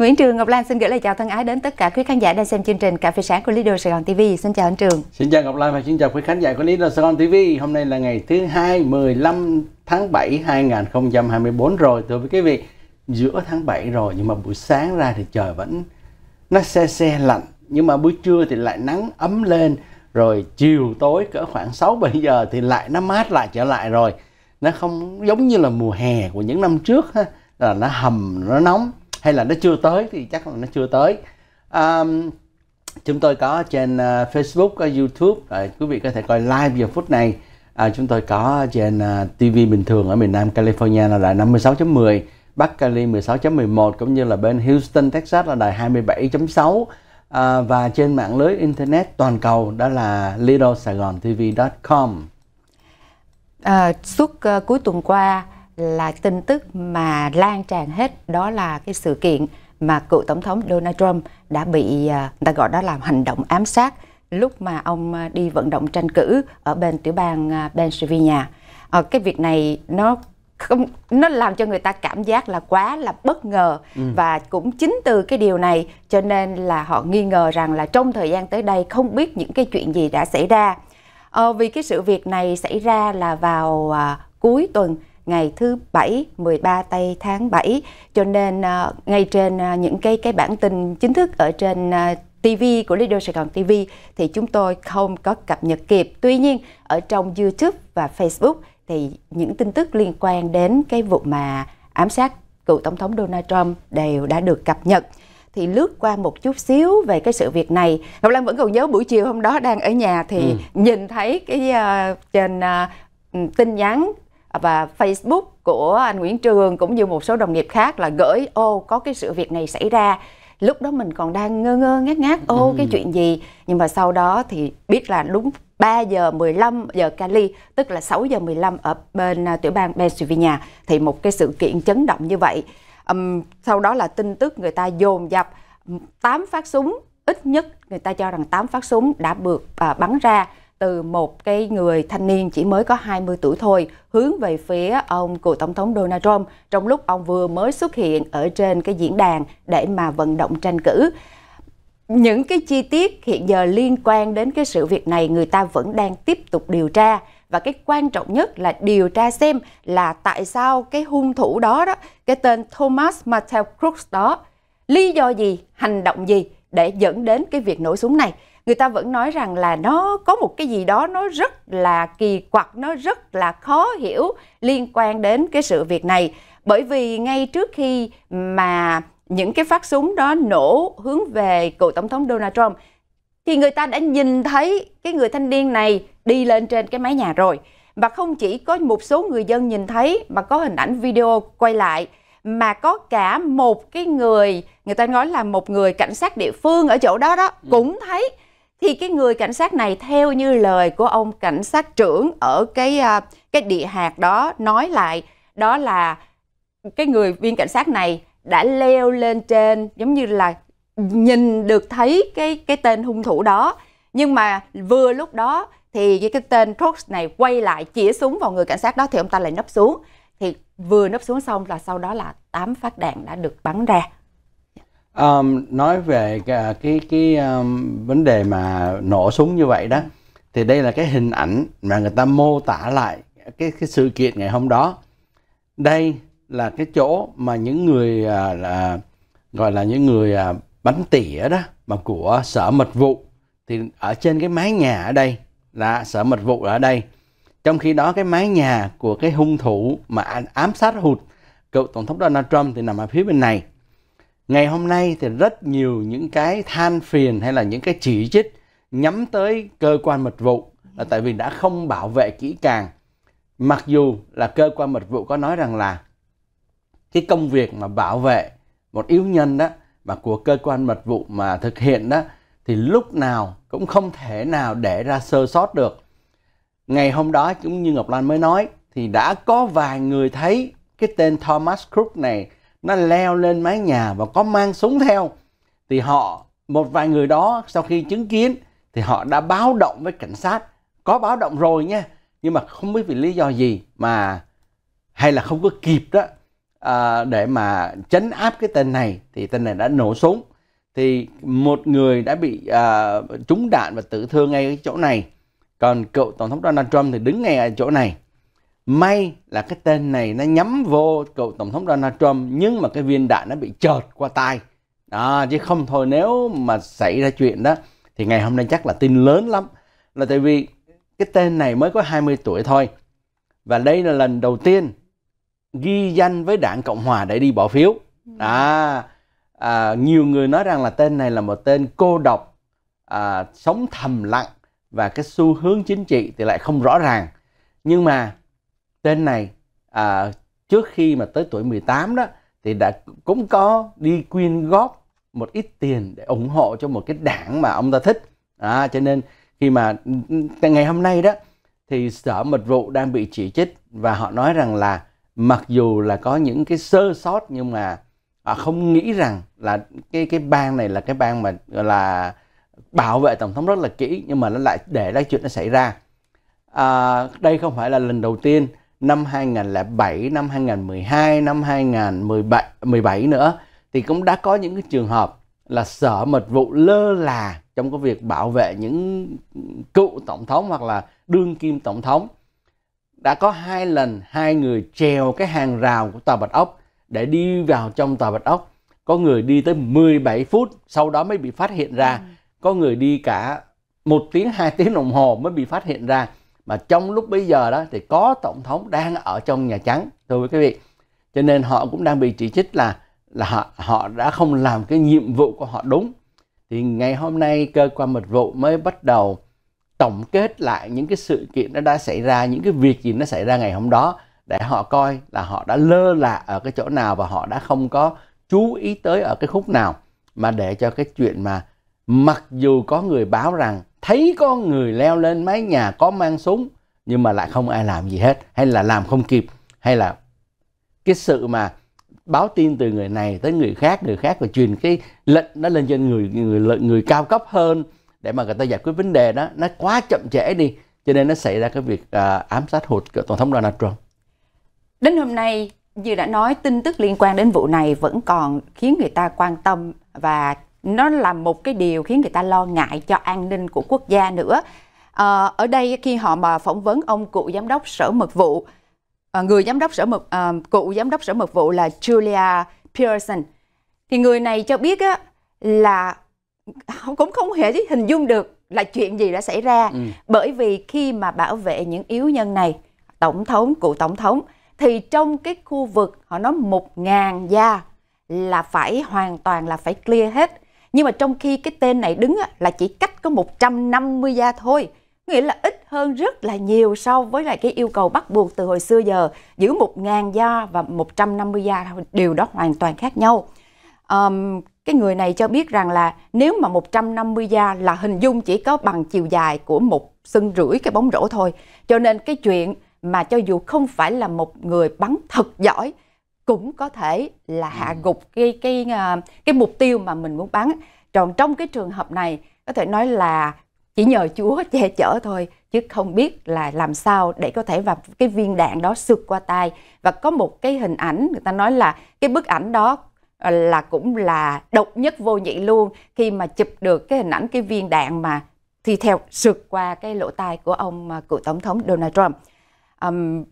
Nguyễn Trường Ngọc Lan xin gửi lời chào thân ái đến tất cả quý khán giả đang xem chương trình Cà phê sáng của Lido Sài Gòn TV. Xin chào anh Trường. Xin chào Ngọc Lan và xin chào quý khán giả của Lido Sài Gòn TV. Hôm nay là ngày thứ hai 15 tháng 7 2024 rồi thưa quý vị. Giữa tháng 7 rồi nhưng mà buổi sáng ra thì trời vẫn nó se se lạnh nhưng mà buổi trưa thì lại nắng ấm lên rồi chiều tối cỡ khoảng 6 7 giờ thì lại nó mát lại trở lại rồi. Nó không giống như là mùa hè của những năm trước ha là nó hầm nó nóng hay là nó chưa tới thì chắc là nó chưa tới um, chúng tôi có trên uh, Facebook có YouTube à, quý vị có thể coi live giờ phút này à, chúng tôi có trên uh, ờ, TV bình thường ở miền Nam California là đài 56.10 Bắc Cali 16.11 cũng như là bên Houston Texas là đài 27.6 à, ờ, và trên mạng lưới internet toàn cầu đó là littlesaigontv.com à, suốt uh, cuối tuần qua là tin tức mà lan tràn hết đó là cái sự kiện mà cựu tổng thống Donald Trump đã bị à, người ta gọi đó là hành động ám sát lúc mà ông à, đi vận động tranh cử ở bên tiểu bang à, Pennsylvania. À, cái việc này nó không nó làm cho người ta cảm giác là quá là bất ngờ ừ. và cũng chính từ cái điều này cho nên là họ nghi ngờ rằng là trong thời gian tới đây không biết những cái chuyện gì đã xảy ra. À, vì cái sự việc này xảy ra là vào à, cuối tuần ngày thứ bảy 13 tây tháng 7 cho nên uh, ngay trên uh, những cái cái bản tin chính thức ở trên uh, ờ, TV của Lido Sài Gòn TV thì chúng tôi không có cập nhật kịp. Tuy nhiên ở trong YouTube và Facebook thì những tin tức liên quan đến cái vụ mà ám sát cựu tổng thống Donald Trump đều đã được cập nhật thì lướt qua một chút xíu về cái sự việc này ngọc lan vẫn còn nhớ buổi chiều hôm đó đang ở nhà thì ừ. nhìn thấy cái uh, trên uh, tin nhắn và Facebook của anh Nguyễn Trường cũng như một số đồng nghiệp khác là gửi ô có cái sự việc này xảy ra lúc đó mình còn đang ngơ ngơ ngác ngác ô ừ. cái chuyện gì nhưng mà sau đó thì biết là đúng 3 giờ 15 giờ Cali tức là 6 giờ 15 ở bên à, tiểu bang Pennsylvania thì một cái sự kiện chấn động như vậy um, sau đó là tin tức người ta dồn dập 8 phát súng ít nhất người ta cho rằng 8 phát súng đã được à, bắn ra từ một cái người thanh niên chỉ mới có 20 tuổi thôi hướng về phía ông cựu tổng thống Donald Trump trong lúc ông vừa mới xuất hiện ở trên cái diễn đàn để mà vận động tranh cử. Những cái chi tiết hiện giờ liên quan đến cái sự việc này người ta vẫn đang tiếp tục điều tra và cái quan trọng nhất là điều tra xem là tại sao cái hung thủ đó đó, cái tên Thomas Mattel Crooks đó, lý do gì, hành động gì để dẫn đến cái việc nổ súng này người ta vẫn nói rằng là nó có một cái gì đó nó rất là kỳ quặc nó rất là khó hiểu liên quan đến cái sự việc này bởi vì ngay trước khi mà những cái phát súng đó nổ hướng về cựu tổng thống Donald Trump thì người ta đã nhìn thấy cái người thanh niên này đi lên trên cái mái nhà rồi và không chỉ có một số người dân nhìn thấy mà có hình ảnh video quay lại mà có cả một cái người người ta nói là một người cảnh sát địa phương ở chỗ đó đó ừ. cũng thấy thì cái người cảnh sát này theo như lời của ông cảnh sát trưởng ở cái à, cái địa hạt đó nói lại đó là cái người viên cảnh sát này đã leo lên trên giống như là nhìn được thấy cái cái tên hung thủ đó nhưng mà vừa lúc đó thì cái tên Trox này quay lại chĩa súng vào người cảnh sát đó thì ông ta lại nấp xuống thì vừa nấp xuống xong là sau đó là tám phát đạn đã được bắn ra um, nói về cái à, cái, cái um, vấn đề mà nổ súng như vậy đó thì đây là cái hình ảnh mà người ta mô tả lại cái cái sự kiện ngày hôm đó đây là cái chỗ mà những người à, là gọi là những người à, bắn tỉa đó mà của sở mật vụ thì ở trên cái mái nhà ở đây là sở mật vụ ở đây trong khi đó cái mái nhà của cái hung thủ mà ám sát hụt cựu tổng thống Donald Trump thì nằm ở phía bên này ngày hôm nay thì rất nhiều những cái than phiền hay là những cái chỉ trích nhắm tới cơ quan mật vụ là tại vì đã không bảo vệ kỹ càng mặc dù là cơ quan mật vụ có nói rằng là cái công việc mà bảo vệ một yếu nhân đó mà của cơ quan mật vụ mà thực hiện đó thì lúc nào cũng không thể nào để ra sơ sót được ngày hôm đó cũng như Ngọc Lan mới nói thì đã có vài người thấy cái tên Thomas Cook này nó leo lên mái nhà và có mang súng theo thì họ một vài người đó sau khi chứng kiến thì họ đã báo động với cảnh sát có báo động rồi nha nhưng mà không biết vì lý do gì mà hay là không có kịp đó à, để mà chấn áp cái tên này thì tên này đã nổ súng thì một người đã bị à, trúng đạn và tử thương ngay ở chỗ này còn cựu tổng thống Donald Trump thì đứng ngay ở chỗ này May là cái tên này nó nhắm vô cựu Tổng thống Donald Trump nhưng mà cái viên đạn nó bị trợt qua tay. À, chứ không thôi nếu mà xảy ra chuyện đó thì ngày hôm nay chắc là tin lớn lắm. Là tại vì cái tên này mới có 20 tuổi thôi. Và đây là lần đầu tiên ghi danh với đảng Cộng Hòa để đi bỏ phiếu. À, à, nhiều người nói rằng là tên này là một tên cô độc, à, sống thầm lặng và cái xu hướng chính trị thì lại không rõ ràng. Nhưng mà tên này à, trước khi mà tới tuổi 18 đó thì đã cũng có đi quyên góp một ít tiền để ủng hộ cho một cái đảng mà ông ta thích à, cho nên khi mà ừ, ngày hôm nay đó thì sở mật vụ đang bị chỉ trích và họ nói rằng là mặc dù là có những cái sơ sót nhưng mà họ không nghĩ rằng là cái cái bang này là cái bang mà gọi là bảo vệ tổng thống rất là kỹ nhưng mà nó lại để ra chuyện nó xảy ra à, đây không phải là lần đầu tiên năm 2007, năm 2012, năm 2017 17 nữa thì cũng đã có những cái trường hợp là sở mật vụ lơ là trong cái việc bảo vệ những cựu tổng thống hoặc là đương kim tổng thống đã có hai lần hai người trèo cái hàng rào của tòa bạch ốc để đi vào trong tòa bạch ốc có người đi tới 17 phút sau đó mới bị phát hiện ra ừ. có người đi cả một tiếng hai tiếng đồng hồ mới bị phát hiện ra mà trong lúc bây giờ đó thì có tổng thống đang ở trong nhà trắng thưa quý vị cho nên họ cũng đang bị chỉ trích là là họ, họ đã không làm cái nhiệm vụ của họ đúng thì ngày hôm nay cơ quan mật vụ mới bắt đầu tổng kết lại những cái sự kiện nó đã xảy ra những cái việc gì nó xảy ra ngày hôm đó để họ coi là họ đã lơ là ở cái chỗ nào và họ đã không có chú ý tới ở cái khúc nào mà để cho cái chuyện mà mặc dù có người báo rằng thấy có người leo lên mái nhà có mang súng nhưng mà lại không ai làm gì hết hay là làm không kịp hay là cái sự mà báo tin từ người này tới người khác người khác và truyền cái lệnh nó lên trên người người người cao cấp hơn để mà người ta giải quyết vấn đề đó nó quá chậm trễ đi cho nên nó xảy ra cái việc uh, ám sát hụt của tổng thống Donald Trump. Đến hôm nay như đã nói tin tức liên quan đến vụ này vẫn còn khiến người ta quan tâm và nó là một cái điều khiến người ta lo ngại cho an ninh của quốc gia nữa à, ở đây khi họ mà phỏng vấn ông cựu giám đốc sở mật vụ à, người giám đốc sở mật à, cựu giám đốc sở mật vụ là Julia Pearson thì người này cho biết á, là cũng không hề hình dung được là chuyện gì đã xảy ra ừ. bởi vì khi mà bảo vệ những yếu nhân này tổng thống cựu tổng thống thì trong cái khu vực họ nói một ngàn gia là phải hoàn toàn là phải clear hết nhưng mà trong khi cái tên này đứng là chỉ cách có 150 gia thôi, nghĩa là ít hơn rất là nhiều so với lại cái yêu cầu bắt buộc từ hồi xưa giờ giữ 1.000 gia và 150 gia điều đó hoàn toàn khác nhau. Um, cái người này cho biết rằng là nếu mà 150 gia là hình dung chỉ có bằng chiều dài của một sân rưỡi cái bóng rổ thôi. Cho nên cái chuyện mà cho dù không phải là một người bắn thật giỏi cũng có thể là hạ ừ. gục cái cái ờ, cái mục tiêu mà mình muốn bắn. Còn trong cái trường hợp này có thể nói là chỉ nhờ Chúa che chở thôi chứ không biết là làm sao để có thể vào cái viên đạn đó sượt qua tay và có một cái hình ảnh người ta nói là cái bức ảnh đó ờ, là cũng là độc nhất vô nhị luôn khi mà chụp được cái hình ảnh cái viên đạn mà thì theo sượt qua cái lỗ tai của ông ờ, cựu tổng thống Donald Trump. Um,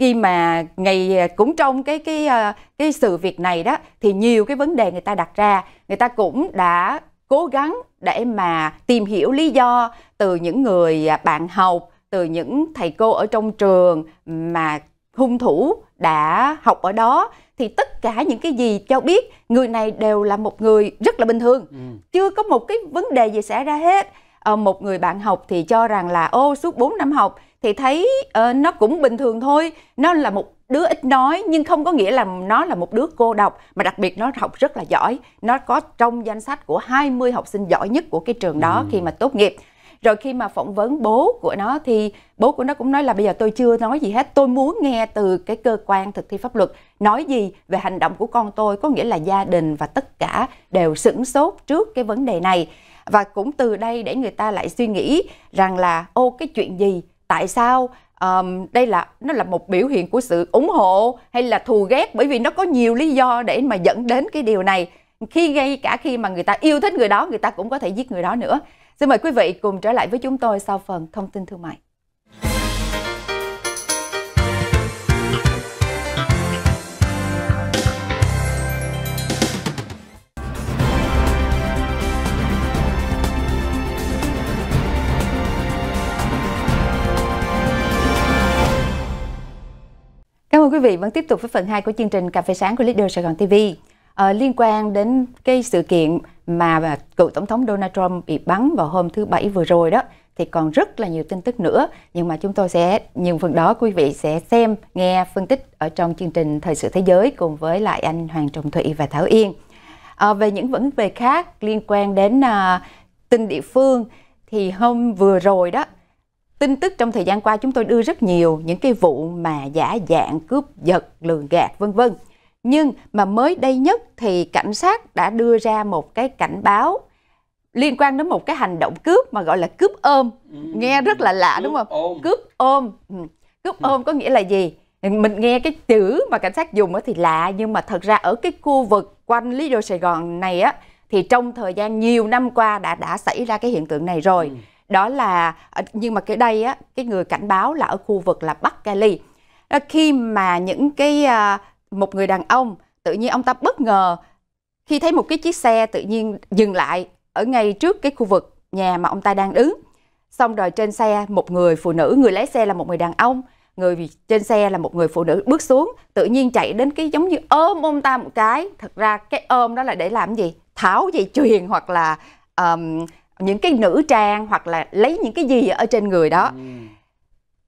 khi mà ngày à, cũng trong cái cái à, cái sự việc này đó thì nhiều cái vấn đề người ta đặt ra người ta cũng đã cố gắng để mà tìm hiểu lý do từ những người à, bạn học từ những thầy cô ở trong trường mà hung thủ đã học ở đó thì tất cả những cái gì cho biết người này đều là một người rất là bình thường ừ. chưa có một cái vấn đề gì xảy ra hết à, một người bạn học thì cho rằng là ô suốt 4 năm học thì thấy uh, nó cũng bình thường thôi nó là một đứa ít nói nhưng không có nghĩa là nó là một đứa cô độc mà đặc biệt nó học rất là giỏi nó có trong danh sách của 20 học sinh giỏi nhất của cái trường đó ừ. khi mà tốt nghiệp rồi khi mà phỏng vấn bố của nó thì bố của nó cũng nói là bây giờ tôi chưa nói gì hết tôi muốn nghe từ cái cơ quan thực thi pháp luật nói gì về hành động của con tôi có nghĩa là gia đình và tất cả đều sửng sốt trước cái vấn đề này và cũng từ đây để người ta lại suy nghĩ rằng là ô cái chuyện gì tại sao um, đây là nó là một biểu hiện của sự ủng hộ hay là thù ghét bởi vì nó có nhiều lý do để mà dẫn đến cái điều này khi ngay cả khi mà người ta yêu thích người đó người ta cũng có thể giết người đó nữa xin mời quý vị cùng trở lại với chúng tôi sau phần thông tin thương mại Mời quý vị vẫn tiếp tục với phần 2 của chương trình Cà phê sáng của Leader Sài Gòn TV. À, ờ, liên quan đến cái sự kiện mà cựu tổng thống Donald Trump bị bắn vào hôm thứ bảy vừa rồi đó thì còn rất là nhiều tin tức nữa nhưng mà chúng tôi sẽ những phần đó quý vị sẽ xem nghe phân tích ở trong chương trình thời sự thế giới cùng với lại anh Hoàng Trọng Thụy và Thảo Yên à, về những vấn đề khác liên quan đến à, tin địa phương thì hôm vừa rồi đó tin tức trong thời gian qua chúng tôi đưa rất nhiều những cái vụ mà giả dạng cướp giật lường gạt vân vân nhưng mà mới đây nhất thì cảnh sát đã đưa ra một cái cảnh báo liên quan đến một cái hành động cướp mà gọi là cướp ôm ừ. nghe rất là lạ đúng không cướp ôm ừ. cướp ừ. ôm có nghĩa là gì mình nghe cái chữ mà cảnh sát dùng thì lạ nhưng mà thật ra ở cái khu vực quanh lý do sài gòn này á thì trong thời gian nhiều năm qua đã đã xảy ra cái hiện tượng này rồi ừ đó là ờ, nhưng mà cái đây á cái người cảnh báo là ở khu vực là Bắc Cali ờ, khi mà những cái ờ, một người đàn ông tự nhiên ông ta bất ngờ khi thấy một cái chiếc xe tự nhiên dừng lại ở ngay trước cái khu vực nhà mà ông ta đang đứng xong rồi trên xe một người phụ nữ người lái xe là một người đàn ông người trên xe là một người phụ nữ bước xuống tự nhiên chạy đến cái giống như ôm ông ta một cái thật ra cái ôm đó là để làm gì tháo dây chuyền hoặc là um, những cái nữ trang hoặc là lấy những cái gì ở trên người đó ừ.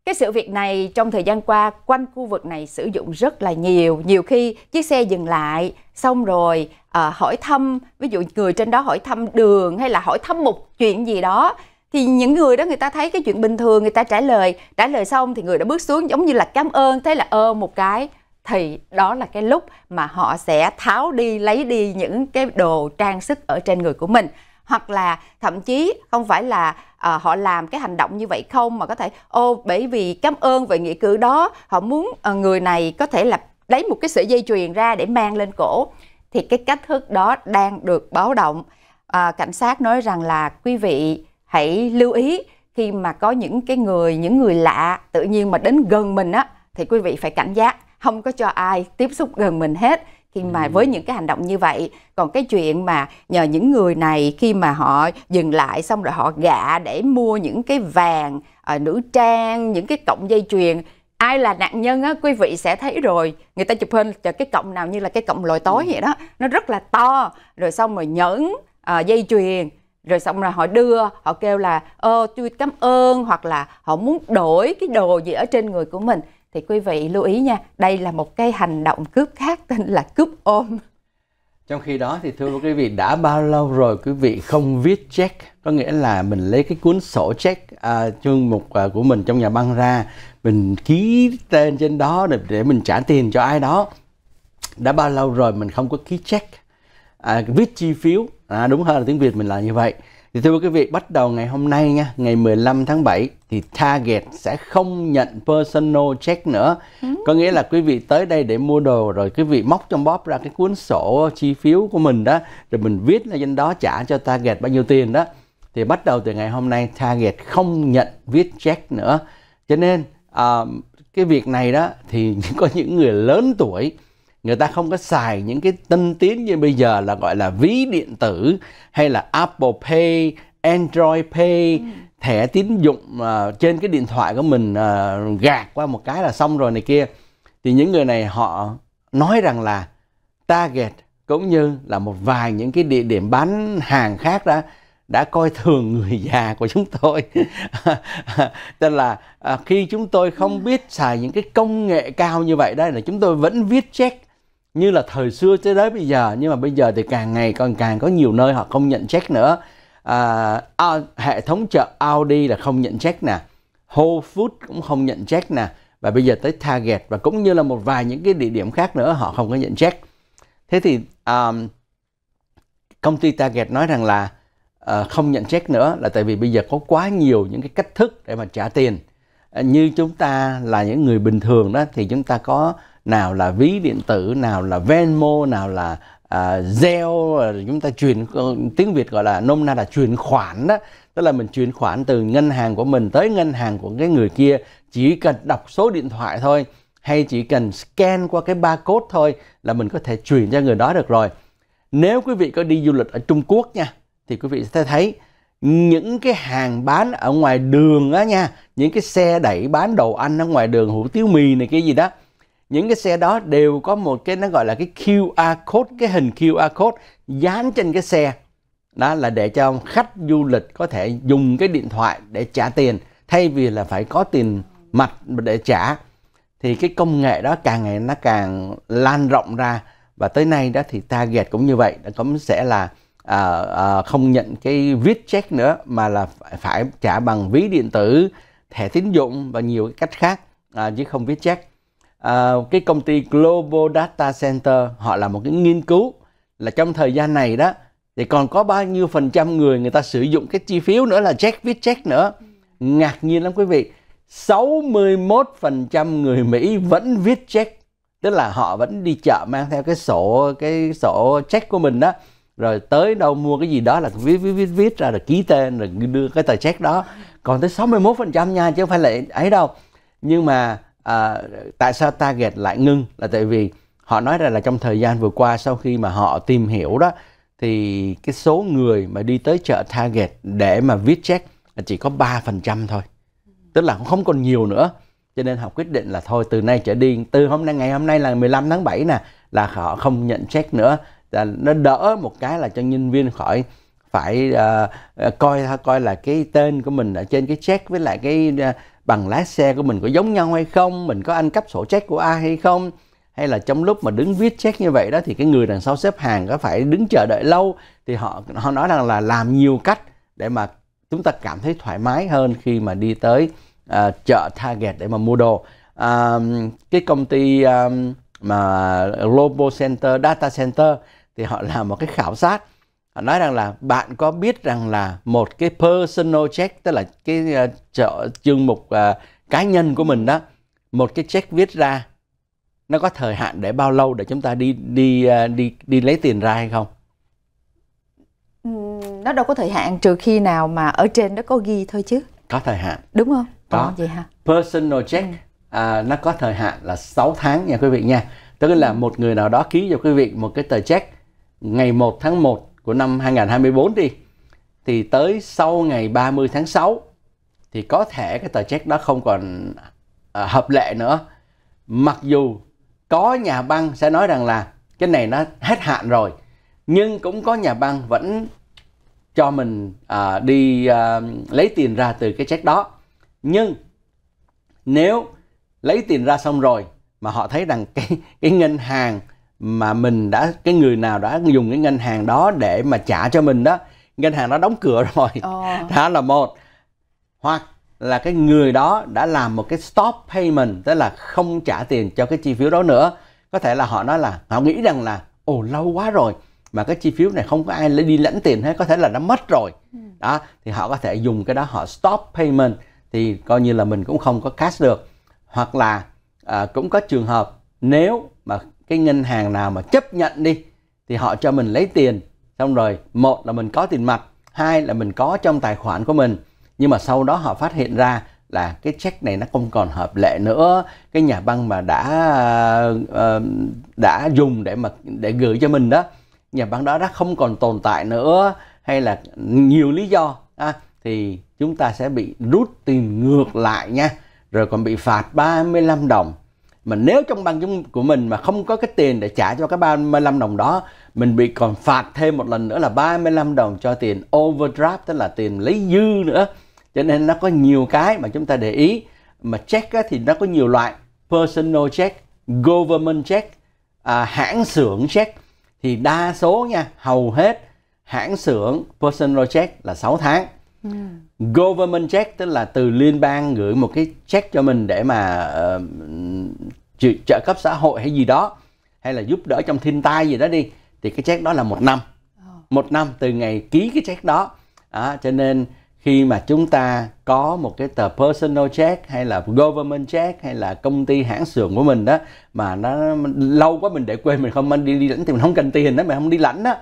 cái sự việc này trong thời gian qua quanh khu vực này sử dụng rất là nhiều nhiều khi chiếc xe dừng lại xong rồi à, hỏi thăm ví dụ người trên đó hỏi thăm đường hay là hỏi thăm một chuyện gì đó thì những người đó người ta thấy cái chuyện bình thường người ta trả lời trả lời xong thì người đã bước xuống giống như là cảm ơn thế là ơ một cái thì đó là cái lúc mà họ sẽ tháo đi lấy đi những cái đồ trang sức ở trên người của mình hoặc là thậm chí không phải là à, họ làm cái hành động như vậy không mà có thể ô bởi vì cảm ơn về nghĩa cử đó họ muốn à, người này có thể là lấy một cái sợi dây chuyền ra để mang lên cổ thì cái cách thức đó đang được báo động à, cảnh sát nói rằng là quý vị hãy lưu ý khi mà có những cái người những người lạ tự nhiên mà đến gần mình á thì quý vị phải cảnh giác không có cho ai tiếp xúc gần mình hết khi mà với những cái hành động như vậy còn cái chuyện mà nhờ những người này khi mà họ dừng lại xong rồi họ gạ để mua những cái vàng uh, nữ trang những cái cọng dây chuyền ai là nạn nhân á quý vị sẽ thấy rồi người ta chụp hình cho cái cọng nào như là cái cọng lồi tối vậy đó nó rất là to rồi xong rồi nhẫn uh, dây chuyền rồi xong rồi họ đưa họ kêu là ơ tôi cảm ơn hoặc là họ muốn đổi cái đồ gì ở trên người của mình thì quý vị lưu ý nha đây là một cái hành động cướp khác tên là cướp ôm trong khi đó thì thưa quý vị đã bao lâu rồi quý vị không viết check có nghĩa là mình lấy cái cuốn sổ check à, chương mục à, của mình trong nhà băng ra mình ký tên trên đó để, để mình trả tiền cho ai đó đã bao lâu rồi mình không có ký check à, viết chi phiếu à, đúng hơn là tiếng việt mình là như vậy thì thưa quý vị, bắt đầu ngày hôm nay nha, ngày 15 tháng 7 thì Target sẽ không nhận personal check nữa. Ừ. Có nghĩa là quý vị tới đây để mua đồ rồi quý vị móc trong bóp ra cái cuốn sổ chi phiếu của mình đó, rồi mình viết lên danh đó trả cho Target bao nhiêu tiền đó. Thì bắt đầu từ ngày hôm nay Target không nhận viết check nữa. Cho nên uh, cái việc này đó thì có những người lớn tuổi người ta không có xài những cái tân tiến như bây giờ là gọi là ví điện tử hay là Apple Pay, Android Pay, ừ. thẻ tín dụng uh, trên cái điện thoại của mình uh, gạt qua một cái là xong rồi này kia. Thì những người này họ nói rằng là target cũng như là một vài những cái địa điểm bán hàng khác đó đã coi thường người già của chúng tôi tức là à, khi chúng tôi không ừ. biết xài những cái công nghệ cao như vậy đây là chúng tôi vẫn viết check như là thời xưa tới đấy bây giờ nhưng mà bây giờ thì càng ngày còn càng có nhiều nơi họ không nhận check nữa à, à, hệ thống chợ Audi là không nhận check nè Whole Foods cũng không nhận check nè và bây giờ tới Target và cũng như là một vài những cái địa điểm khác nữa họ không có nhận check thế thì um, công ty Target nói rằng là uh, không nhận check nữa là tại vì bây giờ có quá nhiều những cái cách thức để mà trả tiền uh, như chúng ta là những người bình thường đó thì chúng ta có nào là ví điện tử nào là venmo nào là uh, à, zeo chúng ta chuyển ờ, tiếng việt gọi là nôm na là chuyển khoản đó tức là mình chuyển khoản từ ngân hàng của mình tới ngân hàng của cái người kia chỉ cần đọc số điện thoại thôi hay chỉ cần scan qua cái barcode thôi là mình có thể chuyển cho người đó được rồi nếu quý vị có đi du lịch ở Trung Quốc nha thì quý vị sẽ thấy những cái hàng bán ở ngoài đường á nha những cái xe đẩy bán đồ ăn ở ngoài đường hủ tiếu mì này cái gì đó những cái xe đó đều có một cái nó gọi là cái QR code cái hình QR code dán trên cái xe đó là để cho khách du lịch có thể dùng cái điện thoại để trả tiền thay vì là phải có tiền mặt để trả thì cái công nghệ đó càng ngày nó càng lan rộng ra và tới nay đó thì ta target cũng như vậy nó cũng sẽ là à, à, không nhận cái viết check nữa mà là phải, phải trả bằng ví điện tử thẻ tín dụng và nhiều cái cách khác à, chứ không viết check uh, cái công ty Global Data Center họ làm một cái nghiên cứu là trong thời gian này đó thì còn có bao nhiêu phần trăm người người ta sử dụng cái chi phiếu nữa là check viết check nữa ngạc nhiên lắm quý vị 61% người Mỹ vẫn viết check tức là họ vẫn đi chợ mang theo cái sổ cái sổ check của mình đó rồi tới đâu mua cái gì đó là viết viết viết, viết ra rồi ký tên rồi đưa cái tờ check đó còn tới 61% nha chứ không phải là ấy đâu nhưng mà à, tại sao target lại ngưng là tại vì họ nói rằng là trong thời gian vừa qua sau khi mà họ tìm hiểu đó thì cái số người mà đi tới chợ target để mà viết check là chỉ có 3% thôi tức là không còn nhiều nữa cho nên họ quyết định là thôi từ nay trở đi từ hôm nay ngày hôm nay là 15 tháng 7 nè là họ không nhận check nữa là nó đỡ một cái là cho nhân viên khỏi phải uh, coi coi là cái tên của mình ở trên cái check với lại cái uh, bằng lái xe của mình có giống nhau hay không mình có ăn cắp sổ check của ai hay không hay là trong lúc mà đứng viết check như vậy đó thì cái người đằng sau xếp hàng có phải đứng chờ đợi lâu thì họ họ nói rằng là làm nhiều cách để mà chúng ta cảm thấy thoải mái hơn khi mà đi tới uh, chợ Target để mà mua đồ uh, cái công ty um, mà Global Center Data Center thì họ làm một cái khảo sát nói rằng là bạn có biết rằng là một cái personal check tức là cái trợ ờ, uh, chương mục uh, cá nhân của mình đó một cái check viết ra nó có thời hạn để bao lâu để chúng ta đi đi uh, đi đi lấy tiền ra hay không nó đâu có thời hạn trừ khi nào mà ở trên đó có ghi thôi chứ có thời hạn đúng không có à, vậy hả personal check ừ. à, nó có thời hạn là 6 tháng nha quý vị nha tức là một người nào đó ký cho quý vị một cái tờ check ngày 1 tháng 1 của năm 2024 đi thì tới sau ngày 30 tháng 6 thì có thể cái tờ check đó không còn à, hợp lệ nữa. Mặc dù có nhà băng sẽ nói rằng là cái này nó hết hạn rồi nhưng cũng có nhà băng vẫn cho mình à, đi à, lấy tiền ra từ cái check đó. Nhưng nếu lấy tiền ra xong rồi mà họ thấy rằng cái cái ngân hàng mà mình đã cái người nào đã dùng cái ngân hàng đó để mà trả cho mình đó ngân hàng đó đóng cửa rồi oh. đó là một hoặc là cái người đó đã làm một cái stop payment tức là không trả tiền cho cái chi phiếu đó nữa có thể là họ nói là họ nghĩ rằng là ồ lâu quá rồi mà cái chi phiếu này không có ai lấy đi lãnh tiền hết có thể là nó mất rồi ừ. đó thì họ có thể dùng cái đó họ stop payment thì coi như là mình cũng không có cash được hoặc là à, cũng có trường hợp nếu cái ngân hàng nào mà chấp nhận đi thì họ cho mình lấy tiền xong rồi một là mình có tiền mặt hai là mình có trong tài khoản của mình nhưng mà sau đó họ phát hiện ra là cái check này nó không còn hợp lệ nữa cái nhà băng mà đã ờ, đã dùng để mà để gửi cho mình đó nhà băng đó đã không còn tồn tại nữa hay là nhiều lý do à, thì chúng ta sẽ bị rút tiền ngược lại nha rồi còn bị phạt 35 đồng mà nếu trong băng chúng của mình mà không có cái tiền để trả cho cái 35 đồng đó mình bị còn phạt thêm một lần nữa là 35 đồng cho tiền overdraft tức là tiền lấy dư nữa cho nên nó có nhiều cái mà chúng ta để ý mà check thì nó có nhiều loại personal check government check à, hãng xưởng check thì đa số nha hầu hết hãng xưởng personal check là 6 tháng Mm. Government check tức là từ liên bang gửi một cái check cho mình để mà uh, trợ cấp xã hội hay gì đó hay là giúp đỡ trong thiên tai gì đó đi thì cái check đó là một năm ờ. một năm từ ngày ký cái check đó à, cho nên khi mà chúng ta có một cái tờ personal check hay là government check hay là công ty hãng xưởng của mình đó mà nó lâu quá mình để quên mình không mình đi, đi lãnh thì mình không cần tiền đó mình không đi lãnh đó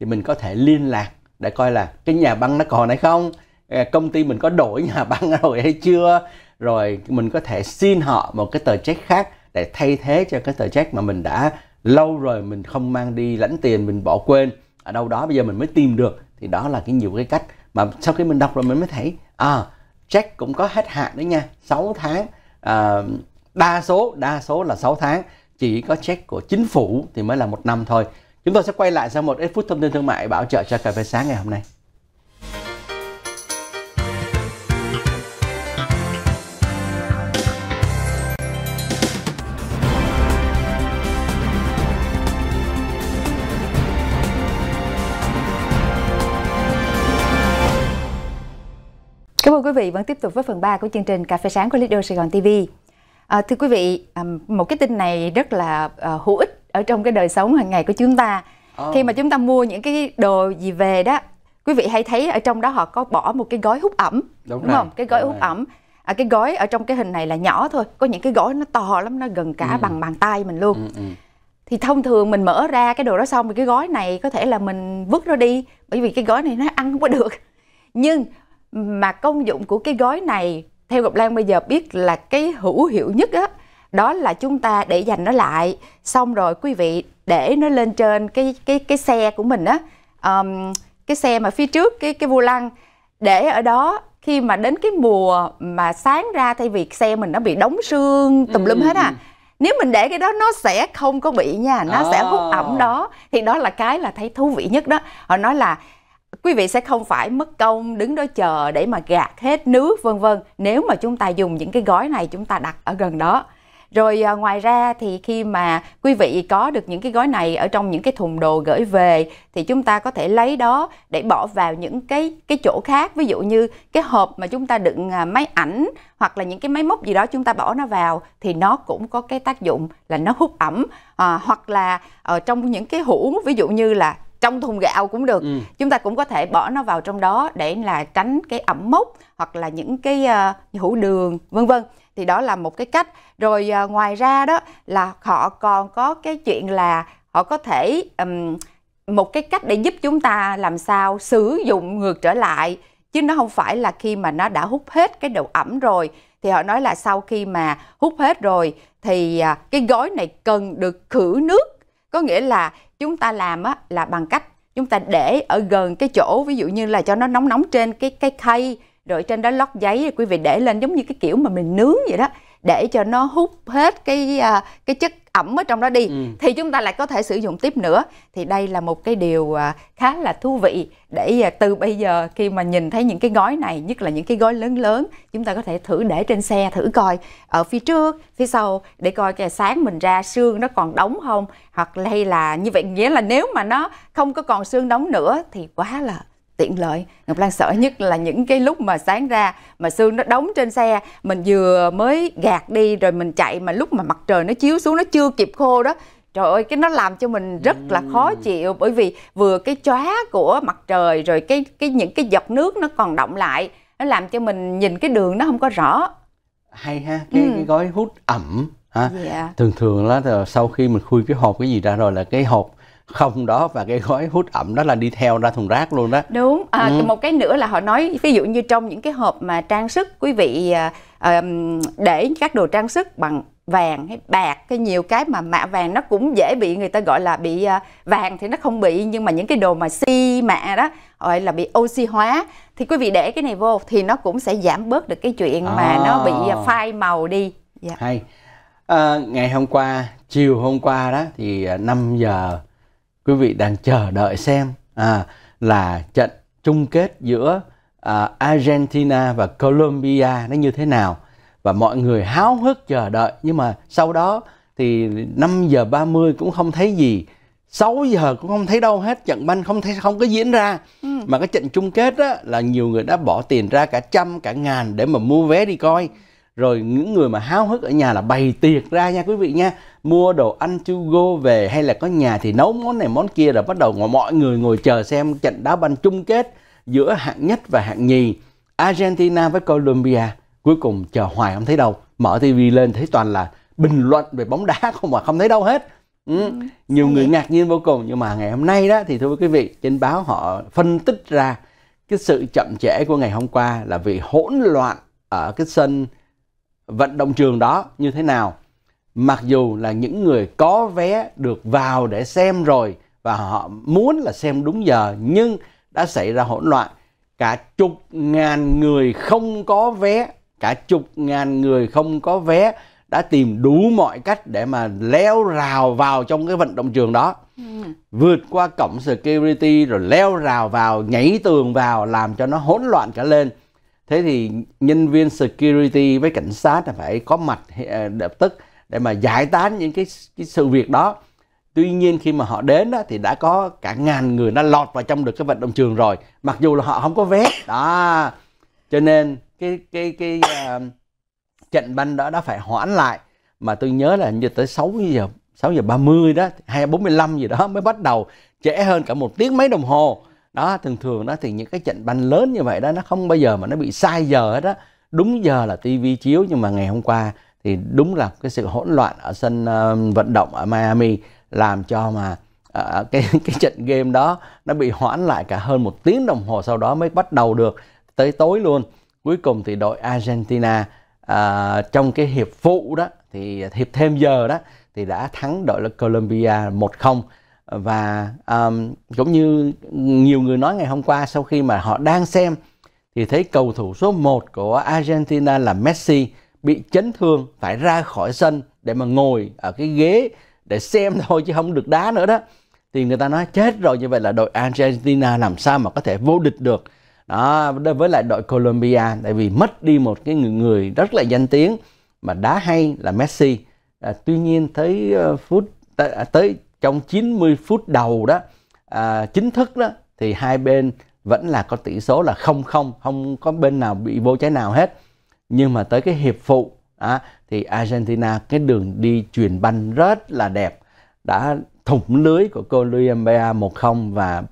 thì mình có thể liên lạc để coi là cái nhà băng nó còn hay không Ờ, công ty mình có đổi nhà băng rồi hay chưa rồi mình có thể xin họ một cái tờ check khác để thay thế cho cái tờ check mà mình đã lâu rồi mình không mang đi lãnh tiền mình bỏ quên ở đâu đó bây giờ mình mới tìm được thì đó là cái nhiều cái cách mà sau khi mình đọc rồi mình mới thấy à check cũng có hết hạn đấy nha 6 tháng à, đa số đa số là 6 tháng chỉ có check của chính phủ thì mới là một năm thôi chúng tôi sẽ quay lại sau một ít phút thông tin thương mại bảo trợ cho cà phê sáng ngày hôm nay Cảm ơn quý vị vẫn tiếp tục với phần 3 của chương trình Cà phê sáng của Leader Sài Gòn TV. À, thưa quý vị, một cái tin này rất là ờ, hữu ích ở trong cái đời sống hàng ngày của chúng ta. Oh. Khi mà chúng ta mua những cái đồ gì về đó, quý vị hay thấy ở trong đó họ có bỏ một cái gói hút ẩm, đúng, đúng không? Cái gói hút này. ẩm. À, cái gói ở trong cái hình này là nhỏ thôi, có những cái gói nó to lắm, nó gần cả ừ. bằng bàn tay mình luôn. Ừ, ừ. Thì thông thường mình mở ra cái đồ đó xong thì cái gói này có thể là mình vứt nó đi, bởi vì cái gói này nó ăn không có được. Nhưng mà công dụng của cái gói này theo Ngọc Lan bây giờ biết là cái hữu hiệu nhất á đó là chúng ta để dành nó lại xong rồi quý vị để nó lên trên cái cái cái xe của mình á um, cái xe mà phía trước cái cái vô lăng để ở đó khi mà đến cái mùa mà sáng ra thay vì xe mình nó bị đóng sương tùm lum hết à nếu mình để cái đó nó sẽ không có bị nha nó oh. sẽ hút ẩm ờ. đó thì đó là cái là thấy thú vị nhất đó họ nói là quý vị sẽ không phải mất công đứng đó chờ để mà gạt hết nước vân vân nếu mà chúng ta dùng những cái gói này chúng ta đặt ở gần đó rồi à, ngoài ra thì khi mà quý vị có được những cái gói này ở trong những cái thùng đồ gửi về thì chúng ta có thể lấy đó để bỏ vào những cái cái chỗ khác ví dụ như cái hộp mà chúng ta đựng à, máy ảnh hoặc là những cái máy móc gì đó chúng ta bỏ nó vào thì nó cũng có cái tác dụng là nó hút ẩm à, hoặc là ở ờ, trong những cái hũ ví dụ như là trong thùng gạo cũng được ừ. chúng ta cũng có thể bỏ nó vào trong đó để là tránh cái ẩm mốc hoặc là những cái uh, ờ, hữu đường vân vân thì đó là một cái cách rồi uh, ngoài ra đó là họ còn có cái chuyện là họ có thể um, một cái cách để giúp chúng ta làm sao sử dụng ngược trở lại chứ nó không phải là khi mà nó đã hút hết cái độ ẩm rồi thì họ nói là sau khi mà hút hết rồi thì ờ, cái gói này cần được khử nước có nghĩa là chúng ta làm á, là bằng cách chúng ta để ở gần cái chỗ ví dụ như là cho nó nóng nóng trên cái cái khay rồi trên đó lót giấy quý vị để lên giống như cái kiểu mà mình nướng vậy đó để cho nó hút hết cái à, cái chất ẩm ở trong đó đi ừ. thì chúng ta lại có thể sử dụng tiếp nữa thì đây là một cái điều à, khá là thú vị để à, từ bây giờ khi mà nhìn thấy những cái gói này nhất là những cái gói lớn lớn chúng ta có thể thử để trên xe thử coi ở phía trước phía sau để coi cái sáng mình ra xương nó còn đóng không hoặc hay là như vậy nghĩa là nếu mà nó không có còn xương đóng nữa thì quá là tiện lợi ngọc lan sợ nhất là những cái lúc mà sáng ra mà sương nó đóng trên xe mình vừa mới gạt đi rồi mình chạy mà lúc mà mặt trời nó chiếu xuống nó chưa kịp khô đó trời ơi cái nó làm cho mình rất là khó chịu bởi vì vừa cái chóa của mặt trời rồi cái cái những cái giọt nước nó còn động lại nó làm cho mình nhìn cái đường nó không có rõ hay ha cái, ừ. cái gói hút ẩm ha yeah. Dạ. thường thường là sau khi mình khui cái hộp cái gì ra rồi là cái hộp không đó và cái gói hút ẩm đó là đi theo ra thùng rác luôn đó đúng à, ừ. một cái nữa là họ nói ví dụ như trong những cái hộp mà trang sức quý vị à, à để các đồ trang sức bằng vàng hay bạc cái nhiều cái mà mạ vàng nó cũng dễ bị người ta gọi là bị à, vàng thì nó không bị nhưng mà những cái đồ mà si mạ đó gọi là bị oxy hóa thì quý vị để cái này vô thì nó cũng sẽ giảm bớt được cái chuyện à. mà nó bị à, phai màu đi dạ. hay à, ngày hôm qua chiều hôm qua đó thì 5 giờ quý vị đang chờ đợi xem à, là trận chung kết giữa à, Argentina và Colombia nó như thế nào và mọi người háo hức chờ đợi nhưng mà sau đó thì 5 giờ 30 cũng không thấy gì 6 giờ cũng không thấy đâu hết trận banh không thấy không có diễn ra ừ. mà cái trận chung kết đó là nhiều người đã bỏ tiền ra cả trăm cả ngàn để mà mua vé đi coi rồi những người mà háo hức ở nhà là bày tiệc ra nha quý vị nha mua đồ ăn to go về hay là có nhà thì nấu món này món kia rồi bắt đầu ngồi mọi người ngồi chờ xem trận đá banh chung kết giữa hạng nhất và hạng nhì Argentina với Colombia cuối cùng chờ hoài không thấy đâu mở tivi lên thấy toàn là bình luận về bóng đá không mà không thấy đâu hết ừ. ừ nhiều người ngạc nhiên vô cùng nhưng mà ngày hôm nay đó thì thưa quý vị trên báo họ phân tích ra cái sự chậm trễ của ngày hôm qua là vì hỗn loạn ở cái sân vận động trường đó như thế nào mặc dù là những người có vé được vào để xem rồi và họ muốn là xem đúng giờ nhưng đã xảy ra hỗn loạn cả chục ngàn người không có vé cả chục ngàn người không có vé đã tìm đủ mọi cách để mà leo rào vào trong cái vận động trường đó ừ. vượt qua cổng security rồi leo rào vào nhảy tường vào làm cho nó hỗn loạn cả lên thế thì nhân viên security với cảnh sát là phải có mặt à, lập tức để mà giải tán những cái, cái sự việc đó tuy nhiên khi mà họ đến đó, thì đã có cả ngàn người đã lọt vào trong được cái vận động trường rồi mặc dù là họ không có vé đó cho nên cái cái cái uh, trận banh đó đã phải hoãn lại mà tôi nhớ là như tới 6 giờ 6 giờ 30 đó hay 45 gì đó mới bắt đầu trễ hơn cả một tiếng mấy đồng hồ đó thường thường đó thì những cái trận banh lớn như vậy đó nó không bao giờ mà nó bị sai giờ hết đó đúng giờ là tivi chiếu nhưng mà ngày hôm qua thì đúng là cái sự hỗn loạn ở sân uh, vận động ở Miami làm cho mà uh, cái cái trận game đó nó bị hoãn lại cả hơn một tiếng đồng hồ sau đó mới bắt đầu được tới tối luôn cuối cùng thì đội Argentina uh, trong cái hiệp phụ đó thì hiệp thêm giờ đó thì đã thắng đội Colombia 1-0 và um, cũng như nhiều người nói ngày hôm qua sau khi mà họ đang xem thì thấy cầu thủ số 1 của Argentina là Messi bị chấn thương phải ra khỏi sân để mà ngồi ở cái ghế để xem thôi chứ không được đá nữa đó thì người ta nói chết rồi như vậy là đội Argentina làm sao mà có thể vô địch được đó với lại đội Colombia tại vì mất đi một cái người người rất là danh tiếng mà đá hay là Messi à, tuy nhiên tới ờ, phút tới à, trong 90 phút đầu đó à, chính thức đó thì hai bên vẫn là có tỷ số là không không không có bên nào bị vô trái nào hết nhưng mà tới cái hiệp phụ à, thì Argentina cái đường đi truyền banh rất là đẹp đã thủng lưới của Colombia 1-0 và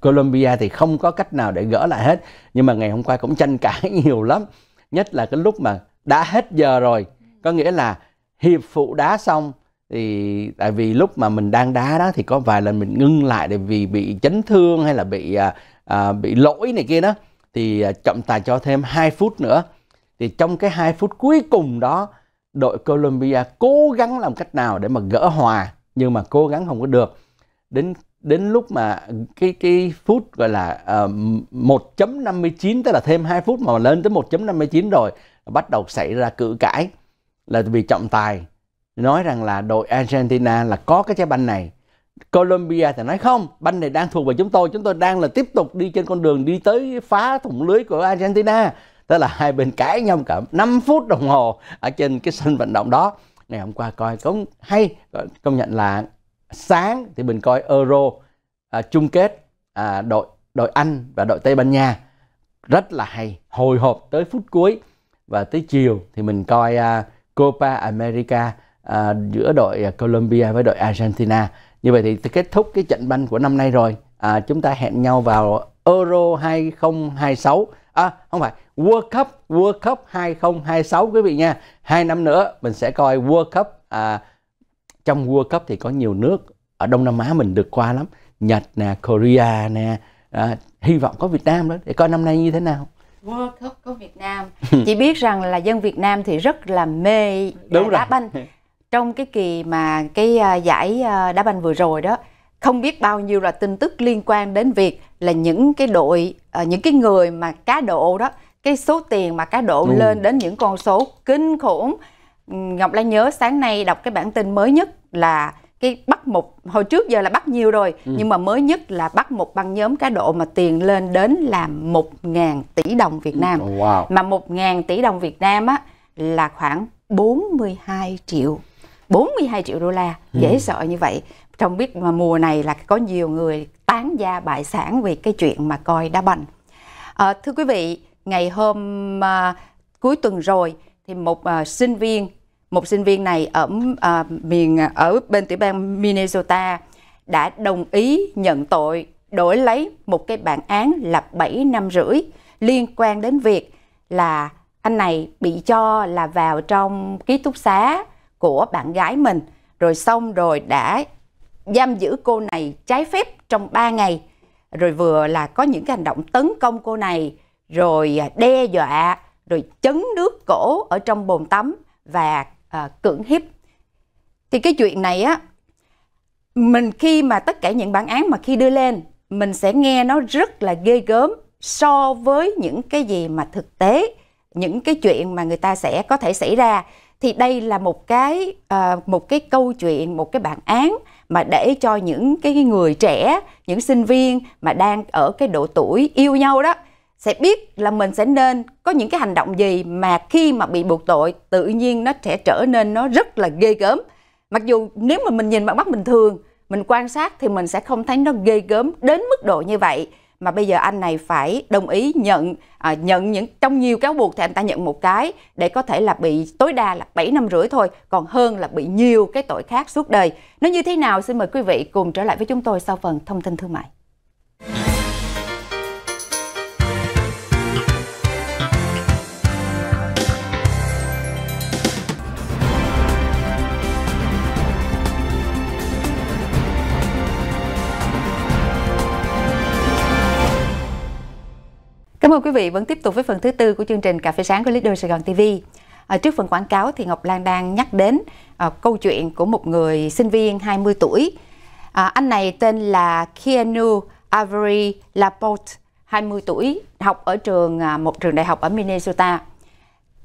Colombia thì không có cách nào để gỡ lại hết nhưng mà ngày hôm qua cũng tranh cãi nhiều lắm nhất là cái lúc mà đã hết giờ rồi có nghĩa là hiệp phụ đá xong thì tại vì lúc mà mình đang đá đó thì có vài lần mình ngưng lại để vì bị chấn thương hay là bị à, à, bị lỗi này kia đó thì à, trọng tài cho thêm 2 phút nữa thì trong cái 2 phút cuối cùng đó đội Colombia cố gắng làm cách nào để mà gỡ hòa nhưng mà cố gắng không có được đến đến lúc mà cái cái phút gọi là uh, à, 1.59 tức là thêm 2 phút mà lên tới 1.59 rồi bắt đầu xảy ra cự cãi là vì trọng tài nói rằng là đội Argentina là có cái trái banh này Colombia thì nói không banh này đang thuộc về chúng tôi chúng tôi đang là tiếp tục đi trên con đường đi tới phá thủng lưới của Argentina tức là hai bên cãi nhau cả 5 phút đồng hồ ở trên cái sân vận động đó ngày hôm qua coi cũng hay công nhận là sáng thì mình coi Euro à, chung kết à, đội đội Anh và đội Tây Ban Nha rất là hay hồi hộp tới phút cuối và tới chiều thì mình coi à, Copa America à, giữa đội à, Colombia với đội Argentina. Như vậy thì kết thúc cái trận banh của năm nay rồi. À, chúng ta hẹn nhau vào Euro 2026 à không phải World Cup World Cup 2026 quý vị nha. Hai năm nữa mình sẽ coi World Cup à, trong World Cup thì có nhiều nước ở Đông Nam Á mình được qua lắm. Nhật nè, Korea nè, à, hy vọng có Việt Nam đó để coi năm nay như thế nào. World Cup có Việt Nam. chỉ biết rằng là dân Việt Nam thì rất là mê đá banh. trong cái kỳ mà cái à, giải à, đá banh vừa rồi đó không biết bao nhiêu là tin tức liên quan đến việc là những cái đội à, những cái người mà cá độ đó cái số tiền mà cá độ ừ. lên đến những con số kinh khủng Ngọc Lan nhớ sáng nay đọc cái bản tin mới nhất là cái bắt một hồi trước giờ là bắt nhiều rồi ừ. nhưng mà mới nhất là bắt một băng nhóm cá độ mà tiền lên đến là một ngàn tỷ đồng Việt Nam. Oh, wow. Mà một ngàn tỷ đồng Việt Nam á là khoảng 42 triệu 42 triệu đô la dễ ừ. sợ như vậy trong biết mà mùa này là có nhiều người tán gia bại sản vì cái chuyện mà coi đá banh à, thưa quý vị ngày hôm à, cuối tuần rồi thì một à, sinh viên một sinh viên này ở à, miền ở bên tiểu bang Minnesota đã đồng ý nhận tội đổi lấy một cái bản án là 7 năm rưỡi liên quan đến việc là anh này bị cho là vào trong ký túc xá của bạn gái mình rồi xong rồi đã giam giữ cô này trái phép trong 3 ngày rồi vừa là có những cái hành động tấn công cô này rồi à, đe dọa rồi chấn nước cổ ở trong bồn tắm và à, cưỡng hiếp thì cái chuyện này á mình khi mà tất cả những bản án mà khi đưa lên mình sẽ nghe nó rất là ghê gớm so với những cái gì mà thực tế những cái chuyện mà người ta sẽ có thể xảy ra thì đây là một cái uh, một cái câu chuyện một cái bản án mà để cho những cái người trẻ những sinh viên mà đang ở cái độ tuổi yêu nhau đó sẽ biết là mình sẽ nên có những cái hành động gì mà khi mà bị buộc tội tự nhiên nó sẽ trở nên nó rất là ghê gớm mặc dù nếu mà mình nhìn bằng mắt bình thường mình quan sát thì mình sẽ không thấy nó ghê gớm đến mức độ như vậy mà bây giờ anh này phải đồng ý nhận à, nhận những trong nhiều cáo buộc thì anh ta nhận một cái để có thể là bị tối đa là 7 năm rưỡi thôi còn hơn là bị nhiều cái tội khác suốt đời nó như thế nào xin mời quý vị cùng trở lại với chúng tôi sau phần thông tin thương mại Cảm ơn quý vị vẫn tiếp tục với phần thứ tư của chương trình Cà phê sáng của Leader Sài Gòn TV. À, trước phần quảng cáo thì Ngọc Lan đang nhắc đến à, câu chuyện của một người sinh viên 20 tuổi. À, anh này tên là Keanu Avery Laporte, 20 tuổi, học ở trường à, một trường đại học ở Minnesota.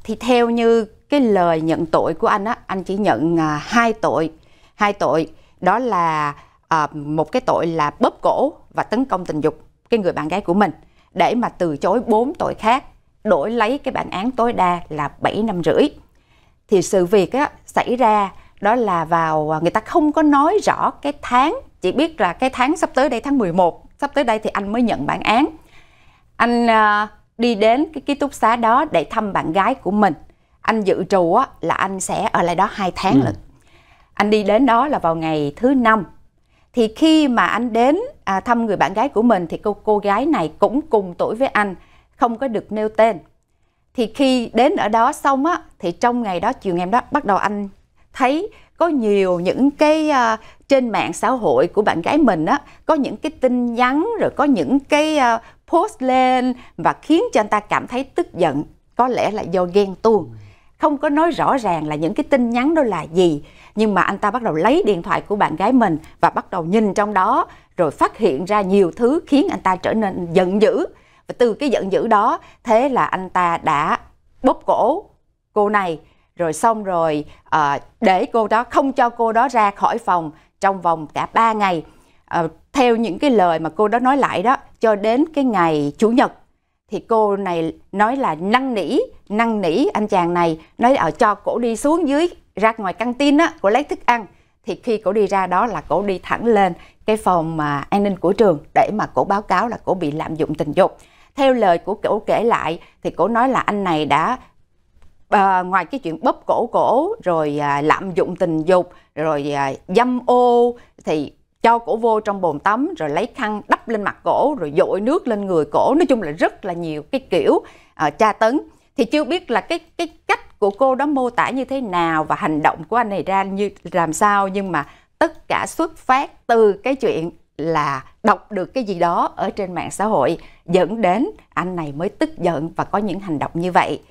Thì theo như cái lời nhận tội của anh á, anh chỉ nhận à, hai tội, hai tội đó là à, một cái tội là bóp cổ và tấn công tình dục cái người bạn gái của mình để mà từ chối 4 tội khác, đổi lấy cái bản án tối đa là 7 năm rưỡi. Thì sự việc á, xảy ra đó là vào à, người ta không có nói rõ cái tháng, chỉ biết là cái tháng sắp tới đây tháng 11, sắp tới đây thì anh mới nhận bản án. Anh uh, đi đến cái ký túc xá đó để thăm bạn gái của mình. Anh dự trù á, là anh sẽ ở lại đó 2 tháng ừ. lận. Anh đi đến đó là vào ngày thứ năm thì khi mà anh đến à, thăm người bạn gái của mình thì cô cô gái này cũng cùng tuổi với anh không có được nêu tên thì khi đến ở đó xong á thì trong ngày đó chiều ngày đó bắt đầu anh thấy có nhiều những cái uh, trên mạng xã hội của bạn gái mình á có những cái tin nhắn rồi có những cái uh, post lên và khiến cho anh ta cảm thấy tức giận có lẽ là do ghen tuông không có nói rõ ràng là những cái tin nhắn đó là gì nhưng mà anh ta bắt đầu lấy điện thoại của bạn gái mình và bắt đầu nhìn trong đó rồi phát hiện ra nhiều thứ khiến anh ta trở nên giận dữ và từ cái giận dữ đó thế là anh ta đã bóp cổ cô này rồi xong rồi à, để cô đó không cho cô đó ra khỏi phòng trong vòng cả 3 ngày à, theo những cái lời mà cô đó nói lại đó cho đến cái ngày chủ nhật thì cô này nói là năn nỉ năn nỉ anh chàng này nói ở cho cổ đi xuống dưới ra ngoài căng tin á cổ lấy thức ăn thì khi cổ đi ra đó là cổ đi thẳng lên cái phòng mà an ninh của trường để mà cổ báo cáo là cổ bị lạm dụng tình dục theo lời của cổ kể lại thì cổ nói là anh này đã à, ngoài cái chuyện bóp cổ cổ rồi à, lạm dụng tình dục rồi à, dâm ô thì cho cổ vô trong bồn tắm rồi lấy khăn đắp lên mặt cổ rồi dội nước lên người cổ nói chung là rất là nhiều cái kiểu uh, tra tấn thì chưa biết là cái cái cách của cô đó mô tả như thế nào và hành động của anh này ra như làm sao nhưng mà tất cả xuất phát từ cái chuyện là đọc được cái gì đó ở trên mạng xã hội dẫn đến anh này mới tức giận và có những hành động như vậy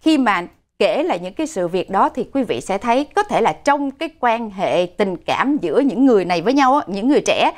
khi mà kể lại những cái sự việc đó thì quý vị sẽ thấy có thể là trong cái quan hệ tình cảm giữa những người này với nhau những người trẻ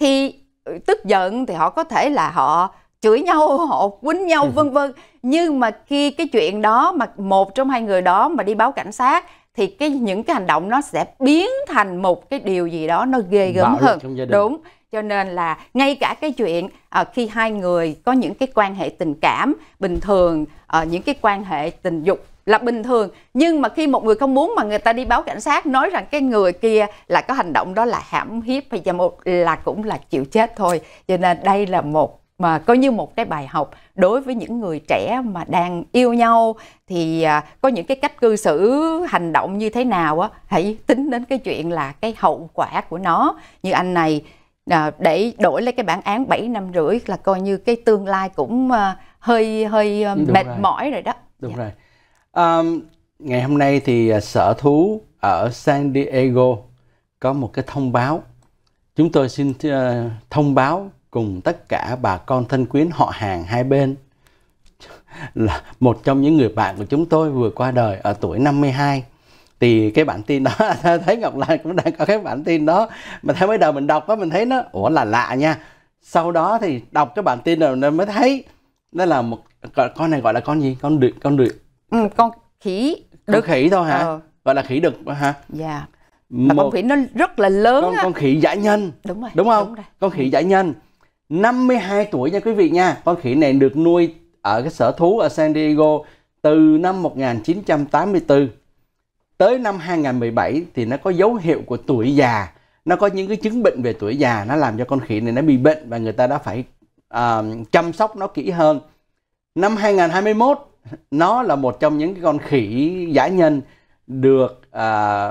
thì ừ, tức giận thì họ có thể là họ chửi nhau họ quýnh nhau vân vân nhưng mà khi cái chuyện đó mà một trong hai người đó mà đi báo cảnh sát thì cái những cái hành động nó sẽ biến thành một cái điều gì đó nó ghê gớm hơn đúng cho nên là ngay cả cái chuyện à, khi hai người có những cái quan hệ tình cảm bình thường à, những cái quan hệ tình dục là bình thường nhưng mà khi một người không muốn mà người ta đi báo cảnh sát nói rằng cái người kia là có hành động đó là hãm hiếp hay dâm một là cũng là chịu chết thôi cho nên đây là một mà coi như một cái bài học đối với những người trẻ mà đang yêu nhau thì à, có những cái cách cư xử hành động như thế nào á hãy tính đến cái chuyện là cái hậu quả của nó như anh này à, để đổi lấy cái bản án 7 năm rưỡi là coi như cái tương lai cũng à, hơi hơi Đúng mệt rồi. mỏi rồi đó Đúng dạ. rồi Um, ngày hôm nay thì à, sở thú ở San Diego có một cái thông báo. Chúng tôi xin uh, thông báo cùng tất cả bà con thân quyến họ hàng hai bên là một trong những người bạn của chúng tôi vừa qua đời ở tuổi 52 thì cái bản tin đó thấy Ngọc Lan cũng đang có cái bản tin đó mà thấy mới đầu mình đọc đó mình thấy nó ủa là lạ nha sau đó thì đọc cái bản tin rồi mới thấy đó là một con này gọi là con gì con được con được ừ, con khỉ đực. con khỉ thôi hả ờ. gọi là khỉ đực hả dạ Mà một... con khỉ nó rất là lớn con, con khỉ giải nhân đúng rồi đúng không đúng rồi. con khỉ giải nhân 52 tuổi nha quý vị nha con khỉ này được nuôi ở cái sở thú ở San Diego từ năm 1984 tới năm 2017 thì nó có dấu hiệu của tuổi già nó có những cái chứng bệnh về tuổi già nó làm cho con khỉ này nó bị bệnh và người ta đã phải uh, chăm sóc nó kỹ hơn năm 2021 nó là một trong những cái con khỉ giả nhân được à,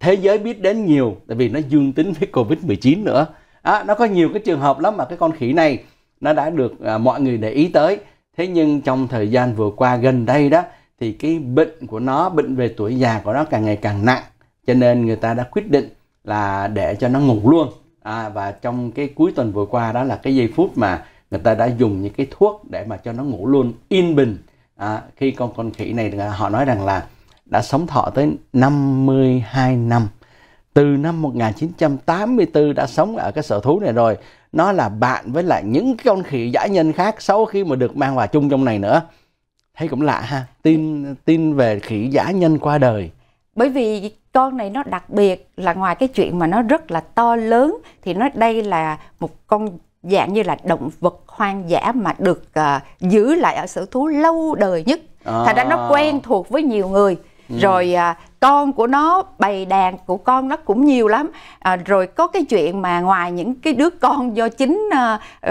thế giới biết đến nhiều tại vì nó dương tính với covid 19 nữa à, nó có nhiều cái trường hợp lắm mà cái con khỉ này nó đã được à, mọi người để ý tới thế nhưng trong thời gian vừa qua gần đây đó thì cái bệnh của nó bệnh về tuổi già của nó càng ngày càng nặng cho nên người ta đã quyết định là để cho nó ngủ luôn à, và trong cái cuối tuần vừa qua đó là cái giây phút mà người ta đã dùng những cái thuốc để mà cho nó ngủ luôn yên bình à, khi con con khỉ này họ nói rằng là đã sống thọ tới 52 năm từ năm 1984 đã sống ở cái sở thú này rồi nó là bạn với lại những con khỉ giả nhân khác sau khi mà được mang vào chung trong này nữa thấy cũng lạ ha tin tin về khỉ giả nhân qua đời bởi vì con này nó đặc biệt là ngoài cái chuyện mà nó rất là to lớn thì nó đây là một con dạng như là động vật hoang dã mà được uh, giữ lại ở sở thú lâu đời nhất à. thành ra nó quen thuộc với nhiều người ừ. rồi uh, con của nó bày đàn của con nó cũng nhiều lắm à, rồi có cái chuyện mà ngoài những cái đứa con do chính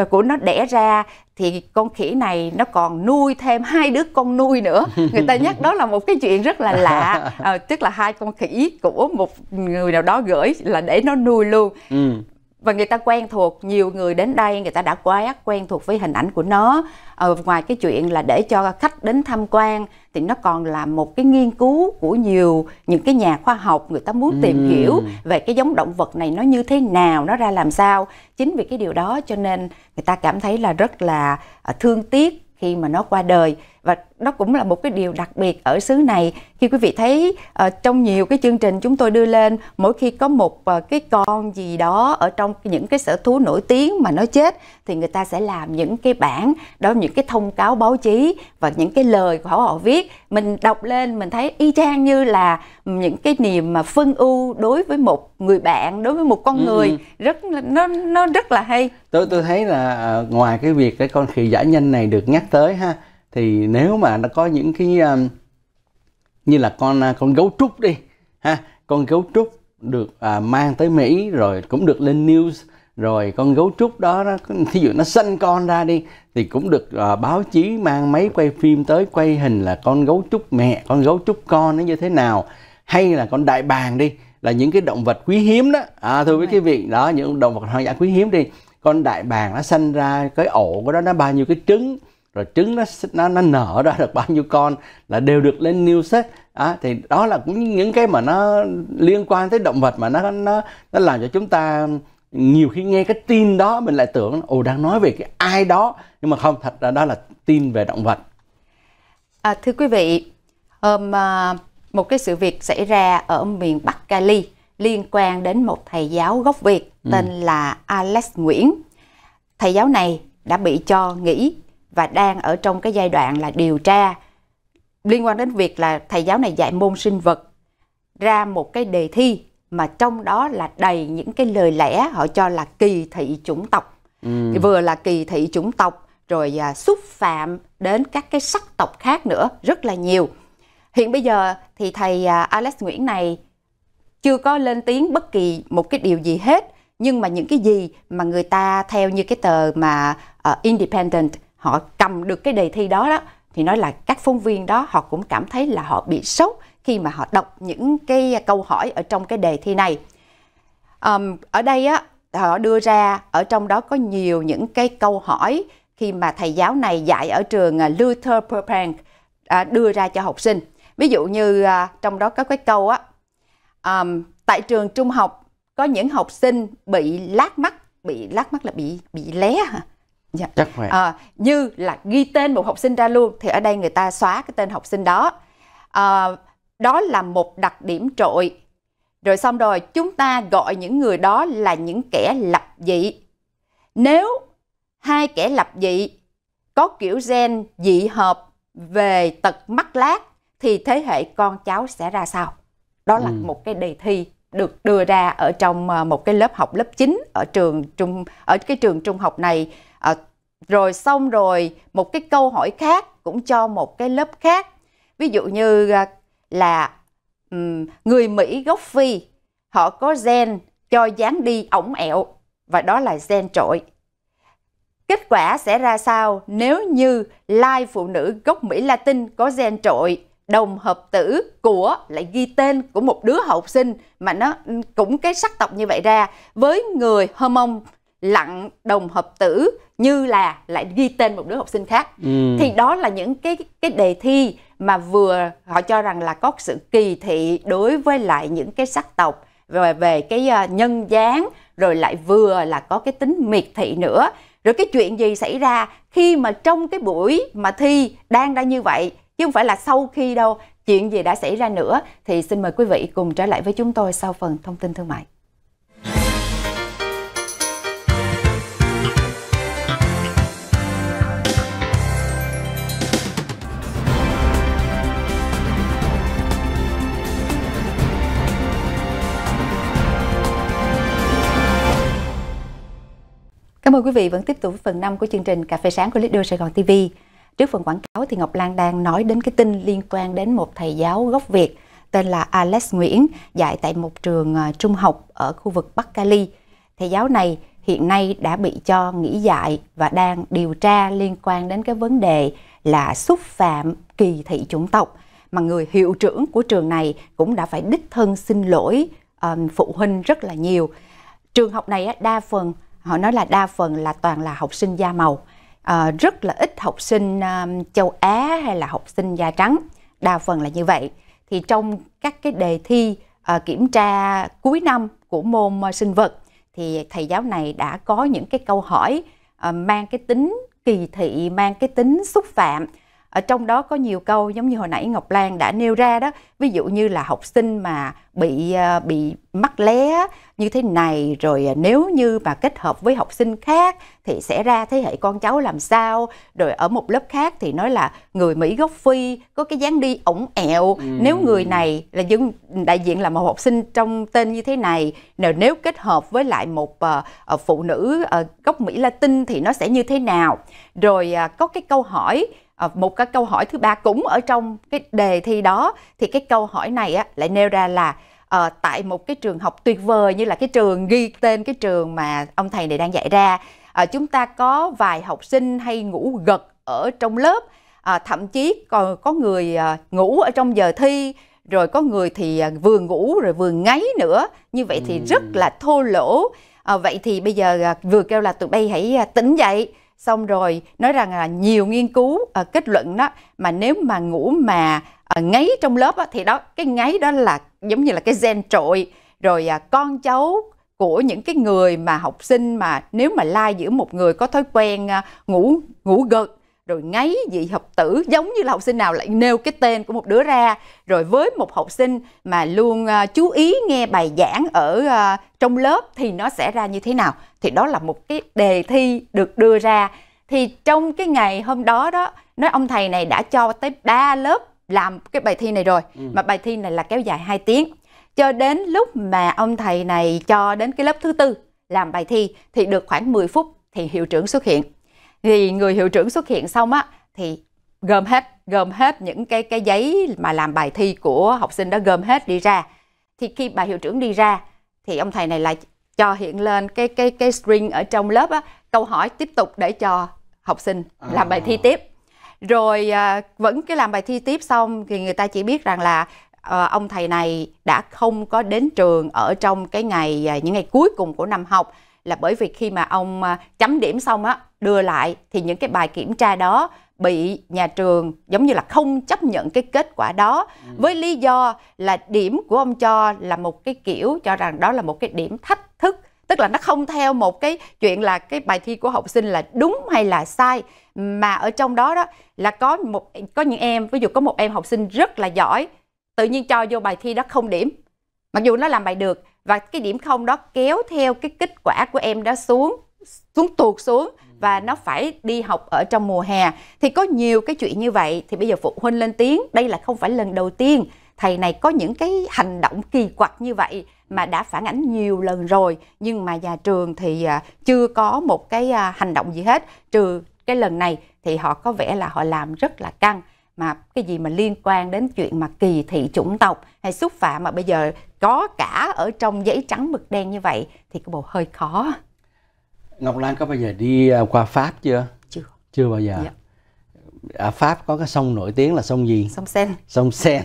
uh, của nó đẻ ra thì con khỉ này nó còn nuôi thêm hai đứa con nuôi nữa người ta nhắc đó là một cái chuyện rất là lạ à, tức là hai con khỉ của một người nào đó gửi là để nó nuôi luôn ừ và người ta quen thuộc nhiều người đến đây người ta đã quá quen thuộc với hình ảnh của nó ờ, ngoài cái chuyện là để cho khách đến tham quan thì nó còn là một cái nghiên cứu của nhiều những cái nhà khoa học người ta muốn tìm ừ. hiểu về cái giống động vật này nó như thế nào nó ra làm sao chính vì cái điều đó cho nên người ta cảm thấy là rất là ờ, thương tiếc khi mà nó qua đời và đó cũng là một cái điều đặc biệt ở xứ này khi quý vị thấy uh, trong nhiều cái chương trình chúng tôi đưa lên mỗi khi có một uh, cái con gì đó ở trong những cái sở thú nổi tiếng mà nó chết thì người ta sẽ làm những cái bản đó những cái thông cáo báo chí và những cái lời của họ viết mình đọc lên mình thấy y chang như là những cái niềm mà phân ưu đối với một người bạn đối với một con ừ, người ừ. rất nó nó rất là hay tôi tôi thấy là ờ, ngoài cái việc cái con khỉ giả nhanh này được nhắc tới ha thì nếu mà nó có những cái um, như là con à, con gấu trúc đi ha con gấu trúc được à, mang tới Mỹ rồi cũng được lên news rồi con gấu trúc đó, đó thí dụ nó sinh con ra đi thì cũng được à, báo chí mang máy quay phim tới quay hình là con gấu trúc mẹ con gấu trúc con nó như thế nào hay là con đại bàng đi là những cái động vật quý hiếm đó à, thưa quý vị, vị đó những động vật hoang dã quý hiếm đi con đại bàng nó sinh ra cái ổ của nó nó bao nhiêu cái trứng rồi trứng nó nó nó nở ra được bao nhiêu con là đều được lên news hết à, thì đó là cũng những cái mà nó liên quan tới động vật mà nó nó nó làm cho chúng ta nhiều khi nghe cái tin đó mình lại tưởng ồ đang nói về cái ai đó nhưng mà không thật ra đó là tin về động vật à, thưa quý vị hôm à, một cái sự việc xảy ra ở miền Bắc Cali liên quan đến một thầy giáo gốc Việt ừ. tên ừ. là Alex Nguyễn thầy giáo này đã bị cho nghỉ và đang ở trong cái giai đoạn là điều tra liên quan đến việc là thầy giáo này dạy môn sinh vật ra một cái đề thi mà trong đó là đầy những cái lời lẽ họ cho là kỳ thị chủng tộc ừ. vừa là kỳ thị chủng tộc rồi à, xúc phạm đến các cái sắc tộc khác nữa rất là nhiều hiện bây giờ thì thầy à, Alex Nguyễn này chưa có lên tiếng bất kỳ một cái điều gì hết nhưng mà những cái gì mà người ta theo như cái tờ mà uh, Independent họ cầm được cái đề thi đó đó thì nói là các phóng viên đó họ cũng cảm thấy là họ bị sốc khi mà họ đọc những cái câu hỏi ở trong cái đề thi này um, ở đây á họ đưa ra ở trong đó có nhiều những cái câu hỏi khi mà thầy giáo này dạy ở trường à, Luther Burbank à, đưa ra cho học sinh ví dụ như à, trong đó có cái câu á um, tại trường trung học có những học sinh bị lát mắt bị lát mắt là bị bị lé hả? Dạ. Chắc khỏe. À, như là ghi tên một học sinh ra luôn thì ở đây người ta xóa cái tên học sinh đó. À, đó là một đặc điểm trội. Rồi xong rồi chúng ta gọi những người đó là những kẻ lập dị. Nếu hai kẻ lập dị có kiểu gen dị hợp về tật mắt lát thì thế hệ con cháu sẽ ra sao? Đó là ừ. một cái đề thi được đưa ra ở trong ờ, một cái lớp học lớp 9 ở trường trung ở cái trường trung học này à, rồi xong rồi một cái câu hỏi khác cũng cho một cái lớp khác ví dụ như à, là um, người Mỹ gốc Phi họ có gen cho dán đi ổng ẹo và đó là gen trội kết quả sẽ ra sao nếu như lai phụ nữ gốc Mỹ Latin có gen trội đồng hợp tử của lại ghi tên của một đứa học sinh mà nó cũng cái sắc tộc như vậy ra với người Hmong lặng đồng hợp tử như là lại ghi tên một đứa học sinh khác ừ. thì đó là những cái cái đề thi mà vừa họ cho rằng là có sự kỳ thị đối với lại những cái sắc tộc rồi về cái ờ, nhân dáng rồi lại vừa là có cái tính miệt thị nữa rồi cái chuyện gì xảy ra khi mà trong cái buổi mà thi đang ra như vậy chứ không phải là sau khi đâu chuyện gì đã xảy ra nữa thì xin mời quý vị cùng trở lại với chúng tôi sau phần thông tin thương mại Cảm ơn quý vị vẫn tiếp tục với phần 5 của chương trình Cà phê sáng của Lido Sài Gòn TV. Trước phần quảng cáo thì Ngọc Lan đang nói đến cái tin liên quan đến một thầy giáo gốc Việt tên là Alex Nguyễn dạy tại một trường à, trung học ở khu vực Bắc Cali. Thầy giáo này hiện nay đã bị cho nghỉ dạy và đang điều tra liên quan đến cái vấn đề là xúc phạm kỳ thị chủng tộc mà người hiệu trưởng của trường này cũng đã phải đích thân xin lỗi um, phụ huynh rất là nhiều trường học này đa phần họ nói là đa phần là toàn là học sinh da màu à, rất là ít học sinh um, châu Á hay là học sinh da trắng đa phần là như vậy thì trong các cái đề thi uh, kiểm tra cuối năm của môn uh, sinh vật thì thầy giáo này đã có những cái câu hỏi uh, mang cái tính kỳ thị mang cái tính xúc phạm ở trong đó có nhiều câu giống như hồi nãy Ngọc Lan đã nêu ra đó ví dụ như là học sinh mà bị bị mắc lé như thế này rồi à, nếu như mà kết hợp với học sinh khác thì sẽ ra thế hệ con cháu làm sao rồi ở một lớp khác thì nói là người Mỹ gốc Phi có cái dáng đi ổng ẹo ừ. nếu người này là dân đại diện là một học sinh trong tên như thế này nếu, kết hợp với lại một uh, phụ nữ uh, gốc Mỹ Latin thì nó sẽ như thế nào rồi uh, có cái câu hỏi một cái câu hỏi thứ ba cũng ở trong cái đề thi đó thì cái câu hỏi này á, lại nêu ra là uh, tại một cái trường học tuyệt vời như là cái trường ghi tên cái trường mà ông thầy này đang dạy ra uh, chúng ta có vài học sinh hay ngủ gật ở trong lớp uh, thậm chí còn có người uh, ngủ ở trong giờ thi rồi có người thì vừa ngủ rồi vừa ngáy nữa như vậy thì ừ. rất là thô lỗ à, vậy thì bây giờ vừa kêu là tụi bay hãy tỉnh dậy xong rồi nói rằng là nhiều nghiên cứu à, kết luận đó mà nếu mà ngủ mà Ờ, ngáy trong lớp thì đó cái ngáy đó là giống như là cái gen trội rồi à, con cháu của những cái người mà học sinh mà nếu mà lai giữa một người có thói quen à, ngủ ngủ gật rồi ngáy dị học tử giống như là học sinh nào lại nêu cái tên của một đứa ra rồi với một học sinh mà luôn à, chú ý nghe bài giảng ở trong lớp thì nó sẽ ra như thế nào thì đó là một cái đề thi được đưa ra thì trong cái ngày hôm đó đó nói ông thầy này đã cho tới ba lớp làm cái bài thi này rồi ừ. mà bài thi này là kéo dài 2 tiếng cho đến lúc mà ông thầy này cho đến cái lớp thứ tư làm bài thi thì được khoảng 10 phút thì hiệu trưởng xuất hiện thì người hiệu trưởng xuất hiện xong á thì gom hết gom hết những cái cái giấy mà làm bài thi của học sinh đó gom hết đi ra thì khi bà hiệu trưởng đi ra thì ông thầy này lại cho hiện lên cái cái cái string ở trong lớp á câu hỏi tiếp tục để cho học sinh làm bài thi à. tiếp rồi à, vẫn cái làm bài thi tiếp xong thì người ta chỉ biết rằng là à, ông thầy này đã không có đến trường ở trong cái ngày à, những ngày cuối cùng của năm học là bởi vì khi mà ông à, chấm điểm xong á đưa lại thì những cái bài kiểm tra đó bị nhà trường giống như là không chấp nhận cái kết quả đó ừ. với lý do là điểm của ông cho là một cái kiểu cho rằng đó là một cái điểm thách thức tức là nó không theo một cái chuyện là cái bài thi của học sinh là đúng hay là sai mà ở trong đó đó là có một có những em ví dụ có một em học sinh rất là giỏi tự nhiên cho vô bài thi đó không điểm mặc dù nó làm bài được và cái điểm không đó kéo theo cái kết quả của em đó xuống xuống tuột xuống và ừ. nó phải đi học ở trong mùa hè thì có nhiều cái chuyện như vậy thì bây giờ phụ huynh lên tiếng đây là không phải lần đầu tiên thầy này có những cái hành động kỳ quặc như vậy mà đã phản ánh nhiều lần rồi nhưng mà nhà trường thì à, chưa có một cái à, hành động gì hết trừ cái lần này thì họ có vẻ là họ làm rất là căng mà cái gì mà liên quan đến chuyện mà kỳ thị chủng tộc hay xúc phạm mà bây giờ có cả ở trong giấy trắng mực đen như vậy thì cái bộ hơi khó. Ngọc Lan có bao giờ đi à, qua Pháp chưa? Chưa. Chưa bao giờ. Dạ. Ở Pháp có cái sông nổi tiếng là sông gì? Sông Sen. Sông Sen.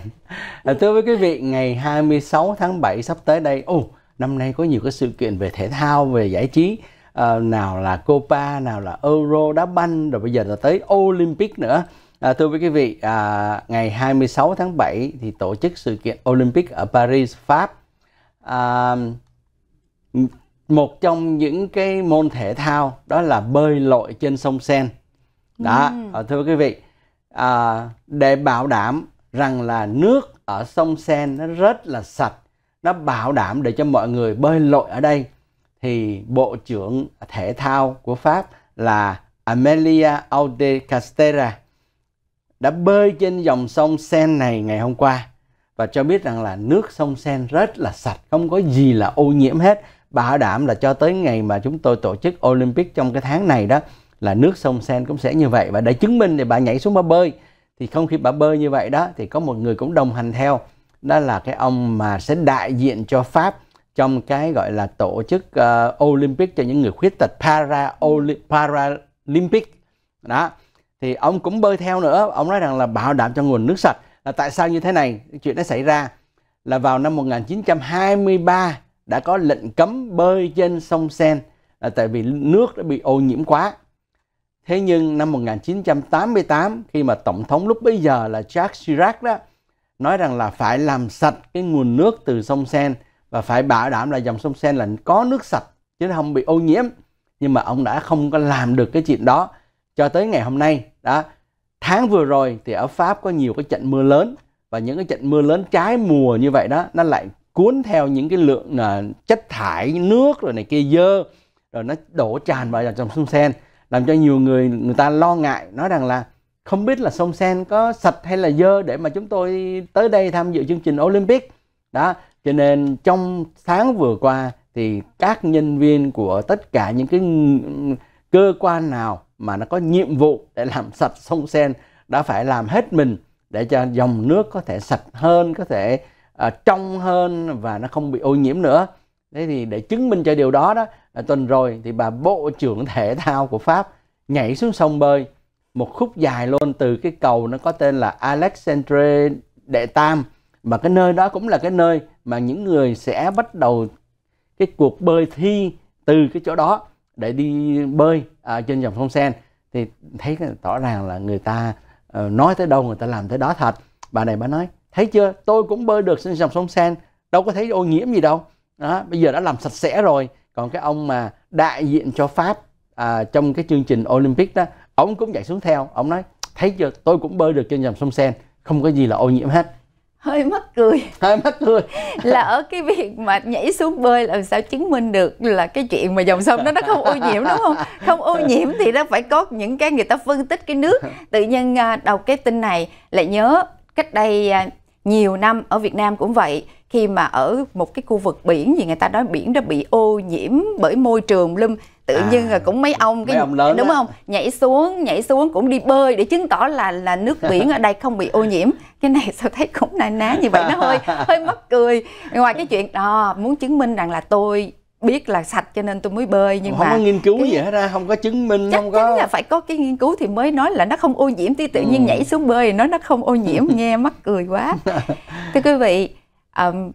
À, thưa với quý vị, ngày 26 tháng 7 sắp tới đây, ồ, oh, năm nay có nhiều cái sự kiện về thể thao, về giải trí à, nào là Copa nào là Euro đá banh rồi bây giờ là tới Olympic nữa À, thưa quý vị, à, ngày 26 tháng 7 thì tổ chức sự kiện Olympic ở Paris, Pháp. À, một trong những cái môn thể thao đó là bơi lội trên sông Sen. Đó, ừ. À, thưa quý vị, à, để bảo đảm rằng là nước ở sông Sen nó rất là sạch, nó bảo đảm để cho mọi người bơi lội ở đây thì Bộ trưởng Thể thao của Pháp là Amelia Aude Castera đã bơi trên dòng sông Sen này ngày hôm qua và cho biết rằng là nước sông Sen rất là sạch, không có gì là ô nhiễm hết. Bảo đảm là cho tới ngày mà chúng tôi tổ chức Olympic trong cái tháng này đó là nước sông Sen cũng sẽ như vậy và để chứng minh thì bà nhảy xuống bà bơi thì không khi bà bơi như vậy đó thì có một người cũng đồng hành theo đó là cái ông mà sẽ đại diện cho Pháp trong cái gọi là tổ chức uh, Olympic cho những người khuyết tật para Paralympic đó thì ông cũng bơi theo nữa ông nói rằng là bảo đảm cho nguồn nước sạch là tại sao như thế này chuyện nó xảy ra là vào năm 1923 đã có lệnh cấm bơi trên sông Sen là tại vì nước đã bị ô nhiễm quá thế nhưng năm 1988 khi mà tổng thống lúc bây giờ là Jacques Chirac đó nói rằng là phải làm sạch cái nguồn nước từ sông Sen và phải bảo đảm là dòng sông Sen là có nước sạch chứ không bị ô nhiễm nhưng mà ông đã không có làm được cái chuyện đó cho tới ngày hôm nay đó tháng vừa rồi thì ở Pháp có nhiều cái trận mưa lớn và những cái trận mưa lớn trái mùa như vậy đó nó lại cuốn theo những cái lượng là chất thải nước rồi này kia dơ rồi nó đổ tràn vào dòng sông Sen làm cho nhiều người người ta lo ngại nói rằng là không biết là sông Sen có sạch hay là dơ để mà chúng tôi tới đây tham dự chương trình Olympic đó cho nên trong tháng vừa qua thì các nhân viên của tất cả những cái cơ quan nào mà nó có nhiệm vụ để làm sạch sông sen đã phải làm hết mình để cho dòng nước có thể sạch hơn có thể uh, trong hơn và nó không bị ô nhiễm nữa thế thì để chứng minh cho điều đó đó tuần rồi thì bà bộ trưởng thể thao của pháp nhảy xuống sông bơi một khúc dài luôn từ cái cầu nó có tên là Alexandre đệ tam và cái nơi đó cũng là cái nơi mà những người sẽ bắt đầu cái cuộc bơi thi từ cái chỗ đó để đi bơi à, trên dòng sông Sen thì thấy rõ ràng là người ta uh, nói tới đâu người ta làm tới đó thật bà này bà nói thấy chưa tôi cũng bơi được trên dòng sông Sen đâu có thấy ô nhiễm gì đâu đó bây giờ đã làm sạch sẽ rồi còn cái ông mà đại diện cho Pháp à, trong cái chương trình Olympic đó ông cũng chạy xuống theo ông nói thấy chưa tôi cũng bơi được trên dòng sông Sen không có gì là ô nhiễm hết hơi mắc cười hơi mắc cười là ở cái việc mà nhảy xuống bơi làm sao chứng minh được là cái chuyện mà dòng sông đó nó không ô nhiễm đúng không không ô nhiễm thì nó phải có những cái người ta phân tích cái nước tự nhiên à, đọc cái tin này lại nhớ cách đây à, nhiều năm ở Việt Nam cũng vậy khi mà ở một cái khu vực biển gì người ta nói biển đã bị ô nhiễm bởi môi trường lum tự à, nhiên là cũng mấy ông cái mấy ông lớn đúng đó. không nhảy xuống nhảy xuống cũng đi bơi để chứng tỏ là là nước biển ở đây không bị ô nhiễm cái này sao thấy cũng na ná như vậy nó hơi hơi mắc cười ngoài cái chuyện đó muốn chứng minh rằng là tôi biết là sạch cho nên tôi mới bơi nhưng không mà không có nghiên cứu cái... gì hết ra không có chứng minh chắc không có chắc chắn là phải có cái nghiên cứu thì mới nói là nó không ô nhiễm thì tự nhiên ừ. nhảy xuống bơi nói nó không ô nhiễm nghe mắc cười quá thưa quý vị um,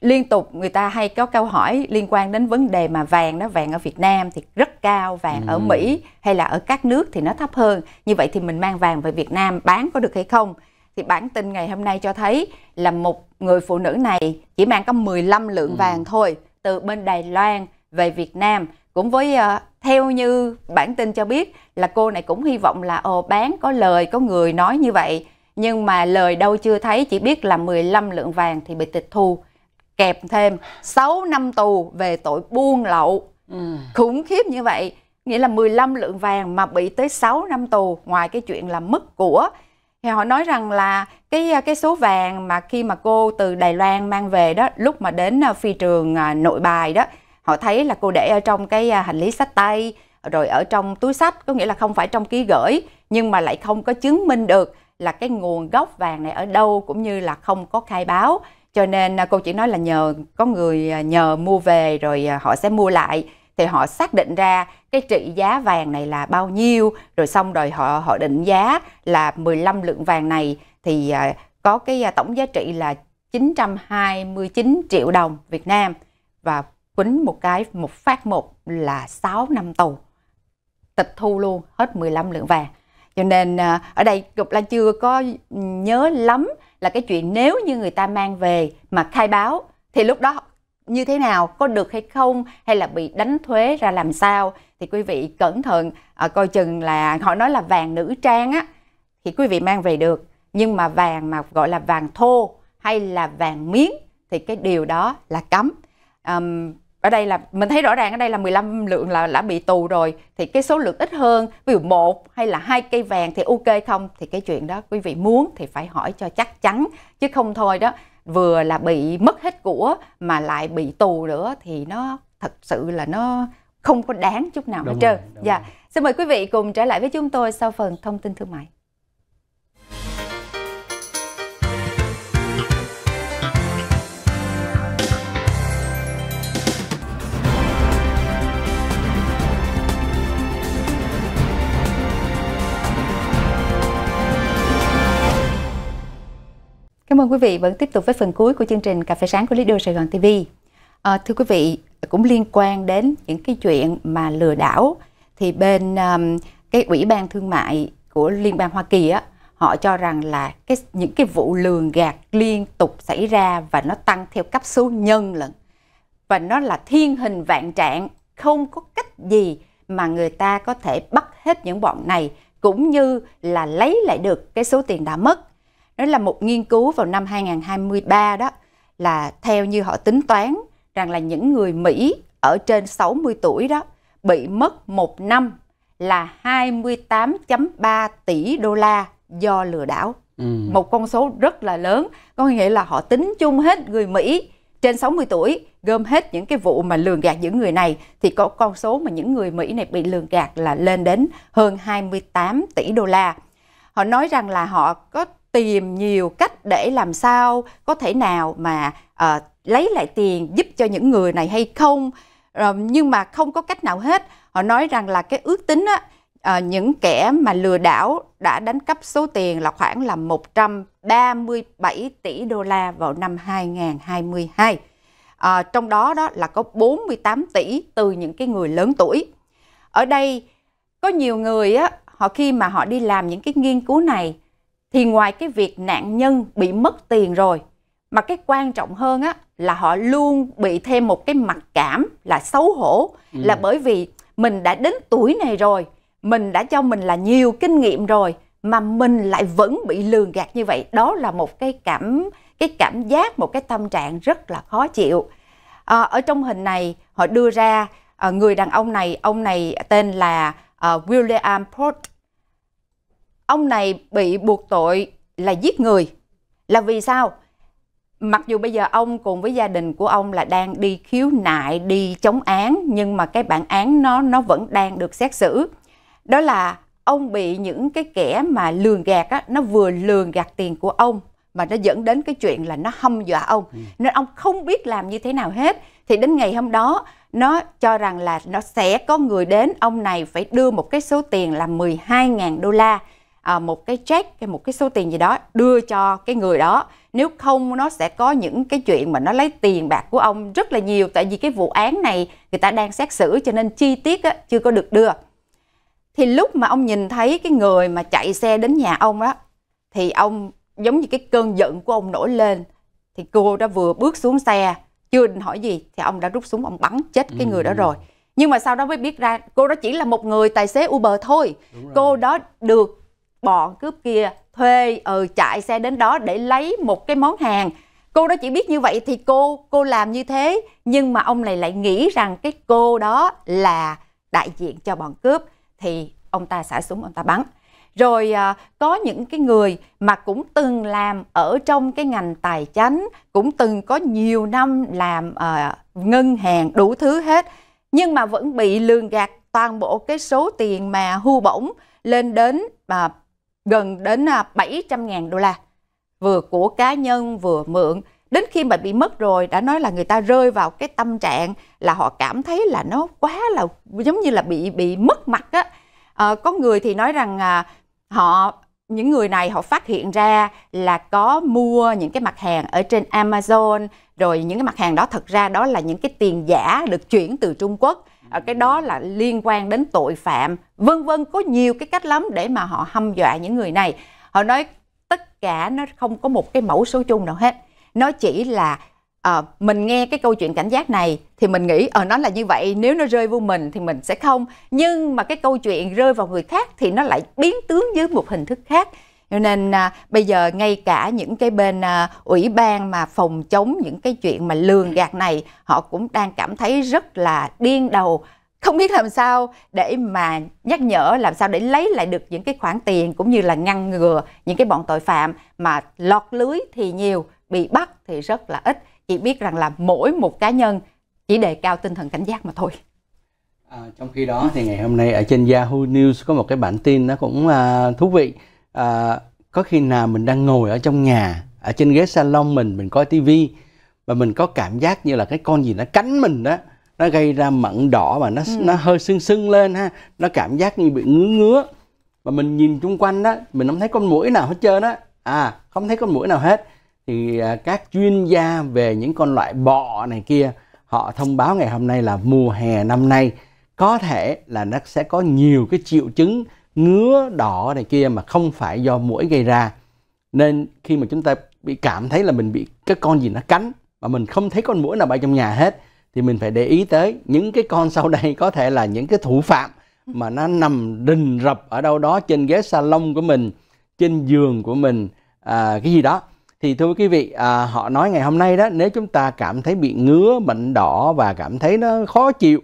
liên tục người ta hay có câu hỏi liên quan đến vấn đề mà vàng đó vàng ở Việt Nam thì rất cao vàng ừ. ở Mỹ hay là ở các nước thì nó thấp hơn như vậy thì mình mang vàng về Việt Nam bán có được hay không thì bản tin ngày hôm nay cho thấy là một người phụ nữ này chỉ mang có 15 lượng ừ. vàng thôi từ bên Đài Loan về Việt Nam cũng với uh, theo như bản tin cho biết là cô này cũng hy vọng là ồ ờ, bán có lời có người nói như vậy nhưng mà lời đâu chưa thấy chỉ biết là 15 lượng vàng thì bị tịch thu kẹp thêm 6 năm tù về tội buôn lậu ừ. khủng khiếp như vậy nghĩa là 15 lượng vàng mà bị tới 6 năm tù ngoài cái chuyện là mất của thì họ nói rằng là cái cái số vàng mà khi mà cô từ Đài Loan mang về đó lúc mà đến ờ, phi trường ờ, nội bài đó họ thấy là cô để ở trong cái ờ, hành lý sách tay rồi ở trong túi sách có nghĩa là không phải trong ký gửi nhưng mà lại không có chứng minh được là cái nguồn gốc vàng này ở đâu cũng như là không có khai báo cho nên à, cô chỉ nói là nhờ có người à, nhờ mua về rồi à, họ sẽ mua lại thì họ xác định ra cái trị giá vàng này là bao nhiêu rồi xong rồi họ họ định giá là 15 lượng vàng này thì có cái tổng giá trị là 929 triệu đồng Việt Nam và quýnh một cái một phát một là 6 năm tù tịch thu luôn hết 15 lượng vàng cho nên à, ở đây Ngọc Lan chưa có nhớ lắm là cái chuyện nếu như người ta mang về mà khai báo thì lúc đó như thế nào có được hay không hay là bị đánh thuế ra làm sao thì quý vị cẩn thận à, coi chừng là họ nói là vàng nữ trang á thì quý vị mang về được nhưng mà vàng mà gọi là vàng thô hay là vàng miếng thì cái điều đó là cấm ở đây là mình thấy rõ ràng ở đây là 15 lượng là đã bị tù rồi thì cái số lượng ít hơn ví dụ một hay là hai cây vàng thì ok không thì cái chuyện đó quý vị muốn thì phải hỏi cho chắc chắn chứ không thôi đó vừa là bị mất hết của mà lại bị tù nữa thì nó thật sự là nó không có đáng chút nào hết trơn. Dạ, xin mời quý vị cùng trở lại với chúng tôi sau phần thông tin thương mại. Cảm ơn quý vị vẫn tiếp tục với phần cuối của chương trình Cà phê sáng của Leader Sài Gòn TV. À, thưa quý vị, cũng liên quan đến những cái chuyện mà lừa đảo thì bên um, cái ủy ban thương mại của liên bang Hoa Kỳ á họ cho rằng là cái những cái vụ lừa gạt liên tục xảy ra và nó tăng theo cấp số nhân lần và nó là thiên hình vạn trạng không có cách gì mà người ta có thể bắt hết những bọn này cũng như là lấy lại được cái số tiền đã mất đó là một nghiên cứu vào năm 2023 đó là theo như họ tính toán rằng là những người Mỹ ở trên 60 tuổi đó bị mất một năm là 28.3 tỷ đô la do lừa đảo. Ừ. Một con số rất là lớn, có nghĩa là họ tính chung hết người Mỹ trên 60 tuổi gom hết những cái vụ mà lường gạt những người này thì có con số mà những người Mỹ này bị lường gạt là lên đến hơn 28 tỷ đô la. Họ nói rằng là họ có tìm nhiều cách để làm sao có thể nào mà à, lấy lại tiền giúp cho những người này hay không à, nhưng mà không có cách nào hết họ nói rằng là cái ước tính á, à, những kẻ mà lừa đảo đã đánh cắp số tiền là khoảng là 137 tỷ đô la vào năm 2022 à, trong đó đó là có 48 tỷ từ những cái người lớn tuổi ở đây có nhiều người á, họ khi mà họ đi làm những cái nghiên cứu này thì ngoài cái việc nạn nhân bị mất tiền rồi mà cái quan trọng hơn á là họ luôn bị thêm một cái mặc cảm là xấu hổ ừ. là bởi vì mình đã đến tuổi này rồi mình đã cho mình là nhiều kinh nghiệm rồi mà mình lại vẫn bị lường gạt như vậy đó là một cái cảm cái cảm giác một cái tâm trạng rất là khó chịu à, ở trong hình này họ đưa ra à, người đàn ông này ông này tên là à, William Port ông này bị buộc tội là giết người. Là vì sao? Mặc dù bây giờ ông cùng với gia đình của ông là đang đi khiếu nại, đi chống án nhưng mà cái bản án nó nó vẫn đang được xét xử. Đó là ông bị những cái kẻ mà lường gạt á, nó vừa lường gạt tiền của ông mà nó dẫn đến cái chuyện là nó hâm dọa ông ừ. nên ông không biết làm như thế nào hết thì đến ngày hôm đó nó cho rằng là nó sẽ có người đến ông này phải đưa một cái số tiền là 12.000 đô la À, một cái check cái một cái số tiền gì đó đưa cho cái người đó nếu không nó sẽ có những cái chuyện mà nó lấy tiền bạc của ông rất là nhiều tại vì cái vụ án này người ta đang xét xử cho nên chi tiết á, chưa có được đưa thì lúc mà ông nhìn thấy cái người mà chạy xe đến nhà ông đó thì ông giống như cái cơn giận của ông nổi lên thì cô đã vừa bước xuống xe chưa định hỏi gì thì ông đã rút súng ông bắn chết cái người đó ừ. rồi nhưng mà sau đó mới biết ra cô đó chỉ là một người tài xế Uber thôi cô đó được bọn cướp kia thuê ờ chạy xe đến đó để lấy một cái món hàng cô đó chỉ biết như vậy thì cô cô làm như thế nhưng mà ông này lại nghĩ rằng cái cô đó là đại diện cho bọn cướp thì ông ta xả súng ông ta bắn rồi à, có những cái người mà cũng từng làm ở trong cái ngành tài chánh cũng từng có nhiều năm làm à, ngân hàng đủ thứ hết nhưng mà vẫn bị lường gạt toàn bộ cái số tiền mà hưu bổng lên đến à, gần đến 700.000 à, đô la vừa của cá nhân vừa mượn đến khi mà bị mất rồi đã nói là người ta rơi vào cái tâm trạng là họ cảm thấy là nó quá là giống như là bị bị mất mặt á à, có người thì nói rằng à, họ những người này họ phát hiện ra là có mua những cái mặt hàng ở trên Amazon rồi những cái mặt hàng đó thật ra đó là những cái tiền giả được chuyển từ Trung Quốc Ờ, cái đó là liên quan đến tội phạm vân vân có nhiều cái cách lắm để mà họ hâm dọa những người này họ nói tất cả nó không có một cái mẫu số chung nào hết nó chỉ là à, mình nghe cái câu chuyện cảnh giác này thì mình nghĩ ờ nó là như vậy nếu nó rơi vô mình thì mình sẽ không nhưng mà cái câu chuyện rơi vào người khác thì nó lại biến tướng dưới một hình thức khác nên à, bây giờ ngay cả những cái bên à, ủy ban mà phòng chống những cái chuyện mà lường gạt này họ cũng đang cảm thấy rất là điên đầu không biết làm sao để mà nhắc nhở làm sao để lấy lại được những cái khoản tiền cũng như là ngăn ngừa những cái bọn tội phạm mà lọt lưới thì nhiều bị bắt thì rất là ít chỉ biết rằng là mỗi một cá nhân chỉ đề cao tinh thần cảnh giác mà thôi à, trong khi đó thì ngày hôm nay ở trên Yahoo News có một cái bản tin nó cũng à, thú vị à, có khi nào mình đang ngồi ở trong nhà ở trên ghế salon mình mình coi tivi và mình có cảm giác như là cái con gì nó cắn mình đó nó gây ra mận đỏ mà nó ừ. nó hơi sưng sưng lên ha nó cảm giác như bị ngứa ngứa mà mình nhìn chung quanh đó mình không thấy con mũi nào hết trơn á à không thấy con mũi nào hết thì à, các chuyên gia về những con loại bọ này kia họ thông báo ngày hôm nay là mùa hè năm nay có thể là nó sẽ có nhiều cái triệu chứng ngứa đỏ này kia mà không phải do mũi gây ra nên khi mà chúng ta bị cảm thấy là mình bị cái con gì nó cắn mà mình không thấy con mũi nào bay trong nhà hết thì mình phải để ý tới những cái con sau đây có thể là những cái thủ phạm mà nó nằm rình rập ở đâu đó trên ghế salon của mình trên giường của mình à, cái gì đó thì thưa quý vị à, họ nói ngày hôm nay đó nếu chúng ta cảm thấy bị ngứa bệnh đỏ và cảm thấy nó khó chịu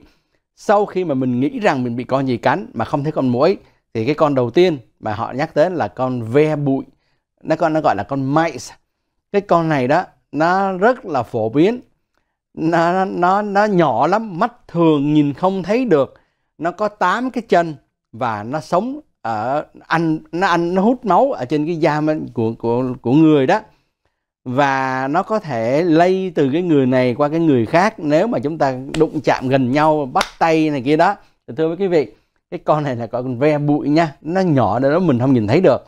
sau khi mà mình nghĩ rằng mình bị con gì cắn mà không thấy con muỗi thì cái con đầu tiên mà họ nhắc đến là con ve bụi nó con nó gọi là con mice cái con này đó nó rất là phổ biến nó nó nó nhỏ lắm mắt thường nhìn không thấy được nó có 8 cái chân và nó sống ở ăn nó ăn nó hút máu ở trên cái da của của của người đó và nó có thể lây từ cái người này qua cái người khác nếu mà chúng ta đụng chạm gần nhau bắt tay này kia đó thưa quý vị cái con này là con ve bụi nha nó nhỏ nên nó mình không nhìn thấy được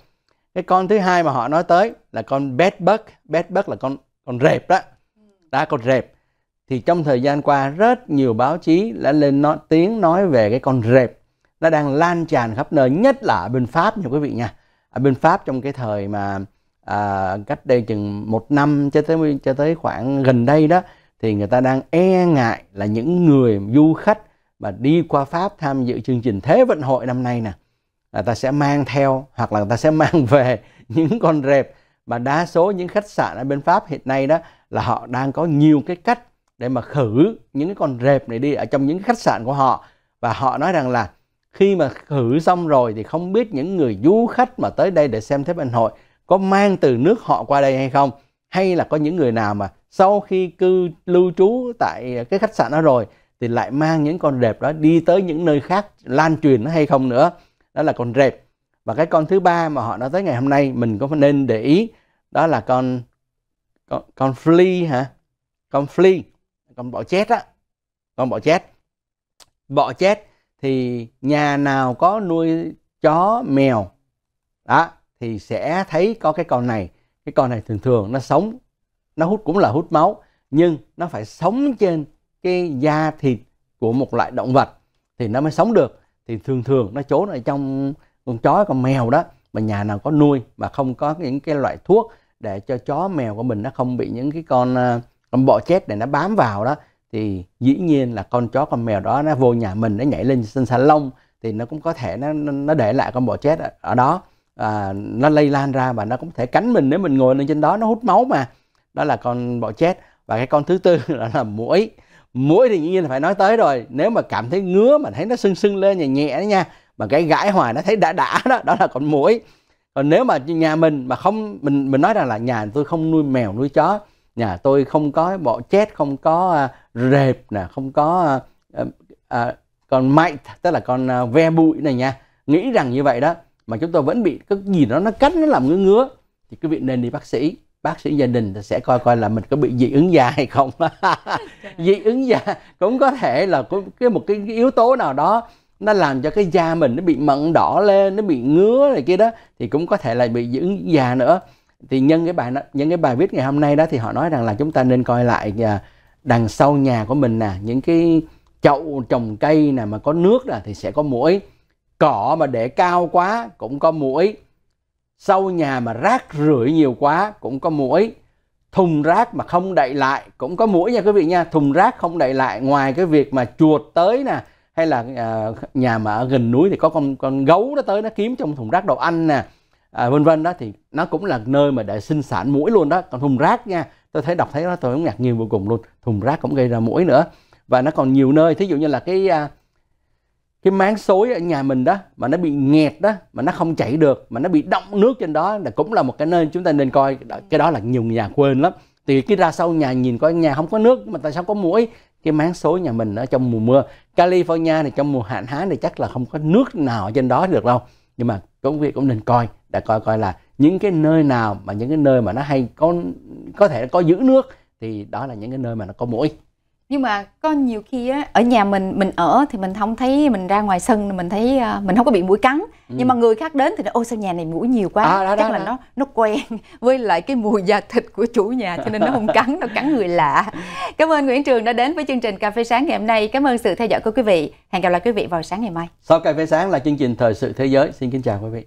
cái con thứ hai mà họ nói tới là con bed bug bed bug là con con rệp đó ừ. đã con rệp thì trong thời gian qua rất nhiều báo chí đã lên nói, tiếng nói về cái con rệp nó đang lan tràn khắp nơi nhất là ở bên Pháp nha quý vị nha ở bên Pháp trong cái thời mà à, cách đây chừng một năm cho tới cho tới khoảng gần đây đó thì người ta đang e ngại là những người du khách mà đi qua Pháp tham dự chương trình Thế vận hội năm nay nè là ta sẽ mang theo hoặc là ta sẽ mang về những con rệp mà đa số những khách sạn ở bên Pháp hiện nay đó là họ đang có nhiều cái cách để mà khử những cái con rệp này đi ở trong những khách sạn của họ và họ nói rằng là khi mà khử xong rồi thì không biết những người du khách mà tới đây để xem Thế vận hội có mang từ nước họ qua đây hay không hay là có những người nào mà sau khi cư lưu trú tại cái khách sạn đó rồi thì lại mang những con rệp đó đi tới những nơi khác lan truyền nó hay không nữa đó là con rệp và cái con thứ ba mà họ nói tới ngày hôm nay mình có nên để ý đó là con con, con flea hả con flea con bọ chét á con bọ chét bọ chét thì nhà nào có nuôi chó mèo đó thì sẽ thấy có cái con này cái con này thường thường nó sống nó hút cũng là hút máu nhưng nó phải sống trên cái da thịt của một loại động vật thì nó mới sống được thì thường thường nó trốn ở trong con chó con mèo đó mà nhà nào có nuôi mà không có những cái loại thuốc để cho chó mèo của mình nó không bị những cái con à, con bọ chét để nó bám vào đó thì dĩ nhiên là con chó con mèo đó nó vô nhà mình nó nhảy lên sân xà lông thì nó cũng có thể nó nó để lại con bọ chét ở, đó à, nó lây lan ra và nó cũng có thể cắn mình nếu mình ngồi lên trên đó nó hút máu mà đó là con bọ chét và cái con thứ tư là, là muỗi mũi thì dĩ nhiên là phải nói tới rồi nếu mà cảm thấy ngứa mà thấy nó sưng sưng lên nhẹ nhẹ đó nha mà cái gãi hoài nó thấy đã đã đó đó là con mũi còn nếu mà nhà mình mà không mình mình nói rằng là nhà tôi không nuôi mèo nuôi chó nhà tôi không có bọ chét không có uh, rệp nè không có uh, uh, con mite tức là con uh, ve bụi này nha nghĩ rằng như vậy đó mà chúng tôi vẫn bị cái gì đó nó cắn nó làm ngứa ngứa thì quý vị nên đi bác sĩ bác sĩ gia đình sẽ coi coi là mình có bị dị ứng da hay không dị ứng da cũng có thể là có cái một cái, cái yếu tố nào đó nó làm cho cái da mình nó bị mận đỏ lên nó bị ngứa này kia đó thì cũng có thể là bị dị ứng da nữa thì nhân cái bài nhân cái bài viết ngày hôm nay đó thì họ nói rằng là chúng ta nên coi lại à, đằng sau nhà của mình nè những cái chậu trồng cây nè mà có nước là thì sẽ có muỗi cỏ mà để cao quá cũng có muỗi sau nhà mà rác rưởi nhiều quá cũng có muỗi thùng rác mà không đậy lại cũng có muỗi nha quý vị nha thùng rác không đậy lại ngoài cái việc mà chuột tới nè hay là à, nhà mà ở gần núi thì có con con gấu nó tới nó kiếm trong thùng rác đồ ăn nè à, vân vân đó thì nó cũng là nơi mà để sinh sản muỗi luôn đó còn thùng rác nha tôi thấy đọc thấy nó tôi cũng ngạc nhiên vô cùng luôn thùng rác cũng gây ra muỗi nữa và nó còn nhiều nơi thí dụ như là cái à, cái máng xối ở nhà mình đó mà nó bị nghẹt đó mà nó không chảy được mà nó bị động nước trên đó là cũng là một cái nơi chúng ta nên coi cái đó là nhiều nhà quên lắm thì cái ra sau nhà nhìn coi nhà không có nước mà tại sao có mũi cái máng xối nhà mình ở trong mùa mưa California này trong mùa hạn hán này chắc là không có nước nào trên đó được đâu nhưng mà công việc cũng nên coi đã coi coi là những cái nơi nào mà những cái nơi mà nó hay có có thể có giữ nước thì đó là những cái nơi mà nó có mũi nhưng mà có nhiều khi á, ở nhà mình mình ở thì mình không thấy mình ra ngoài sân mình thấy ờ, mình không có bị mũi cắn ừ. nhưng mà người khác đến thì nó ôi sao nhà này mũi nhiều quá à, đó, chắc đó, là đó. nó nó quen với lại cái mùi da thịt của chủ nhà cho nên nó không cắn nó cắn người lạ cảm ơn Nguyễn Trường đã đến với chương trình cà phê sáng ngày hôm nay cảm ơn sự theo dõi của quý vị hẹn gặp lại quý vị vào sáng ngày mai sau cà phê sáng là chương trình thời sự thế giới xin kính chào quý vị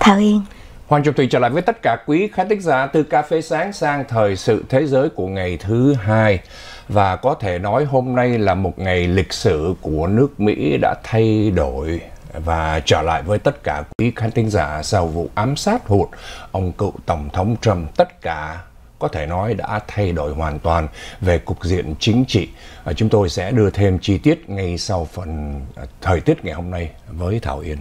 Thảo Yên. Hoàng Trung Thủy trở lại với tất cả quý khán thính giả từ cà phê sáng sang thời sự thế giới của ngày thứ hai và có thể nói hôm nay là một ngày lịch sử của nước Mỹ đã thay đổi và trở lại với tất cả quý khán thính giả sau vụ ám sát hụt ông cựu tổng thống Trump tất cả có thể nói đã thay đổi hoàn toàn về cục diện chính trị. À, chúng tôi sẽ đưa thêm chi tiết ngay sau phần à, thời tiết ngày hôm nay với Thảo Yên.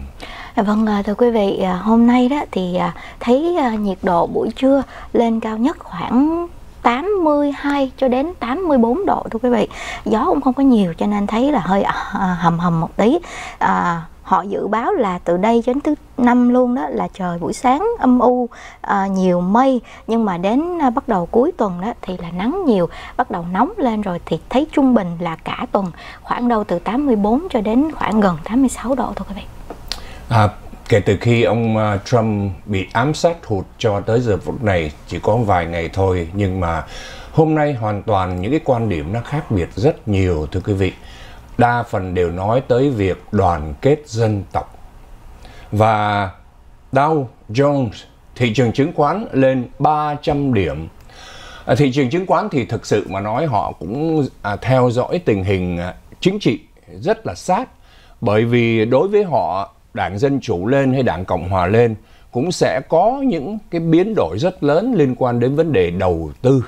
Dạ vâng, à, thưa quý vị, hôm nay đó thì thấy nhiệt độ buổi trưa lên cao nhất khoảng 82 cho đến 84 độ thưa quý vị. Gió cũng không có nhiều cho nên thấy là hơi hầm hầm một tí. À, họ dự báo là từ đây đến thứ năm luôn đó là trời buổi sáng âm u à, nhiều mây nhưng mà đến à, bắt đầu cuối tuần đó thì là nắng nhiều bắt đầu nóng lên rồi thì thấy trung bình là cả tuần khoảng đâu từ 84 cho đến khoảng gần 86 độ thôi các bạn à, kể từ khi ông à, Trump bị ám sát hụt cho tới giờ phút này chỉ có vài ngày thôi nhưng mà hôm nay hoàn toàn những cái quan điểm nó khác biệt rất nhiều thưa quý vị đa phần đều nói tới việc đoàn kết dân tộc. Và Dow Jones, thị trường chứng khoán lên 300 điểm. À, thị trường chứng khoán thì thực sự mà nói họ cũng à, theo dõi tình hình à, chính trị rất là sát. Bởi vì đối với họ, đảng Dân Chủ lên hay đảng Cộng Hòa lên cũng sẽ có những cái biến đổi rất lớn liên quan đến vấn đề đầu tư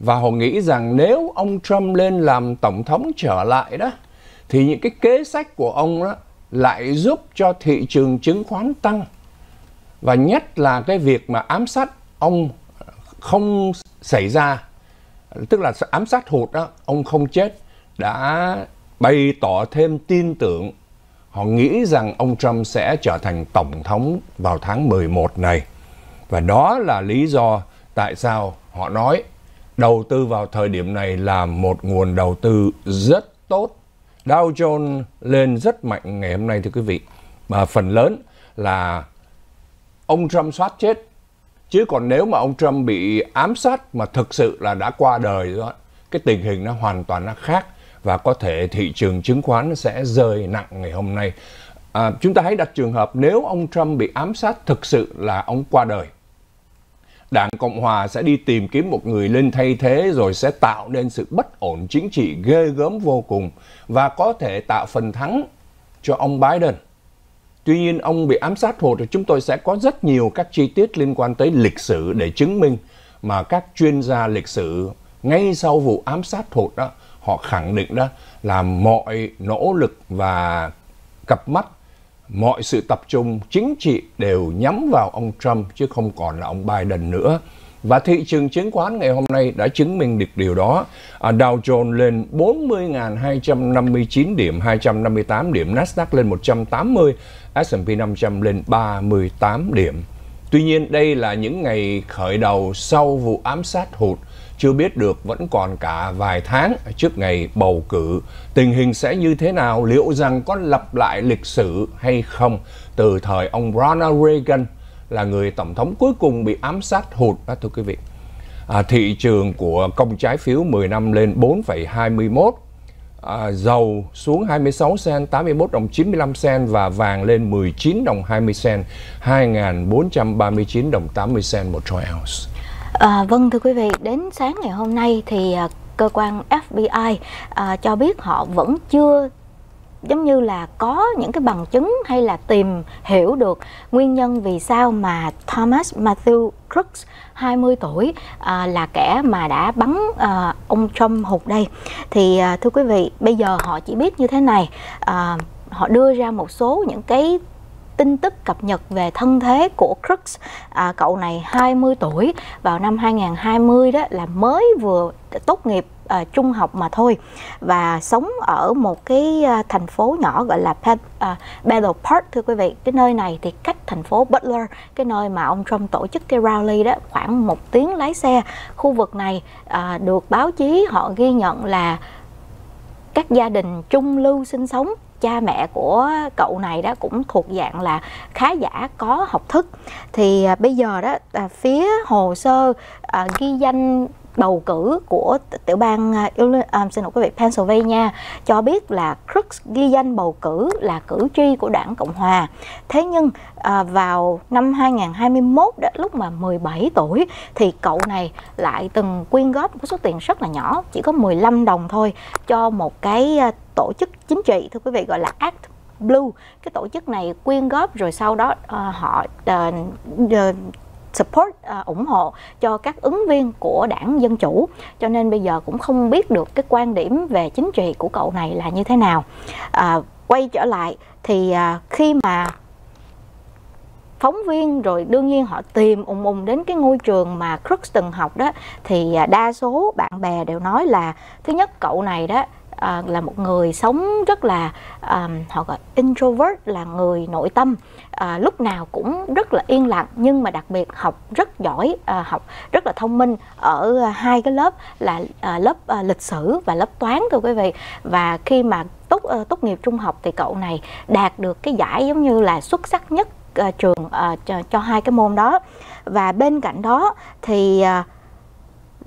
và họ nghĩ rằng nếu ông Trump lên làm tổng thống trở lại đó thì những cái kế sách của ông đó lại giúp cho thị trường chứng khoán tăng và nhất là cái việc mà ám sát ông không xảy ra tức là ám sát hụt đó ông không chết đã bày tỏ thêm tin tưởng họ nghĩ rằng ông Trump sẽ trở thành tổng thống vào tháng 11 này và đó là lý do tại sao họ nói đầu tư vào thời điểm này là một nguồn đầu tư rất tốt. Dow Jones lên rất mạnh ngày hôm nay thưa quý vị. Mà phần lớn là ông Trump soát chết. Chứ còn nếu mà ông Trump bị ám sát mà thực sự là đã qua đời đó, cái tình hình nó hoàn toàn nó khác và có thể thị trường chứng khoán sẽ rơi nặng ngày hôm nay. À, chúng ta hãy đặt trường hợp nếu ông Trump bị ám sát thực sự là ông qua đời Đảng Cộng Hòa sẽ đi tìm kiếm một người lên thay thế rồi sẽ tạo nên sự bất ổn chính trị ghê gớm vô cùng và có thể tạo phần thắng cho ông Biden. Tuy nhiên ông bị ám sát hột thì chúng tôi sẽ có rất nhiều các chi tiết liên quan tới lịch sử để chứng minh mà các chuyên gia lịch sử ngay sau vụ ám sát hột đó họ khẳng định đó là mọi nỗ lực và cặp mắt mọi sự tập trung chính trị đều nhắm vào ông Trump chứ không còn là ông Biden nữa. Và thị trường chứng khoán ngày hôm nay đã chứng minh được điều đó. À, Dow Jones lên 40.259 điểm, 258 điểm, Nasdaq lên 180, S&P 500 lên 38 điểm. Tuy nhiên đây là những ngày khởi đầu sau vụ ám sát hụt chưa biết được vẫn còn cả vài tháng trước ngày bầu cử tình hình sẽ như thế nào liệu rằng có lặp lại lịch sử hay không từ thời ông Ronald Reagan là người tổng thống cuối cùng bị ám sát hụt đó thưa quý vị à, thị trường của công trái phiếu 10 năm lên 4,21 à, dầu xuống 26 cent 81 đồng 95 sen và vàng lên 19 đồng 20 cent 2.439 đồng 80 sen một troy ounce À, vâng thưa quý vị, đến sáng ngày hôm nay thì à, cơ quan FBI à, cho biết họ vẫn chưa giống như là có những cái bằng chứng hay là tìm hiểu được nguyên nhân vì sao mà Thomas Matthew Crooks 20 tuổi à, là kẻ mà đã bắn à, ông Trump hụt đây thì à, thưa quý vị bây giờ họ chỉ biết như thế này à, họ đưa ra một số những cái tin tức cập nhật về thân thế của Crooks. À, cậu này 20 tuổi, vào năm 2020 đó là mới vừa tốt nghiệp à, trung học mà thôi và sống ở một cái à, thành phố nhỏ gọi là Pe- à, Park thưa quý vị cái nơi này thì cách thành phố Butler cái nơi mà ông Trump tổ chức cái rally đó khoảng một tiếng lái xe khu vực này à, được báo chí họ ghi nhận là các gia đình chung lưu sinh sống cha mẹ của cậu này đó cũng thuộc dạng là khá giả có học thức thì à, bây giờ đó à, phía hồ sơ à, ghi danh bầu cử của tiểu bang à, à, xin lỗi quý vị Pennsylvania cho biết là Cruz ghi danh bầu cử là cử tri của đảng Cộng hòa. Thế nhưng à, vào năm 2021 đó, lúc mà 17 tuổi thì cậu này lại từng quyên góp một số tiền rất là nhỏ, chỉ có 15 đồng thôi cho một cái à, tổ chức chính trị thưa quý vị gọi là Act Blue. Cái tổ chức này quyên góp rồi sau đó uh, họ uh, uh, support uh, ủng hộ cho các ứng viên của đảng dân chủ cho nên bây giờ cũng không biết được cái quan điểm về chính trị của cậu này là như thế nào uh, quay trở lại thì uh, khi mà phóng viên rồi đương nhiên họ tìm ùng ùng đến cái ngôi trường mà Crooks từng học đó thì đa số bạn bè đều nói là thứ nhất cậu này đó à, là một người sống rất là à, họ gọi introvert là người nội tâm à, lúc nào cũng rất là yên lặng nhưng mà đặc biệt học rất giỏi à, học rất là thông minh ở hai cái lớp là à, lớp à, lịch sử và lớp toán thưa quý vị và khi mà tốt uh, tốt nghiệp trung học thì cậu này đạt được cái giải giống như là xuất sắc nhất uh, trường uh, cho, cho hai cái môn đó và bên cạnh đó thì uh,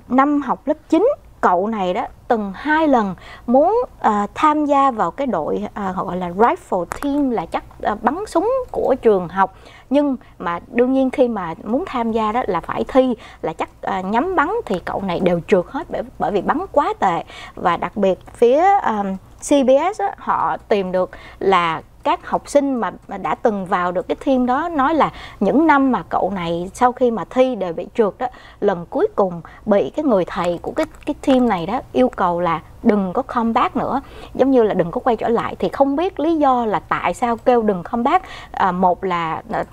năm học lớp 9 cậu này đó từng hai lần muốn uh, tham gia vào cái đội uh, gọi là rifle team là chắc uh, bắn súng của trường học nhưng mà đương nhiên khi mà muốn tham gia đó là phải thi là chắc uh, nhắm bắn thì cậu này đều trượt hết bởi, bởi vì bắn quá tệ và đặc biệt phía um, CBS á, họ tìm được là các học sinh mà đã từng vào được cái team đó nói là những năm mà cậu này sau khi mà thi đều bị trượt đó lần cuối cùng bị cái người thầy của cái cái team này đó yêu cầu là đừng có bác nữa giống như là đừng có quay trở lại thì không biết lý do là tại sao kêu đừng comeback à, một là à,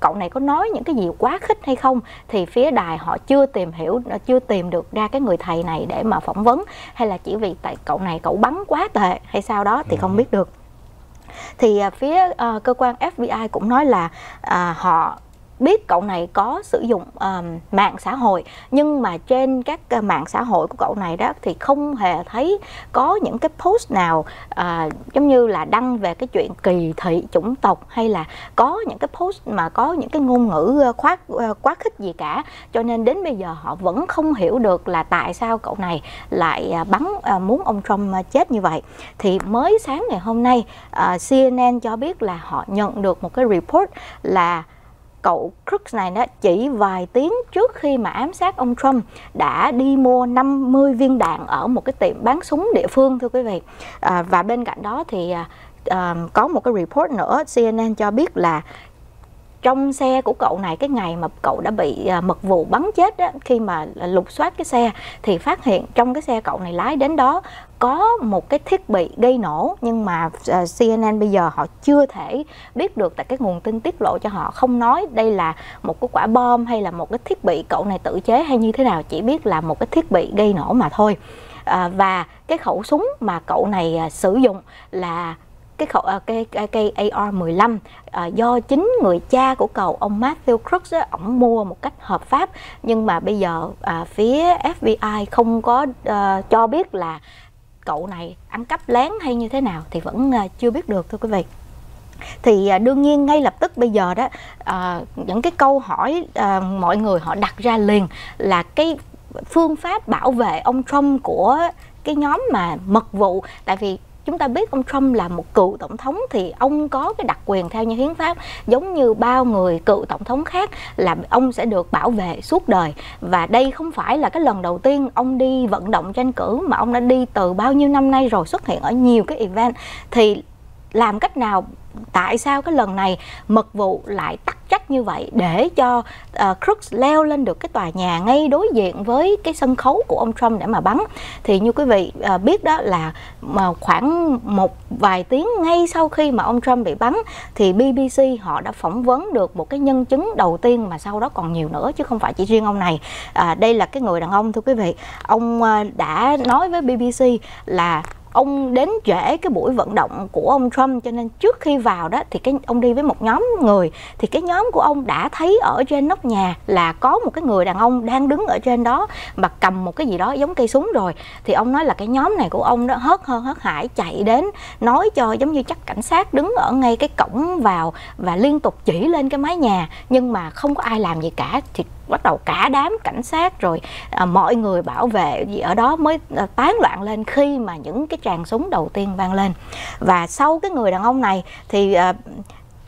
cậu này có nói những cái gì quá khích hay không thì phía đài họ chưa tìm hiểu à, chưa tìm được ra cái người thầy này để mà phỏng vấn hay là chỉ vì tại cậu này cậu bắn quá tệ hay sao đó thì không ừ. biết được thì à, phía uh, cơ quan fbi cũng nói là uh, họ biết cậu này có sử dụng um, mạng xã hội nhưng mà trên các ờ, mạng xã hội của cậu này đó thì không hề thấy có những cái post nào uh, giống như là đăng về cái chuyện kỳ thị chủng tộc hay là có những cái post mà có những cái ngôn ngữ uh, quá khích gì cả cho nên đến bây giờ họ vẫn không hiểu được là tại sao cậu này lại bắn uh, muốn ông Trump uh, chết như vậy thì mới sáng ngày hôm nay uh, CNN cho biết là họ nhận được một cái report là cậu Crooks này đó chỉ vài tiếng trước khi mà ám sát ông Trump đã đi mua 50 viên đạn ở một cái tiệm bán súng địa phương thưa quý vị à, và bên cạnh đó thì à, à có một cái report nữa CNN cho biết là trong xe của cậu này cái ngày mà cậu đã bị à, mật vụ bắn chết đó, khi mà lục soát cái xe thì phát hiện trong cái xe cậu này lái đến đó có một cái thiết bị gây nổ nhưng mà à, CNN bây giờ họ chưa thể biết được tại cái nguồn tin tiết lộ cho họ không nói đây là một cái quả bom hay là một cái thiết bị cậu này tự chế hay như thế nào chỉ biết là một cái thiết bị gây nổ mà thôi à, và cái khẩu súng mà cậu này à, sử dụng là cái khẩu à, cái cái, cái AR15 à, do chính người cha của cậu ông Matthew Crooks ấy, ổng mua một cách hợp pháp nhưng mà bây giờ à, phía FBI không có à, cho biết là cậu này ăn cắp lén hay như thế nào thì vẫn à, chưa biết được thưa quý vị thì à, đương nhiên ngay lập tức bây giờ đó à, những cái câu hỏi à, mọi người họ đặt ra liền là cái phương pháp bảo vệ ông Trump của cái nhóm mà mật vụ tại vì chúng ta biết ông Trump là một cựu tổng thống thì ông có cái đặc quyền theo như hiến pháp giống như bao người cựu tổng thống khác là ông sẽ được bảo vệ suốt đời và đây không phải là cái lần đầu tiên ông đi vận động tranh cử mà ông đã đi từ bao nhiêu năm nay rồi xuất hiện ở nhiều cái event thì làm cách nào tại sao cái lần này mật vụ lại tắc trách như vậy để cho uh, ờ, Crooks leo lên được cái tòa nhà ngay đối diện với cái sân khấu của ông Trump để mà bắn thì như quý vị uh, biết đó là mà ờ, khoảng một vài tiếng ngay sau khi mà ông Trump bị bắn thì BBC họ đã phỏng vấn được một cái nhân chứng đầu tiên mà sau đó còn nhiều nữa chứ không phải chỉ riêng ông này uh, đây là cái người đàn ông thưa quý vị ông uh, đã nói với BBC là ông đến trễ cái buổi vận động của ông Trump cho nên trước khi vào đó thì cái ông đi với một nhóm người thì cái nhóm của ông đã thấy ở trên nóc nhà là có một cái người đàn ông đang đứng ở trên đó mà cầm một cái gì đó giống cây súng rồi thì ông nói là cái nhóm này của ông đó hớt hơn hớt hải chạy đến nói cho giống như chắc cảnh sát đứng ở ngay cái cổng vào và liên tục chỉ lên cái mái nhà nhưng mà không có ai làm gì cả thì bắt đầu cả đám cảnh sát rồi à, mọi người bảo vệ gì ở đó mới à, tán loạn lên khi mà những cái tràng súng đầu tiên vang lên và sau cái người đàn ông này thì à,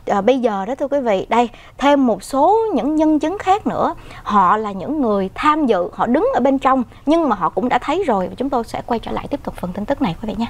à, bây giờ đó thưa quý vị đây thêm một số những nhân chứng khác nữa họ là những người tham dự họ đứng ở bên trong nhưng mà họ cũng đã thấy rồi và chúng tôi sẽ quay trở lại tiếp tục phần tin tức này quý vị nhé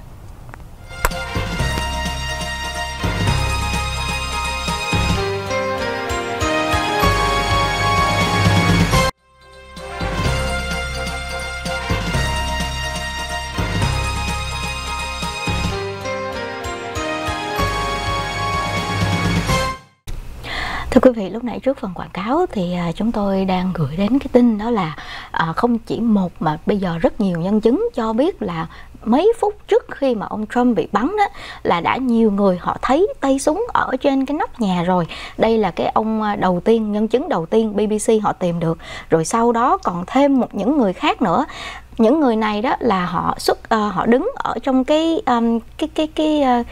Thưa quý vị, lúc nãy trước phần quảng cáo thì à, chúng tôi đang gửi đến cái tin đó là à, không chỉ một mà bây giờ rất nhiều nhân chứng cho biết là mấy phút trước khi mà ông Trump bị bắn đó là đã nhiều người họ thấy tay súng ở trên cái nóc nhà rồi. Đây là cái ông à, đầu tiên nhân chứng đầu tiên BBC họ tìm được. Rồi sau đó còn thêm một những người khác nữa những người này đó là họ xuất uh, họ đứng ở trong cái um, cái cái cái uh,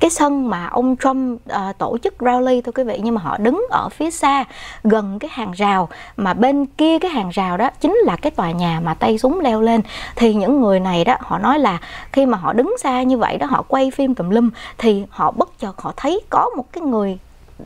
cái sân mà ông Trump uh, tổ chức rally thôi quý vị nhưng mà họ đứng ở phía xa gần cái hàng rào mà bên kia cái hàng rào đó chính là cái tòa nhà mà tay súng leo lên thì những người này đó họ nói là khi mà họ đứng xa như vậy đó họ quay phim tùm lum thì họ bất chợt họ thấy có một cái người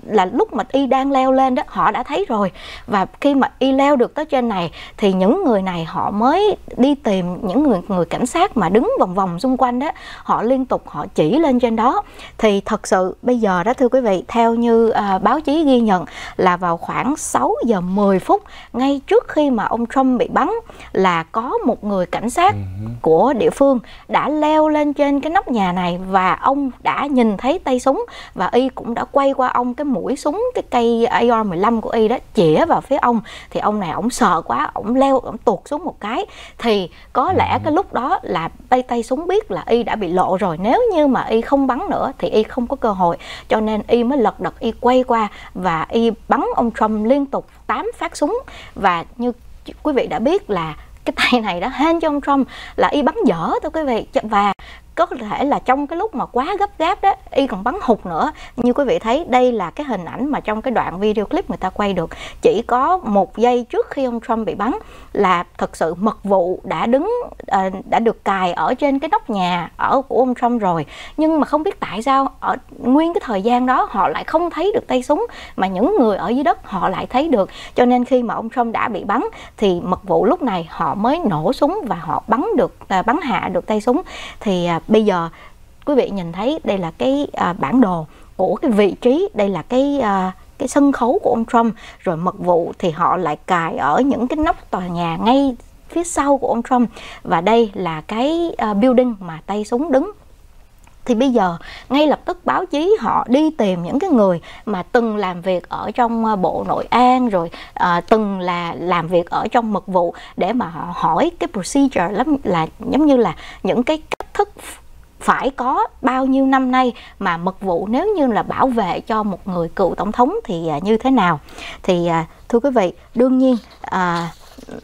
là lúc mà y đang leo lên đó họ đã thấy rồi và khi mà y leo được tới trên này thì những người này họ mới đi tìm những người người cảnh sát mà đứng vòng vòng xung quanh đó họ liên tục họ chỉ lên trên đó thì thật sự bây giờ đó thưa quý vị theo như à, báo chí ghi nhận là vào khoảng 6 giờ 10 phút ngay trước khi mà ông Trump bị bắn là có một người cảnh sát ừ của địa phương đã leo lên trên cái nóc nhà này và ông đã nhìn thấy tay súng và y cũng đã quay qua ông cái cái mũi súng cái cây AR-15 của y đó chĩa vào phía ông thì ông này ổng sợ quá ổng leo ổng tuột xuống một cái thì có ừ. lẽ cái lúc đó là tay tay súng biết là y đã bị lộ rồi nếu như mà y không bắn nữa thì y không có cơ hội cho nên y mới lật đật y quay qua và y bắn ông Trump liên tục 8 phát súng và như quý vị đã biết là cái tay này đã hên cho ông Trump là y bắn dở thôi quý vị và có thể là trong cái lúc mà quá gấp gáp đó y còn bắn hụt nữa như quý vị thấy đây là cái hình ảnh mà trong cái đoạn video clip người ta quay được chỉ có một giây trước khi ông Trump bị bắn là thật sự mật vụ đã đứng ờ, đã được cài ở trên cái nóc nhà ở của ông Trump rồi nhưng mà không biết tại sao ở nguyên cái thời gian đó họ lại không thấy được tay súng mà những người ở dưới đất họ lại thấy được cho nên khi mà ông Trump đã bị bắn thì mật vụ lúc này họ mới nổ súng và họ bắn được ờ, bắn hạ được tay súng thì à, bây giờ quý vị nhìn thấy đây là cái à, bản đồ của cái vị trí đây là cái à, cái sân khấu của ông Trump rồi mật vụ thì họ lại cài ở những cái nóc tòa nhà ngay phía sau của ông Trump và đây là cái uh, building mà tay súng đứng thì bây giờ ngay lập tức báo chí họ đi tìm những cái người mà từng làm việc ở trong ờ, bộ nội an rồi à, từng là làm việc ở trong mật vụ để mà họ hỏi cái procedure lắm là giống như là những cái cách thức phải có bao nhiêu năm nay mà mật vụ nếu như là bảo vệ cho một người cựu tổng thống thì ờ, như thế nào thì thưa quý vị đương nhiên à,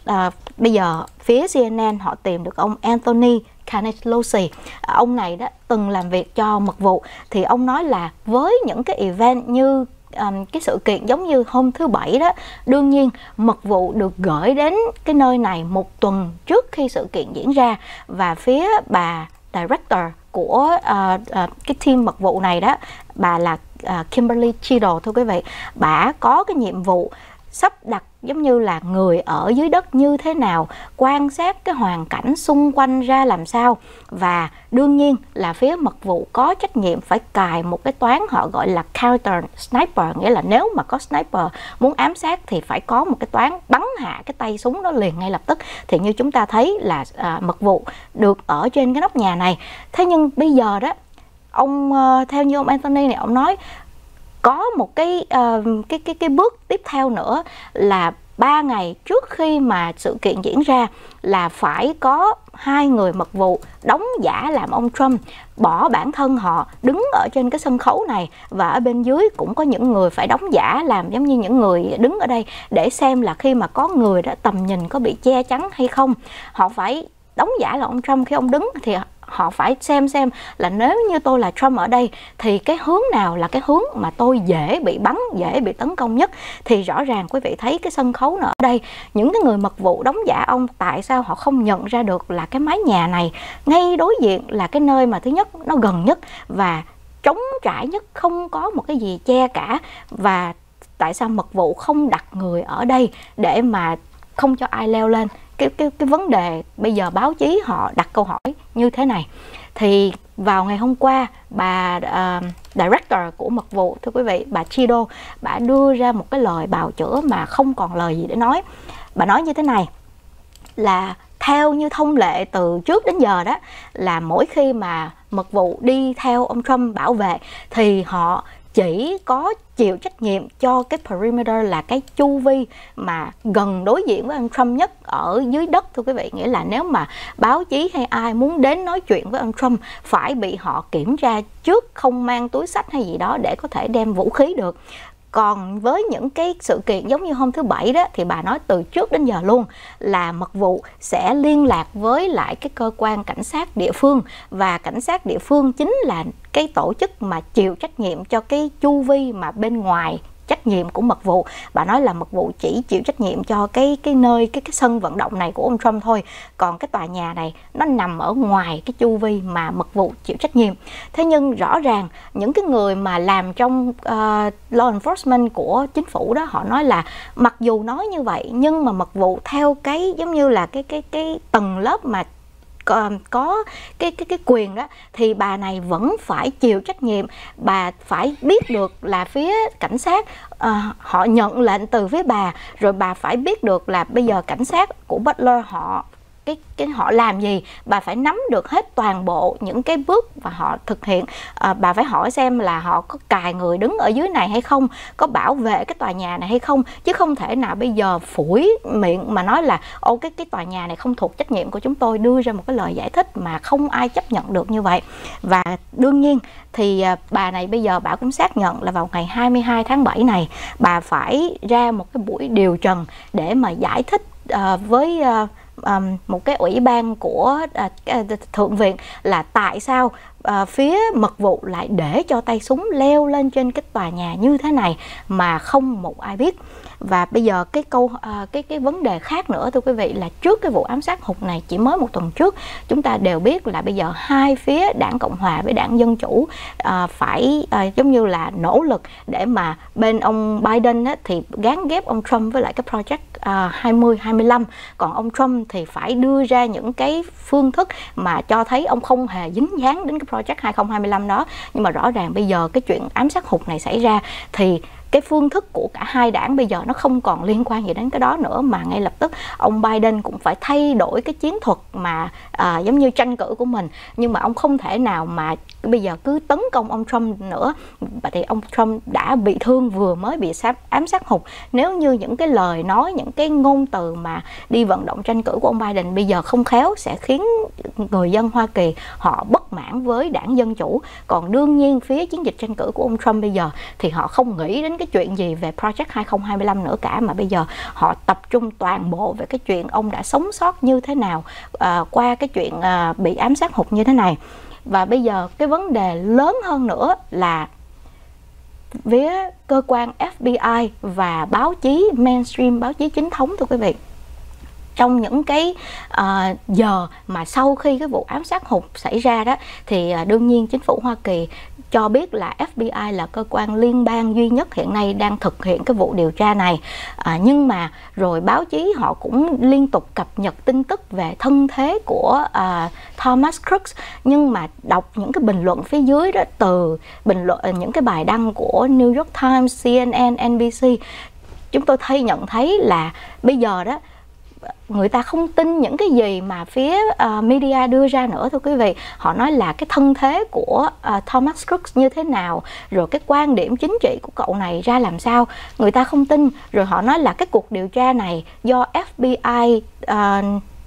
à, bây giờ phía CNN họ tìm được ông Anthony Kanelosi à, ông này đó từng làm việc cho mật vụ thì ông nói là với những cái event như um, cái sự kiện giống như hôm thứ bảy đó đương nhiên mật vụ được gửi đến cái nơi này một tuần trước khi sự kiện diễn ra và phía bà director của uh, uh, cái team mật vụ này đó bà là uh, Kimberly Chido thôi quý vị bà có cái nhiệm vụ sắp đặt giống như là người ở dưới đất như thế nào quan sát cái hoàn cảnh xung quanh ra làm sao và đương nhiên là phía mật vụ có trách nhiệm phải cài một cái toán họ gọi là counter sniper nghĩa là nếu mà có sniper muốn ám sát thì phải có một cái toán bắn hạ cái tay súng đó liền ngay lập tức thì như chúng ta thấy là à, mật vụ được ở trên cái nóc nhà này thế nhưng bây giờ đó ông ờ, theo như ông Anthony này ông nói có một cái uh, cái cái cái bước tiếp theo nữa là 3 ngày trước khi mà sự kiện diễn ra là phải có hai người mật vụ đóng giả làm ông Trump bỏ bản thân họ đứng ở trên cái sân khấu này và ở bên dưới cũng có những người phải đóng giả làm giống như những người đứng ở đây để xem là khi mà có người đã tầm nhìn có bị che chắn hay không họ phải đóng giả là ông Trump khi ông đứng thì họ phải xem xem là nếu như tôi là Trump ở đây thì cái hướng nào là cái hướng mà tôi dễ bị bắn dễ bị tấn công nhất thì rõ ràng quý vị thấy cái sân khấu nữa ở đây những cái người mật vụ đóng giả ông tại sao họ không nhận ra được là cái mái nhà này ngay đối diện là cái nơi mà thứ nhất nó gần nhất và trống trải nhất không có một cái gì che cả và tại sao mật vụ không đặt người ở đây để mà không cho ai leo lên cái cái cái vấn đề bây giờ báo chí họ đặt câu hỏi như thế này thì vào ngày hôm qua bà uh, director của mật vụ thưa quý vị bà Chido bà đưa ra một cái lời bào chữa mà không còn lời gì để nói bà nói như thế này là theo như thông lệ từ trước đến giờ đó là mỗi khi mà mật vụ đi theo ông Trump bảo vệ thì họ chỉ có chịu trách nhiệm cho cái perimeter là cái chu vi mà gần đối diện với ông Trump nhất ở dưới đất thôi quý vị nghĩa là nếu mà báo chí hay ai muốn đến nói chuyện với ông Trump phải bị họ kiểm tra trước không mang túi sách hay gì đó để có thể đem vũ khí được còn với những cái sự kiện giống như hôm thứ bảy đó thì bà nói từ trước đến giờ luôn là mật vụ sẽ liên lạc với lại cái cơ quan cảnh sát địa phương và cảnh sát địa phương chính là cái tổ chức mà chịu trách nhiệm cho cái chu vi mà bên ngoài trách nhiệm của mật vụ bà nói là mật vụ chỉ chịu trách nhiệm cho cái cái nơi cái cái sân vận động này của ông Trump thôi còn cái tòa nhà này nó nằm ở ngoài cái chu vi mà mật vụ chịu trách nhiệm thế nhưng rõ ràng những cái người mà làm trong uh, law enforcement của chính phủ đó họ nói là mặc dù nói như vậy nhưng mà mật vụ theo cái giống như là cái cái cái tầng lớp mà có, cái cái cái quyền đó thì bà này vẫn phải chịu trách nhiệm bà phải biết được là phía cảnh sát uh, họ nhận lệnh từ phía bà rồi bà phải biết được là bây giờ cảnh sát của Butler họ cái cái họ làm gì bà phải nắm được hết toàn bộ những cái bước và họ thực hiện à, bà phải hỏi xem là họ có cài người đứng ở dưới này hay không có bảo vệ cái tòa nhà này hay không chứ không thể nào bây giờ phủi miệng mà nói là ô cái cái tòa nhà này không thuộc trách nhiệm của chúng tôi đưa ra một cái lời giải thích mà không ai chấp nhận được như vậy và đương nhiên thì à, bà này bây giờ bà cũng xác nhận là vào ngày 22 tháng 7 này bà phải ra một cái buổi điều trần để mà giải thích uh, với uh, um, một cái ủy ban của uh, thượng viện là tại sao uh, phía mật vụ lại để cho tay súng leo lên trên cái tòa nhà như thế này mà không một ai biết và bây giờ cái câu à, cái cái vấn đề khác nữa thưa quý vị là trước cái vụ ám sát hụt này chỉ mới một tuần trước chúng ta đều biết là bây giờ hai phía đảng cộng hòa với đảng dân chủ à, phải à, giống như là nỗ lực để mà bên ông Biden á, thì gán ghép ông Trump với lại cái project à, 2025 còn ông Trump thì phải đưa ra những cái phương thức mà cho thấy ông không hề dính dáng đến cái project 2025 đó nhưng mà rõ ràng bây giờ cái chuyện ám sát hụt này xảy ra thì cái phương thức của cả hai đảng bây giờ nó không còn liên quan gì đến cái đó nữa mà ngay lập tức ông Biden cũng phải thay đổi cái chiến thuật mà à, giống như tranh cử của mình nhưng mà ông không thể nào mà bây giờ cứ tấn công ông Trump nữa và thì ông Trump đã bị thương vừa mới bị sát, ám sát hụt nếu như những cái lời nói những cái ngôn từ mà đi vận động tranh cử của ông Biden bây giờ không khéo sẽ khiến người dân Hoa Kỳ họ bất mãn với đảng dân chủ còn đương nhiên phía chiến dịch tranh cử của ông Trump bây giờ thì họ không nghĩ đến cái chuyện gì về project 2025 nữa cả mà bây giờ họ tập trung toàn bộ về cái chuyện ông đã sống sót như thế nào uh, qua cái chuyện uh, bị ám sát hụt như thế này và bây giờ cái vấn đề lớn hơn nữa là phía cơ quan FBI và báo chí mainstream báo chí chính thống thưa quý vị trong những cái uh, giờ mà sau khi cái vụ ám sát hụt xảy ra đó thì uh, đương nhiên chính phủ Hoa Kỳ cho biết là FBI là cơ quan liên bang duy nhất hiện nay đang thực hiện cái vụ điều tra này à, nhưng mà rồi báo chí họ cũng liên tục cập nhật tin tức về thân thế của à, Thomas Crooks nhưng mà đọc những cái bình luận phía dưới đó từ bình luận những cái bài đăng của New York Times, CNN, NBC chúng tôi thấy nhận thấy là bây giờ đó người ta không tin những cái gì mà phía uh, media đưa ra nữa thưa quý vị họ nói là cái thân thế của uh, Thomas Cook như thế nào rồi cái quan điểm chính trị của cậu này ra làm sao người ta không tin rồi họ nói là cái cuộc điều tra này do FBI uh, ờ,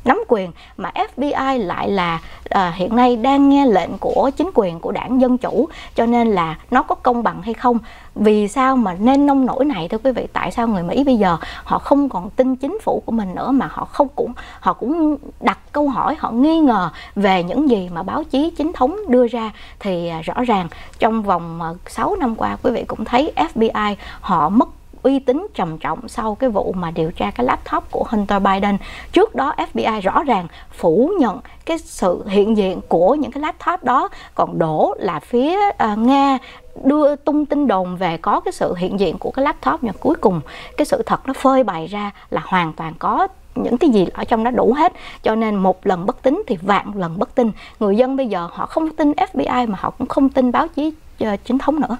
nắm quyền mà FBI lại là à, hiện nay đang nghe lệnh của chính quyền của đảng dân chủ cho nên là nó có công bằng hay không vì sao mà nên nông nổi này thưa quý vị tại sao người Mỹ bây giờ họ không còn tin chính phủ của mình nữa mà họ không cũng họ cũng đặt câu hỏi họ nghi ngờ về những gì mà báo chí chính thống đưa ra thì à, rõ ràng trong vòng 6 à, năm qua quý vị cũng thấy FBI họ mất uy tín trầm trọng sau cái vụ mà điều tra cái laptop của Hunter Biden. Trước đó FBI rõ ràng phủ nhận cái sự hiện diện của những cái laptop đó còn đổ là phía uh, Nga đưa tung tin đồn về có cái sự hiện diện của cái laptop nhưng cuối cùng cái sự thật nó phơi bày ra là hoàn toàn có những cái gì ở trong đó đủ hết cho nên một lần bất tín thì vạn lần bất tin người dân bây giờ họ không tin FBI mà họ cũng không tin báo chí ờ, chính thống nữa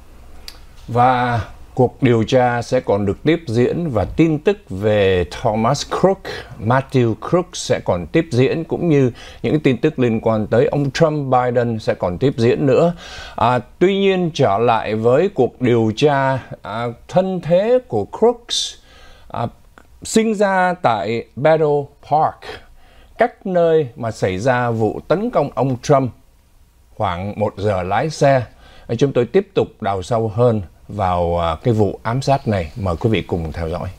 và Cuộc điều tra sẽ còn được tiếp diễn và tin tức về Thomas Crook, Matthew Crook sẽ còn tiếp diễn cũng như những tin tức liên quan tới ông Trump Biden sẽ còn tiếp diễn nữa. À, tuy nhiên trở lại với cuộc điều tra à, thân thế của Crooks à, sinh ra tại Battle Park, cách nơi mà xảy ra vụ tấn công ông Trump khoảng một giờ lái xe. Chúng tôi tiếp tục đào sâu hơn vào à, cái vụ ám sát này. Mời quý vị cùng theo dõi.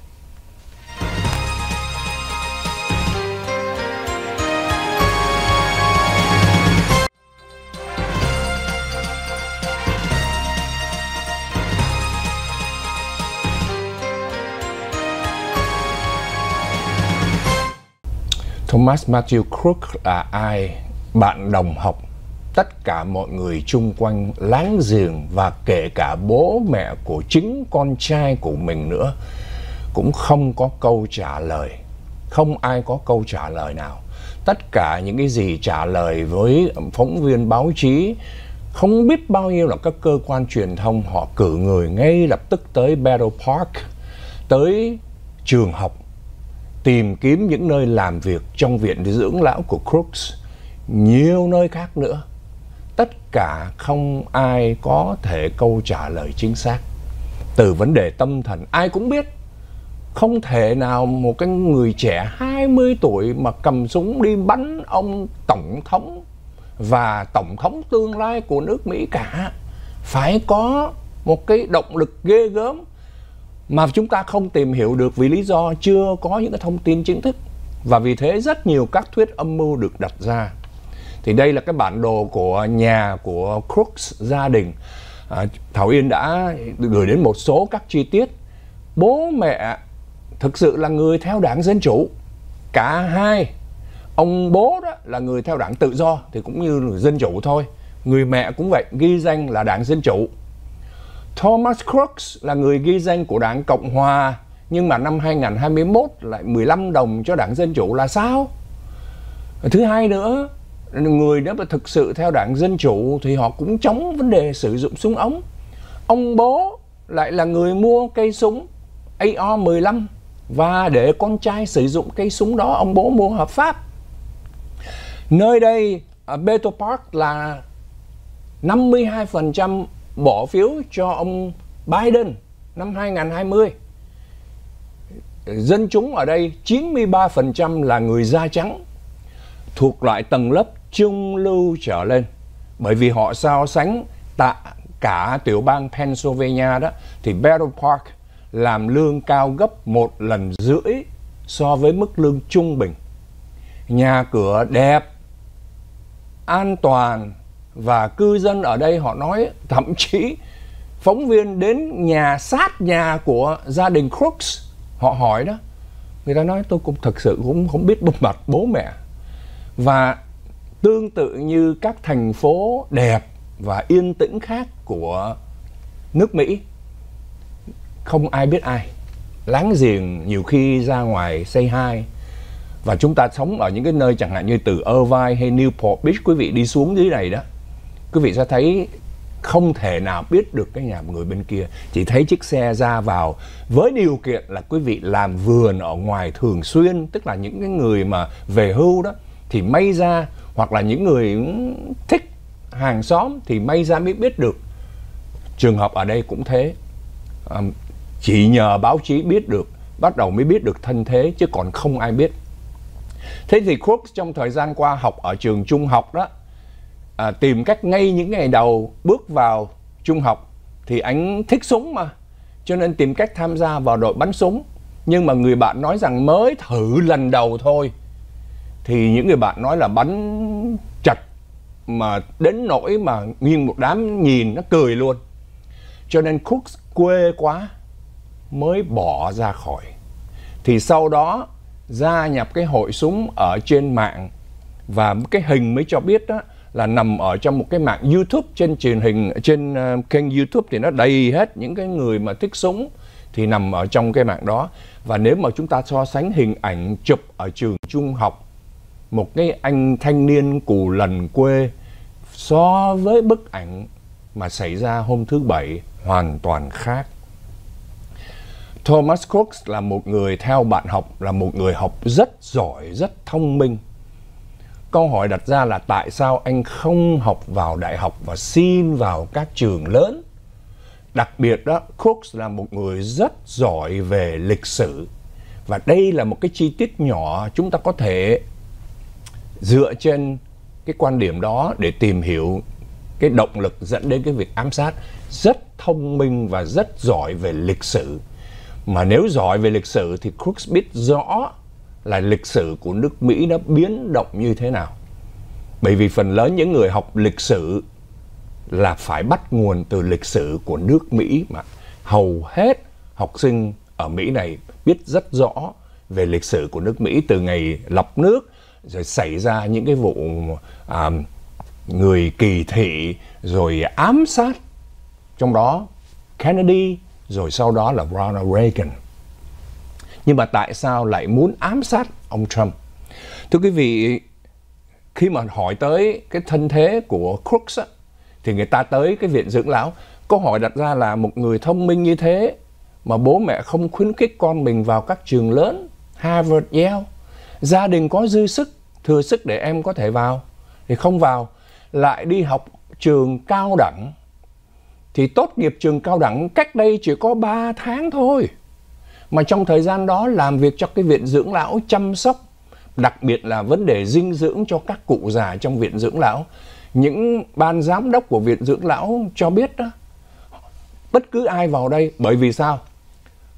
Thomas Matthew Crook là ai? Bạn đồng học tất cả mọi người chung quanh láng giềng và kể cả bố mẹ của chính con trai của mình nữa cũng không có câu trả lời không ai có câu trả lời nào tất cả những cái gì trả lời với phóng viên báo chí không biết bao nhiêu là các cơ quan truyền thông họ cử người ngay lập tức tới Battle Park tới trường học tìm kiếm những nơi làm việc trong viện dưỡng lão của Crooks nhiều nơi khác nữa tất cả không ai có thể câu trả lời chính xác từ vấn đề tâm thần ai cũng biết không thể nào một cái người trẻ 20 tuổi mà cầm súng đi bắn ông tổng thống và tổng thống tương lai của nước Mỹ cả phải có một cái động lực ghê gớm mà chúng ta không tìm hiểu được vì lý do chưa có những cái thông tin chính thức và vì thế rất nhiều các thuyết âm mưu được đặt ra thì đây là cái bản đồ của nhà của Crooks gia đình à, Thảo Yên đã gửi đến một số các chi tiết bố mẹ thực sự là người theo đảng dân chủ cả hai ông bố đó là người theo đảng tự do thì cũng như dân chủ thôi người mẹ cũng vậy ghi danh là đảng dân chủ Thomas Crooks là người ghi danh của đảng Cộng Hòa nhưng mà năm 2021 lại 15 đồng cho đảng Dân Chủ là sao? Thứ hai nữa người đó mà thực sự theo đảng dân chủ thì họ cũng chống vấn đề sử dụng súng ống ông bố lại là người mua cây súng AR-15 và để con trai sử dụng cây súng đó ông bố mua hợp pháp nơi đây ở Beto Park là 52% bỏ phiếu cho ông Biden năm 2020 dân chúng ở đây 93% là người da trắng thuộc loại tầng lớp trung lưu trở lên bởi vì họ so sánh tạ cả tiểu bang Pennsylvania đó thì Battle Park làm lương cao gấp một lần rưỡi so với mức lương trung bình nhà cửa đẹp an toàn và cư dân ở đây họ nói thậm chí phóng viên đến nhà sát nhà của gia đình Crooks họ hỏi đó người ta nói tôi cũng thật sự cũng không biết bông mặt bố mẹ và tương tự như các thành phố đẹp và yên tĩnh khác của nước Mỹ không ai biết ai láng giềng nhiều khi ra ngoài say hai và chúng ta sống ở những cái nơi chẳng hạn như từ Irvine hay Newport Beach quý vị đi xuống dưới này đó quý vị sẽ thấy không thể nào biết được cái nhà người bên kia chỉ thấy chiếc xe ra vào với điều kiện là quý vị làm vườn ở ngoài thường xuyên tức là những cái người mà về hưu đó thì may ra hoặc là những người thích hàng xóm thì may ra mới biết được trường hợp ở đây cũng thế chỉ nhờ báo chí biết được bắt đầu mới biết được thân thế chứ còn không ai biết thế thì Crooks trong thời gian qua học ở trường trung học đó à, tìm cách ngay những ngày đầu bước vào trung học thì anh thích súng mà cho nên tìm cách tham gia vào đội bắn súng nhưng mà người bạn nói rằng mới thử lần đầu thôi thì những người bạn nói là bắn chặt mà đến nỗi mà nguyên một đám nhìn nó cười luôn cho nên Cook quê quá mới bỏ ra khỏi thì sau đó gia nhập cái hội súng ở trên mạng và cái hình mới cho biết đó là nằm ở trong một cái mạng YouTube trên truyền hình trên ờ, kênh YouTube thì nó đầy hết những cái người mà thích súng thì nằm ở trong cái mạng đó và nếu mà chúng ta so sánh hình ảnh chụp ở trường trung học một cái anh thanh niên cù lần quê so với bức ảnh mà xảy ra hôm thứ Bảy hoàn toàn khác. Thomas Cook là một người theo bạn học, là một người học rất giỏi, rất thông minh. Câu hỏi đặt ra là tại sao anh không học vào đại học và xin vào các trường lớn? Đặc biệt đó, Cook là một người rất giỏi về lịch sử. Và đây là một cái chi tiết nhỏ chúng ta có thể dựa trên cái quan điểm đó để tìm hiểu cái động lực dẫn đến cái việc ám sát rất thông minh và rất giỏi về lịch sử mà nếu giỏi về lịch sử thì Crooks biết rõ là lịch sử của nước Mỹ nó biến động như thế nào bởi vì phần lớn những người học lịch sử là phải bắt nguồn từ lịch sử của nước Mỹ mà hầu hết học sinh ở Mỹ này biết rất rõ về lịch sử của nước Mỹ từ ngày lập nước rồi xảy ra những cái vụ à, người kỳ thị rồi ám sát trong đó Kennedy rồi sau đó là Ronald Reagan nhưng mà tại sao lại muốn ám sát ông Trump thưa quý vị khi mà hỏi tới cái thân thế của Crooks á, thì người ta tới cái viện dưỡng lão câu hỏi đặt ra là một người thông minh như thế mà bố mẹ không khuyến khích con mình vào các trường lớn Harvard, Yale gia đình có dư sức thừa sức để em có thể vào thì không vào lại đi học trường cao đẳng thì tốt nghiệp trường cao đẳng cách đây chỉ có 3 tháng thôi mà trong thời gian đó làm việc cho cái viện dưỡng lão chăm sóc đặc biệt là vấn đề dinh dưỡng cho các cụ già trong viện dưỡng lão những ban giám đốc của viện dưỡng lão cho biết đó bất cứ ai vào đây bởi vì sao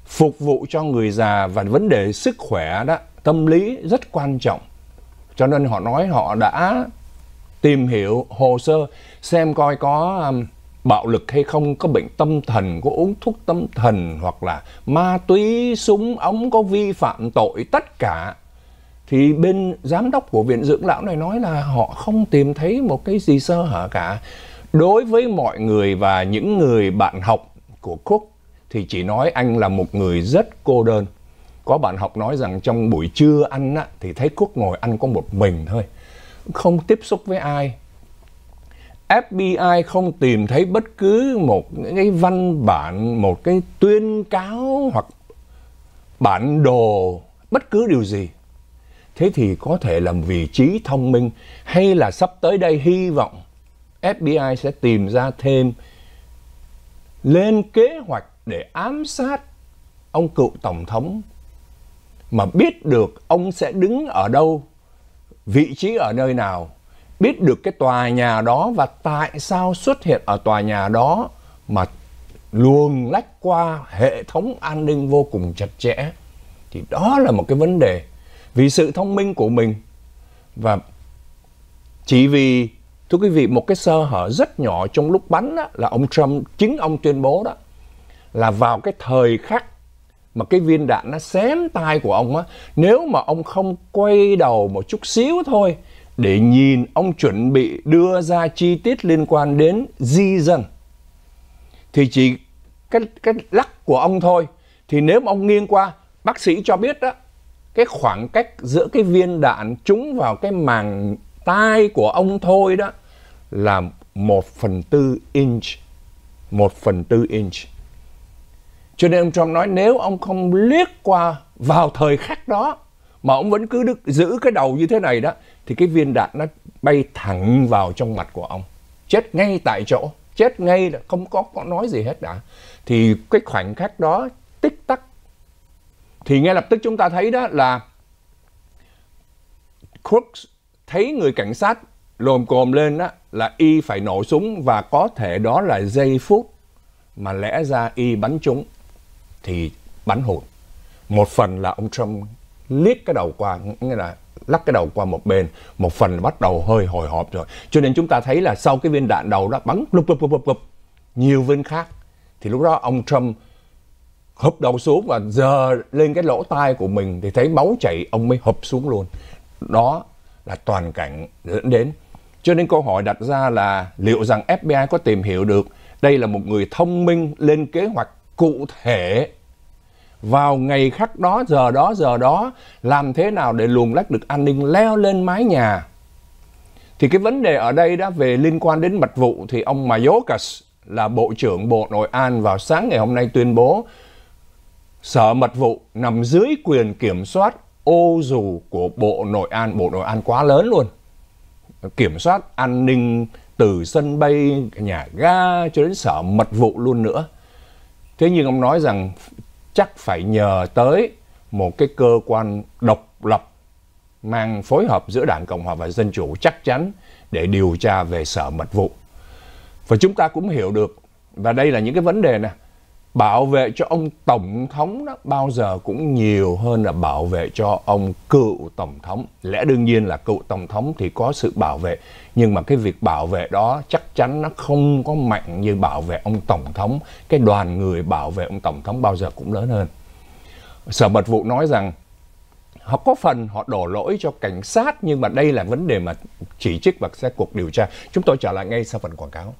phục vụ cho người già và vấn đề sức khỏe đó tâm lý rất quan trọng cho nên họ nói họ đã tìm hiểu hồ sơ xem coi có um, bạo lực hay không có bệnh tâm thần có uống thuốc tâm thần hoặc là ma túy súng ống có vi phạm tội tất cả thì bên giám đốc của viện dưỡng lão này nói là họ không tìm thấy một cái gì sơ hở cả đối với mọi người và những người bạn học của cook thì chỉ nói anh là một người rất cô đơn có bạn học nói rằng trong buổi trưa ăn á, thì thấy Quốc ngồi ăn có một mình thôi, không tiếp xúc với ai. FBI không tìm thấy bất cứ một cái văn bản, một cái tuyên cáo hoặc bản đồ, bất cứ điều gì. Thế thì có thể là vị trí thông minh hay là sắp tới đây hy vọng FBI sẽ tìm ra thêm lên kế hoạch để ám sát ông cựu tổng thống mà biết được ông sẽ đứng ở đâu, vị trí ở nơi nào, biết được cái tòa nhà đó và tại sao xuất hiện ở tòa nhà đó mà luồng lách qua hệ thống an ninh vô cùng chặt chẽ thì đó là một cái vấn đề vì sự thông minh của mình và chỉ vì thưa quý vị một cái sơ hở rất nhỏ trong lúc bắn đó, là ông Trump chính ông tuyên bố đó là vào cái thời khắc mà cái viên đạn nó xém tai của ông á nếu mà ông không quay đầu một chút xíu thôi để nhìn ông chuẩn bị đưa ra chi tiết liên quan đến di dân thì chỉ cái cái lắc của ông thôi thì nếu mà ông nghiêng qua bác sĩ cho biết đó cái khoảng cách giữa cái viên đạn trúng vào cái màng tai của ông thôi đó là một phần tư inch một phần tư inch cho nên ông Trump nói nếu ông không liếc qua vào thời khắc đó mà ông vẫn cứ đức, giữ cái đầu như thế này đó thì cái viên đạn nó bay thẳng vào trong mặt của ông. Chết ngay tại chỗ, chết ngay là không có, có nói gì hết đã. Thì cái khoảnh khắc đó tích tắc thì ngay lập tức chúng ta thấy đó là Crooks thấy người cảnh sát lồm cồm lên đó là y phải nổ súng và có thể đó là giây phút mà lẽ ra y bắn chúng thì bắn hụt một phần là ông Trump liếc cái đầu qua nghĩa là lắc cái đầu qua một bên một phần bắt đầu hơi hồi hộp rồi cho nên chúng ta thấy là sau cái viên đạn đầu đó bắn lục lục lục lục, nhiều viên khác thì lúc đó ông Trump hụp đầu xuống và giờ lên cái lỗ tai của mình thì thấy máu chảy ông mới hụp xuống luôn đó là toàn cảnh dẫn đến cho nên câu hỏi đặt ra là liệu rằng FBI có tìm hiểu được đây là một người thông minh lên kế hoạch cụ thể vào ngày khắc đó giờ đó giờ đó làm thế nào để luồn lách được an ninh leo lên mái nhà thì cái vấn đề ở đây đã về liên quan đến mật vụ thì ông Mayorkas là Bộ trưởng Bộ Nội an vào sáng ngày hôm nay tuyên bố sở mật vụ nằm dưới quyền kiểm soát ô dù của Bộ Nội an. Bộ Nội an quá lớn luôn. Kiểm soát an ninh từ sân bay, nhà ga cho đến sở mật vụ luôn nữa. Thế nhưng ông nói rằng chắc phải nhờ tới một cái cơ quan độc lập mang phối hợp giữa Đảng Cộng hòa và Dân chủ chắc chắn để điều tra về sở mật vụ. Và chúng ta cũng hiểu được và đây là những cái vấn đề này bảo vệ cho ông tổng thống đó bao giờ cũng nhiều hơn là bảo vệ cho ông cựu tổng thống lẽ đương nhiên là cựu tổng thống thì có sự bảo vệ nhưng mà cái việc bảo vệ đó chắc chắn nó không có mạnh như bảo vệ ông tổng thống cái đoàn người bảo vệ ông tổng thống bao giờ cũng lớn hơn sở mật vụ nói rằng họ có phần họ đổ lỗi cho cảnh sát nhưng mà đây là vấn đề mà chỉ trích và sẽ cuộc điều tra chúng tôi trở lại ngay sau phần quảng cáo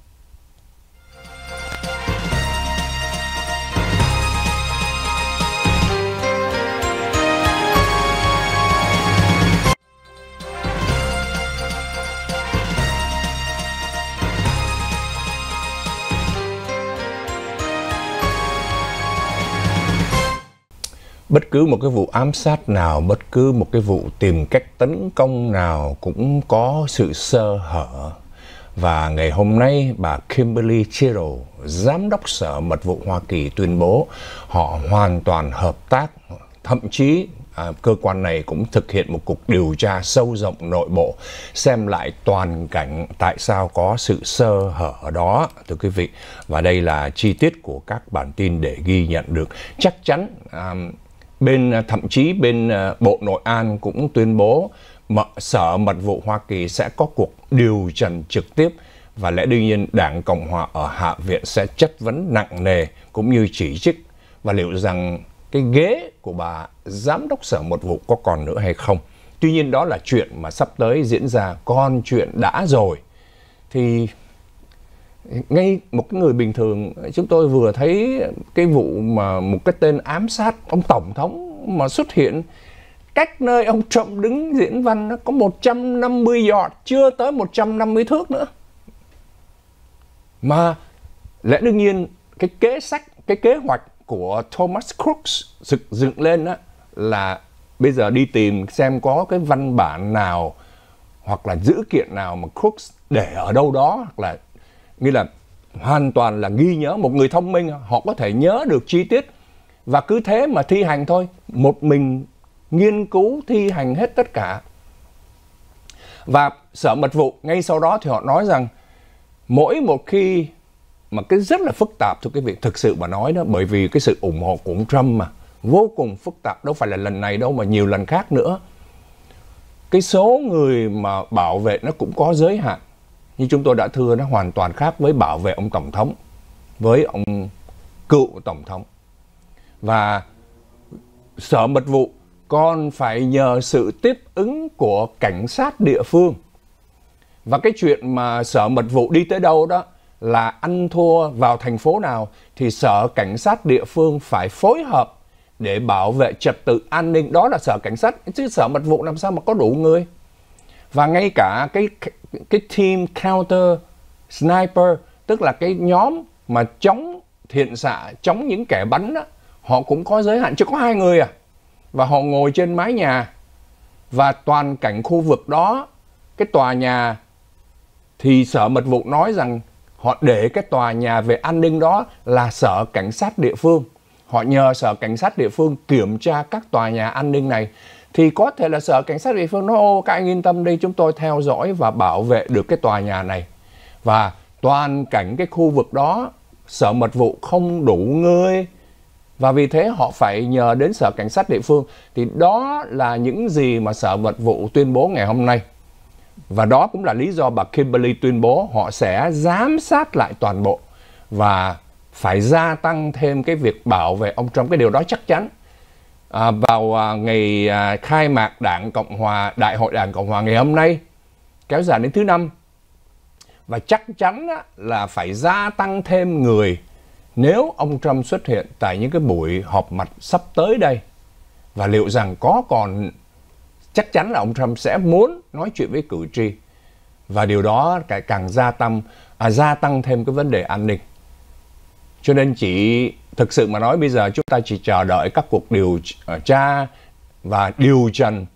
bất cứ một cái vụ ám sát nào bất cứ một cái vụ tìm cách tấn công nào cũng có sự sơ hở và ngày hôm nay bà Kimberly Chiro giám đốc sở mật vụ Hoa Kỳ tuyên bố họ hoàn toàn hợp tác thậm chí à, cơ quan này cũng thực hiện một cuộc điều tra sâu rộng nội bộ xem lại toàn cảnh tại sao có sự sơ hở đó thưa quý vị và đây là chi tiết của các bản tin để ghi nhận được chắc chắn à, bên à, thậm chí bên à, Bộ Nội an cũng tuyên bố Sở Mật vụ Hoa Kỳ sẽ có cuộc điều trần trực tiếp và lẽ đương nhiên Đảng Cộng hòa ở Hạ viện sẽ chất vấn nặng nề cũng như chỉ trích và liệu rằng cái ghế của bà giám đốc sở mật vụ có còn nữa hay không. Tuy nhiên đó là chuyện mà sắp tới diễn ra, con chuyện đã rồi thì ngay một cái người bình thường chúng tôi vừa thấy cái vụ mà một cái tên ám sát ông tổng thống mà xuất hiện cách nơi ông Trump đứng diễn văn nó có 150 giọt chưa tới 150 thước nữa mà lẽ đương nhiên cái kế sách cái kế hoạch của Thomas Crooks dựng dựng lên đó là bây giờ đi tìm xem có cái văn bản nào hoặc là dữ kiện nào mà Crooks để ở đâu đó hoặc là nghĩa là hoàn toàn là ghi nhớ một người thông minh họ có thể nhớ được chi tiết và cứ thế mà thi hành thôi một mình nghiên cứu thi hành hết tất cả và sở mật vụ ngay sau đó thì họ nói rằng mỗi một khi mà cái rất là phức tạp cho cái việc thực sự mà nói đó bởi vì cái sự ủng hộ của ông Trump mà vô cùng phức tạp đâu phải là lần này đâu mà nhiều lần khác nữa cái số người mà bảo vệ nó cũng có giới hạn như chúng tôi đã thưa nó hoàn toàn khác với bảo vệ ông tổng thống với ông cựu tổng thống và sở mật vụ còn phải nhờ sự tiếp ứng của cảnh sát địa phương và cái chuyện mà sở mật vụ đi tới đâu đó là ăn thua vào thành phố nào thì sở cảnh sát địa phương phải phối hợp để bảo vệ trật tự an ninh đó là sở cảnh sát chứ sở mật vụ làm sao mà có đủ người và ngay cả cái cái team counter sniper tức là cái nhóm mà chống thiện xạ chống những kẻ bắn đó, họ cũng có giới hạn chỉ có hai người à và họ ngồi trên mái nhà và toàn cảnh khu vực đó cái tòa nhà thì sở mật vụ nói rằng họ để cái tòa nhà về an ninh đó là sở cảnh sát địa phương họ nhờ sở cảnh sát địa phương kiểm tra các tòa nhà an ninh này thì có thể là sở cảnh sát địa phương nói ô các anh yên tâm đi chúng tôi theo dõi và bảo vệ được cái tòa nhà này và toàn cảnh cái khu vực đó sở mật vụ không đủ người và vì thế họ phải nhờ đến sở cảnh sát địa phương thì đó là những gì mà sở mật vụ tuyên bố ngày hôm nay và đó cũng là lý do bà Kimberly tuyên bố họ sẽ giám sát lại toàn bộ và phải gia tăng thêm cái việc bảo vệ ông Trump cái điều đó chắc chắn à, vào à, ngày à, khai mạc Đảng Cộng hòa Đại hội Đảng Cộng hòa ngày hôm nay kéo dài đến thứ năm và chắc chắn á, là phải gia tăng thêm người nếu ông Trump xuất hiện tại những cái buổi họp mặt sắp tới đây và liệu rằng có còn chắc chắn là ông Trump sẽ muốn nói chuyện với cử tri và điều đó càng gia tăng à, gia tăng thêm cái vấn đề an ninh cho nên chỉ thực sự mà nói bây giờ chúng ta chỉ chờ đợi các cuộc điều ờ, tra và điều trần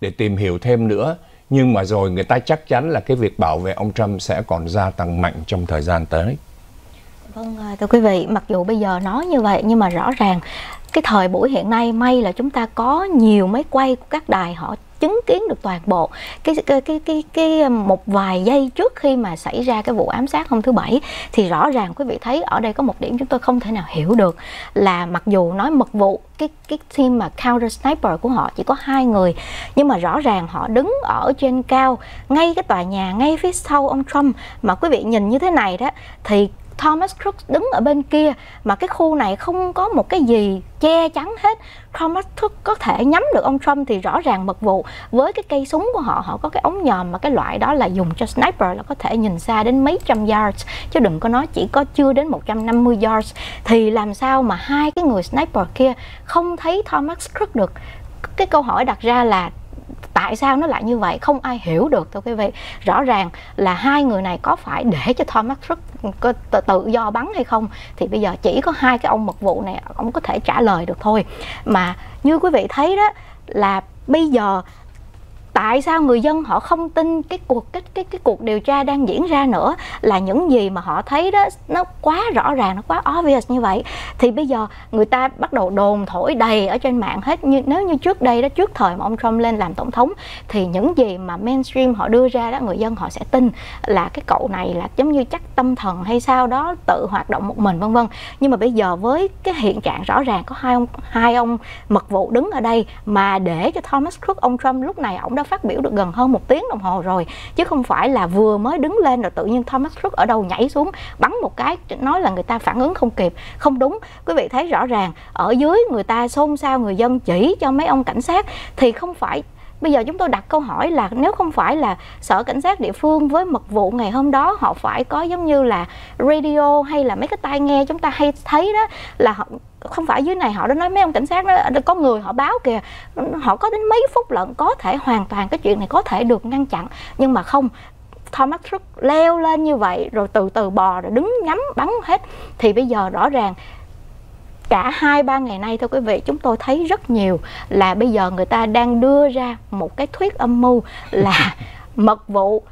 để tìm hiểu thêm nữa nhưng mà rồi người ta chắc chắn là cái việc bảo vệ ông Trump sẽ còn gia tăng mạnh trong thời gian tới. Vâng, à, thưa quý vị, mặc dù bây giờ nói như vậy nhưng mà rõ ràng cái thời buổi hiện nay may là chúng ta có nhiều máy quay của các đài họ chứng kiến được toàn bộ cái cái cái cái, cái um, một vài giây trước khi mà xảy ra cái vụ ám sát hôm thứ bảy thì rõ ràng quý vị thấy ở đây có một điểm chúng tôi không thể nào hiểu được là mặc dù nói mật vụ cái cái team mà counter sniper của họ chỉ có hai người nhưng mà rõ ràng họ đứng ở trên cao ngay cái tòa nhà ngay phía sau ông Trump mà quý vị nhìn như thế này đó thì Thomas Crook đứng ở bên kia mà cái khu này không có một cái gì che chắn hết Thomas Crook có thể nhắm được ông Trump thì rõ ràng mật vụ với cái cây súng của họ họ có cái ống nhòm mà cái loại đó là dùng cho sniper là có thể nhìn xa đến mấy trăm yards chứ đừng có nói chỉ có chưa đến 150 yards thì làm sao mà hai cái người sniper kia không thấy Thomas Crook được cái câu hỏi đặt ra là tại sao nó lại như vậy không ai hiểu được thưa quý vị rõ ràng là hai người này có phải để cho Thomas Cook tự do bắn hay không thì bây giờ chỉ có hai cái ông mật vụ này ông có thể trả lời được thôi mà như quý vị thấy đó là bây giờ tại sao người dân họ không tin cái cuộc cái cái cái cuộc điều tra đang diễn ra nữa là những gì mà họ thấy đó nó quá rõ ràng nó quá obvious như vậy thì bây giờ người ta bắt đầu đồn thổi đầy ở trên mạng hết như nếu như trước đây đó trước thời mà ông Trump lên làm tổng thống thì những gì mà mainstream họ đưa ra đó người dân họ sẽ tin là cái cậu này là giống như chắc tâm thần hay sao đó tự hoạt động một mình vân vân nhưng mà bây giờ với cái hiện trạng rõ ràng có hai ông hai ông mật vụ đứng ở đây mà để cho Thomas Cook ông Trump lúc này ông đã phát biểu được gần hơn một tiếng đồng hồ rồi chứ không phải là vừa mới đứng lên rồi tự nhiên Thomas Cook ở đâu nhảy xuống bắn một cái nói là người ta phản ứng không kịp không đúng quý vị thấy rõ ràng ở dưới người ta xôn xao người dân chỉ cho mấy ông cảnh sát thì không phải bây giờ chúng tôi đặt câu hỏi là nếu không phải là sở cảnh sát địa phương với mật vụ ngày hôm đó họ phải có giống như là radio hay là mấy cái tai nghe chúng ta hay thấy đó là họ không phải dưới này họ đã nói mấy ông cảnh sát đó có người họ báo kìa họ có đến mấy phút lận có thể hoàn toàn cái chuyện này có thể được ngăn chặn nhưng mà không Thomas Cook leo lên như vậy rồi từ từ bò rồi đứng nhắm bắn hết thì bây giờ rõ ràng cả hai ba ngày nay thưa quý vị chúng tôi thấy rất nhiều là bây giờ người ta đang đưa ra một cái thuyết âm mưu là mật vụ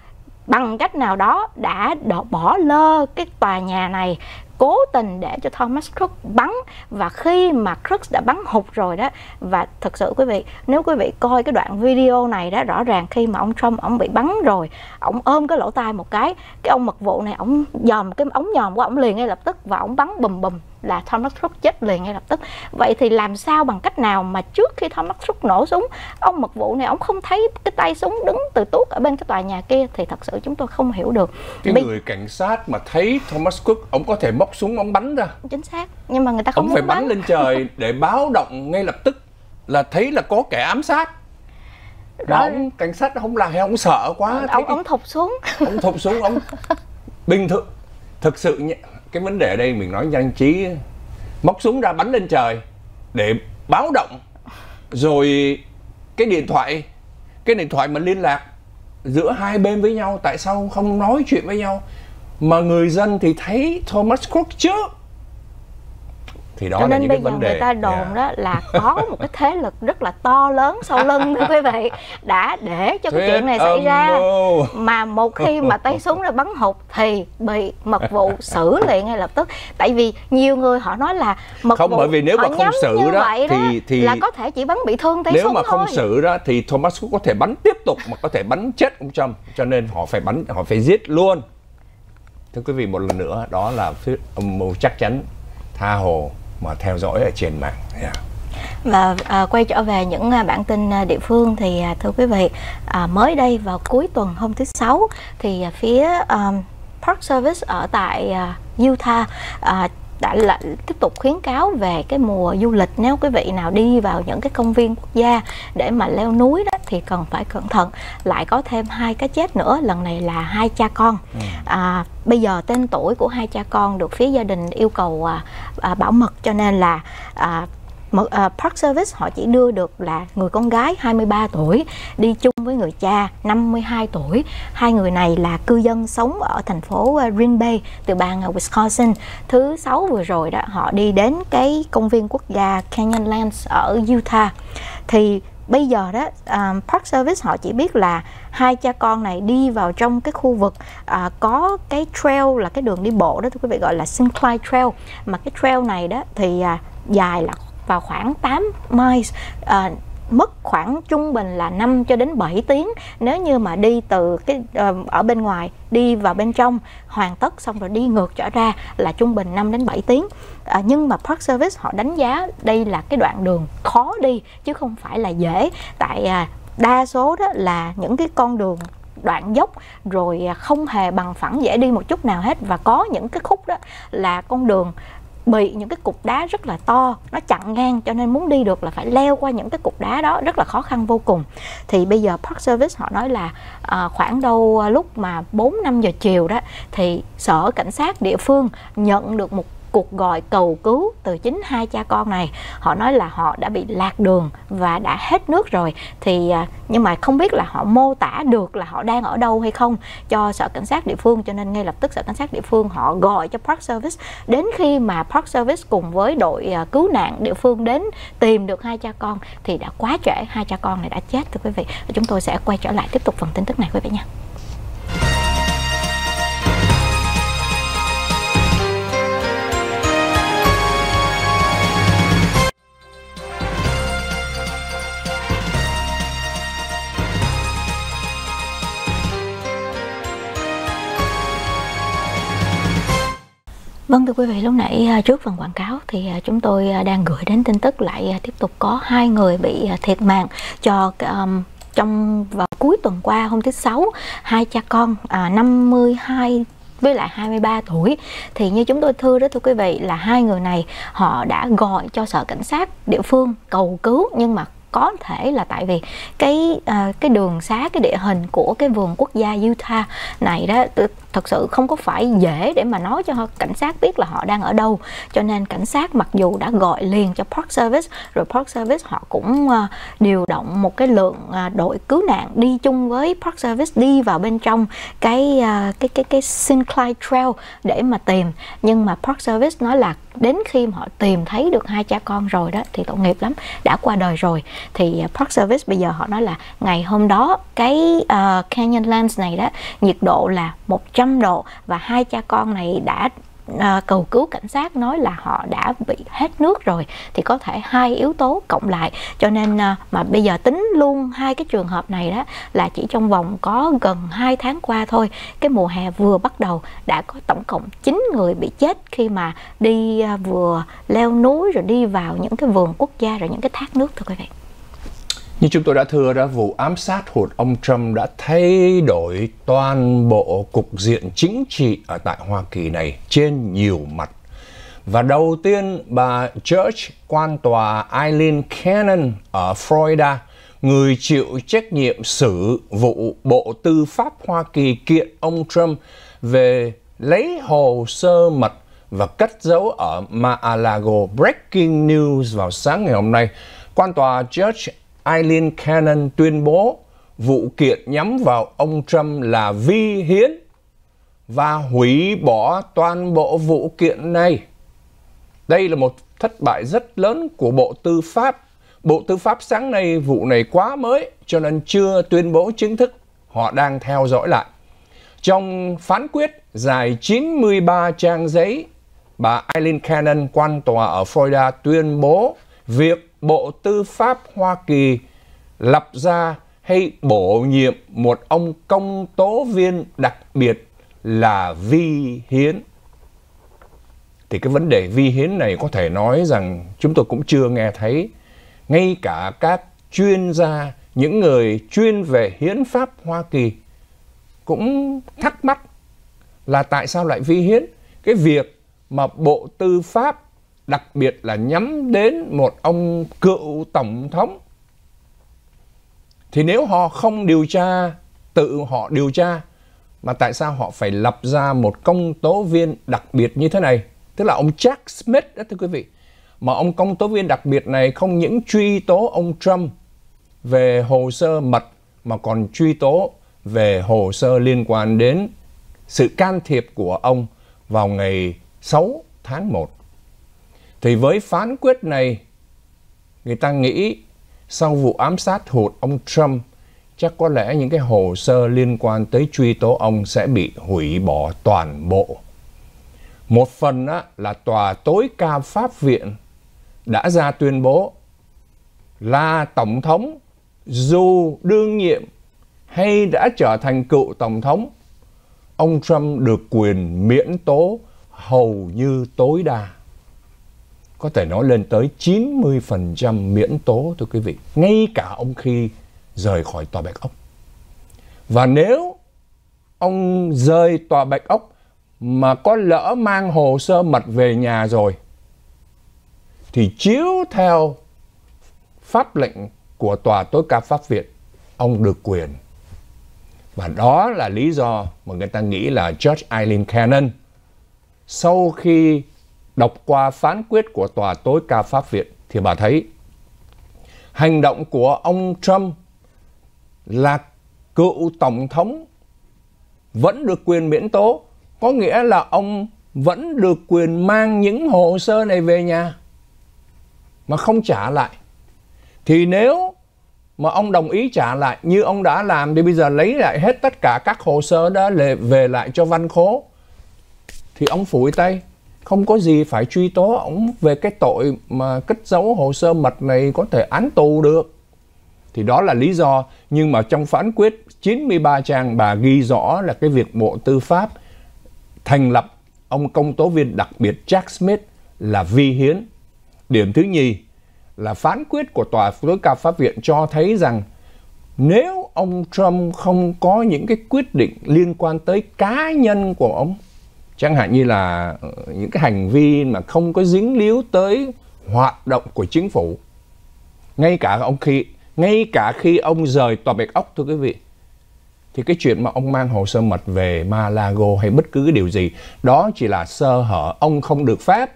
bằng cách nào đó đã đổ, bỏ lơ cái tòa nhà này cố tình để cho Thomas Cook bắn và khi mà Cook đã bắn hụt rồi đó và thật sự quý vị nếu quý vị coi cái đoạn video này đó rõ ràng khi mà ông Trump ông bị bắn rồi ông ôm cái lỗ tai một cái cái ông mật vụ này ông dòm cái ống nhòm của ông liền ngay lập tức và ông bắn bùm bùm là Thomas Cook chết liền ngay lập tức vậy thì làm sao bằng cách nào mà trước khi Thomas Cook nổ súng ông mật vụ này ông không thấy cái tay súng đứng từ tuốt ở bên cái tòa nhà kia thì thật sự chúng tôi không hiểu được cái Bị... người cảnh sát mà thấy Thomas Cook ông có thể móc súng ông bắn ra chính xác nhưng mà người ta không ông phải bắn, lên trời để báo động ngay lập tức là thấy là có kẻ ám sát đó ông cảnh sát không làm hay ông sợ quá ông, ông, ông thụt xuống ông thục xuống ông bình thường thực sự cái vấn đề ở đây mình nói nhanh trí móc súng ra bắn lên trời để báo động rồi cái điện thoại cái điện thoại mà liên lạc giữa hai bên với nhau tại sao không nói chuyện với nhau mà người dân thì thấy Thomas Cook trước thì đó cho nên là những bây cái vấn giờ đề. người ta dạ. đồn yeah. đó là có một cái thế lực rất là to lớn sau lưng thưa quý vị đã để cho Thuyết cái chuyện này xảy ra no. mà một khi mà tay súng ra bắn hụt thì bị mật vụ xử liền ngay lập tức tại vì nhiều người họ nói là mật không vụ bởi vì nếu mà không xử đó, đó thì thì là có thể chỉ bắn bị thương tay nếu súng mà không thôi. xử đó thì Thomas cũng có thể bắn tiếp tục mà có thể bắn chết ông Trump cho nên họ phải bắn họ phải giết luôn thưa quý vị một lần nữa đó là một chắc chắn tha hồ mà theo dõi ở trên mạng yeah. Và à, quay trở về những à, bản tin à, địa phương thì à, thưa quý vị à, mới đây vào cuối tuần hôm thứ sáu thì phía à, Park Service ở tại à, Utah à, đã là, tiếp tục khuyến cáo về cái mùa du lịch nếu quý vị nào đi vào những cái công viên quốc gia để mà leo núi đó thì cần phải cẩn thận lại có thêm hai cái chết nữa lần này là hai cha con ừ. à, bây giờ tên tuổi của hai cha con được phía gia đình yêu cầu à, à, bảo mật cho nên là à, mà, uh, Park Service họ chỉ đưa được là người con gái 23 tuổi đi chung với người cha 52 tuổi hai người này là cư dân sống ở thành phố à, Green Bay từ bang à, Wisconsin thứ sáu vừa rồi đó họ đi đến cái công viên quốc gia Canyonlands ở Utah thì bây giờ đó um, Park Service họ chỉ biết là hai cha con này đi vào trong cái khu vực uh, có cái trail là cái đường đi bộ đó thưa quý vị gọi là Sinclair Trail mà cái trail này đó thì uh, dài là vào khoảng 8 miles à, mất khoảng trung bình là 5 cho đến 7 tiếng nếu như mà đi từ cái ờ, ở bên ngoài đi vào bên trong hoàn tất xong rồi đi ngược trở ra là trung bình 5 đến 7 tiếng à, nhưng mà Park Service họ đánh giá đây là cái đoạn đường khó đi chứ không phải là dễ tại à, đa số đó là những cái con đường đoạn dốc rồi à, không hề bằng phẳng dễ đi một chút nào hết và có những cái khúc đó là con đường bị những cái cục đá rất là to nó chặn ngang cho nên muốn đi được là phải leo qua những cái cục đá đó rất là khó khăn vô cùng thì bây giờ Park Service họ nói là à, khoảng đâu à, lúc mà 4 năm giờ chiều đó thì sở cảnh sát địa phương nhận được một cuộc gọi cầu cứu từ chính hai cha con này họ nói là họ đã bị lạc đường và đã hết nước rồi thì à, nhưng mà không biết là họ mô tả được là họ đang ở đâu hay không cho sở cảnh sát địa phương cho nên ngay lập tức sở cảnh sát địa phương họ gọi cho park service đến khi mà park service cùng với đội à, cứu nạn địa phương đến tìm được hai cha con thì đã quá trễ hai cha con này đã chết thưa quý vị chúng tôi sẽ quay trở lại tiếp tục phần tin tức này quý vị nha Vâng thưa quý vị, lúc nãy à, trước phần quảng cáo thì à, chúng tôi à, đang gửi đến tin tức lại tiếp tục có hai người bị thiệt mạng cho um, trong vào cuối tuần qua hôm thứ sáu hai cha con à, 52 với lại 23 tuổi thì như chúng tôi thưa đó thưa quý vị là hai người này họ đã gọi cho sở cảnh sát địa phương cầu cứu nhưng mà có thể là tại vì cái uh, cái đường xá cái địa hình của cái vườn quốc gia Utah này đó thật sự không có phải dễ để mà nói cho cảnh sát biết là họ đang ở đâu cho nên cảnh sát mặc dù đã gọi liền cho Park Service rồi Park Service họ cũng uh, điều động một cái lượng uh, đội cứu nạn đi chung với Park Service đi vào bên trong cái uh, cái cái cái Sinclair Trail để mà tìm nhưng mà Park Service nói là đến khi mà họ tìm thấy được hai cha con rồi đó thì tội nghiệp lắm đã qua đời rồi thì à, Park Service bây giờ họ nói là ngày hôm đó cái uh, Canyon Lens này đó nhiệt độ là 100 độ và hai cha con này đã à, cầu cứu cảnh sát nói là họ đã bị hết nước rồi thì có thể hai yếu tố cộng lại cho nên à, mà bây giờ tính luôn hai cái trường hợp này đó là chỉ trong vòng có gần 2 tháng qua thôi cái mùa hè vừa bắt đầu đã có tổng cộng 9 người bị chết khi mà đi à, vừa leo núi rồi đi vào những cái vườn quốc gia rồi những cái thác nước thôi quý vị như chúng tôi đã thừa ra, vụ ám sát hụt ông Trump đã thay đổi toàn bộ cục diện chính trị ở tại Hoa Kỳ này trên nhiều mặt. Và đầu tiên, bà Judge quan tòa Eileen Cannon ở Florida, người chịu trách nhiệm xử vụ Bộ Tư pháp Hoa Kỳ kiện ông Trump về lấy hồ sơ mật và cất giấu ở Mar-a-Lago. Breaking news vào sáng ngày hôm nay, quan tòa Judge Eileen Cannon tuyên bố vụ kiện nhắm vào ông Trump là vi hiến và hủy bỏ toàn bộ vụ kiện này. Đây là một thất bại rất lớn của Bộ Tư pháp. Bộ Tư pháp sáng nay vụ này quá mới cho nên chưa tuyên bố chính thức. Họ đang theo dõi lại. Trong phán quyết dài 93 trang giấy, bà Eileen Cannon quan tòa ở Florida tuyên bố việc Bộ Tư pháp Hoa Kỳ lập ra hay bổ nhiệm một ông công tố viên đặc biệt là vi hiến. Thì cái vấn đề vi hiến này có thể nói rằng chúng tôi cũng chưa nghe thấy ngay cả các chuyên gia, những người chuyên về hiến pháp Hoa Kỳ cũng thắc mắc là tại sao lại vi hiến cái việc mà Bộ Tư pháp đặc biệt là nhắm đến một ông cựu tổng thống thì nếu họ không điều tra tự họ điều tra mà tại sao họ phải lập ra một công tố viên đặc biệt như thế này tức là ông Jack Smith đó thưa quý vị mà ông công tố viên đặc biệt này không những truy tố ông Trump về hồ sơ mật mà còn truy tố về hồ sơ liên quan đến sự can thiệp của ông vào ngày 6 tháng 1 thì với phán quyết này, người ta nghĩ sau vụ ám sát hụt ông Trump, chắc có lẽ những cái hồ sơ liên quan tới truy tố ông sẽ bị hủy bỏ toàn bộ. Một phần á, là tòa tối cao Pháp viện đã ra tuyên bố là Tổng thống dù đương nhiệm hay đã trở thành cựu Tổng thống, ông Trump được quyền miễn tố hầu như tối đa có thể nói lên tới 90% miễn tố thưa quý vị, ngay cả ông khi rời khỏi tòa Bạch Ốc. Và nếu ông rời tòa Bạch Ốc mà có lỡ mang hồ sơ mật về nhà rồi thì chiếu theo pháp lệnh của tòa tối cao pháp viện ông được quyền và đó là lý do mà người ta nghĩ là George Eileen Cannon sau khi đọc qua phán quyết của Tòa tối cao Pháp Viện thì bà thấy hành động của ông Trump là cựu tổng thống vẫn được quyền miễn tố có nghĩa là ông vẫn được quyền mang những hồ sơ này về nhà mà không trả lại thì nếu mà ông đồng ý trả lại như ông đã làm thì bây giờ lấy lại hết tất cả các hồ sơ đó về lại cho văn khố thì ông phủi tay không có gì phải truy tố ổng về cái tội mà cất giấu hồ sơ mật này có thể án tù được. Thì đó là lý do, nhưng mà trong phán quyết 93 trang bà ghi rõ là cái việc Bộ Tư pháp thành lập ông công tố viên đặc biệt Jack Smith là vi hiến. Điểm thứ nhì là phán quyết của Tòa tối cao pháp viện cho thấy rằng nếu ông Trump không có những cái quyết định liên quan tới cá nhân của ông chẳng hạn như là ờ, những cái hành vi mà không có dính líu tới hoạt động của chính phủ ngay cả ông khi ngay cả khi ông rời tòa bạch ốc thưa quý vị thì cái chuyện mà ông mang hồ sơ mật về Malago hay bất cứ cái điều gì đó chỉ là sơ hở ông không được phép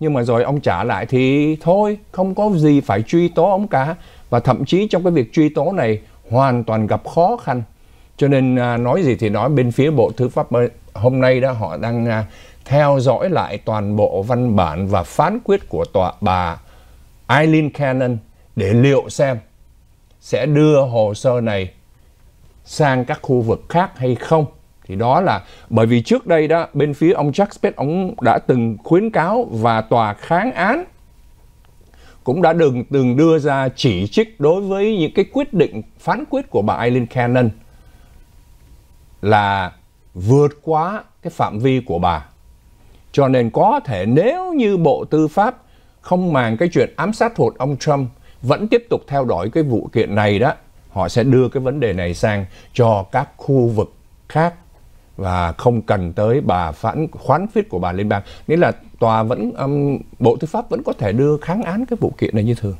nhưng mà rồi ông trả lại thì thôi không có gì phải truy tố ông cả và thậm chí trong cái việc truy tố này hoàn toàn gặp khó khăn cho nên à, nói gì thì nói bên phía bộ tư pháp hôm nay đó họ đang à, theo dõi lại toàn bộ văn bản và phán quyết của tòa bà Eileen Cannon để liệu xem sẽ đưa hồ sơ này sang các khu vực khác hay không thì đó là bởi vì trước đây đó bên phía ông Jack Spade ông đã từng khuyến cáo và tòa kháng án cũng đã đừng từng đưa ra chỉ trích đối với những cái quyết định phán quyết của bà Eileen Cannon là vượt quá cái phạm vi của bà. Cho nên có thể nếu như Bộ Tư pháp không màng cái chuyện ám sát hụt ông Trump vẫn tiếp tục theo dõi cái vụ kiện này đó, họ sẽ đưa cái vấn đề này sang cho các khu vực khác và không cần tới bà phản khoán phít của bà liên bang. Nghĩa là tòa vẫn um, Bộ Tư pháp vẫn có thể đưa kháng án cái vụ kiện này như thường.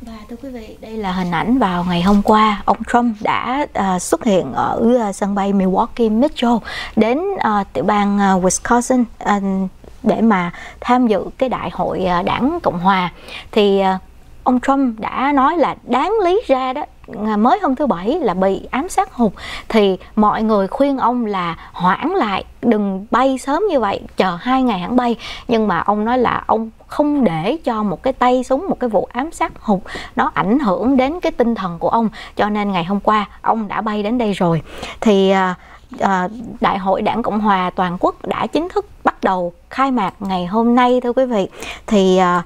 Và thưa quý vị, đây là hình ảnh vào ngày hôm qua ông Trump đã uh, xuất hiện ở uh, sân bay Milwaukee Mitchell đến uh, tiểu bang uh, Wisconsin uh, để mà tham dự cái đại hội uh, đảng Cộng hòa thì uh, ông Trump đã nói là đáng lý ra đó mới hôm thứ bảy là bị ám sát hụt thì mọi người khuyên ông là hoãn lại đừng bay sớm như vậy chờ hai ngày hãng bay nhưng mà ông nói là ông không để cho một cái tay súng một cái vụ ám sát hụt nó ảnh hưởng đến cái tinh thần của ông cho nên ngày hôm qua ông đã bay đến đây rồi thì à, à đại hội đảng cộng hòa toàn quốc đã chính thức bắt đầu khai mạc ngày hôm nay thưa quý vị thì à,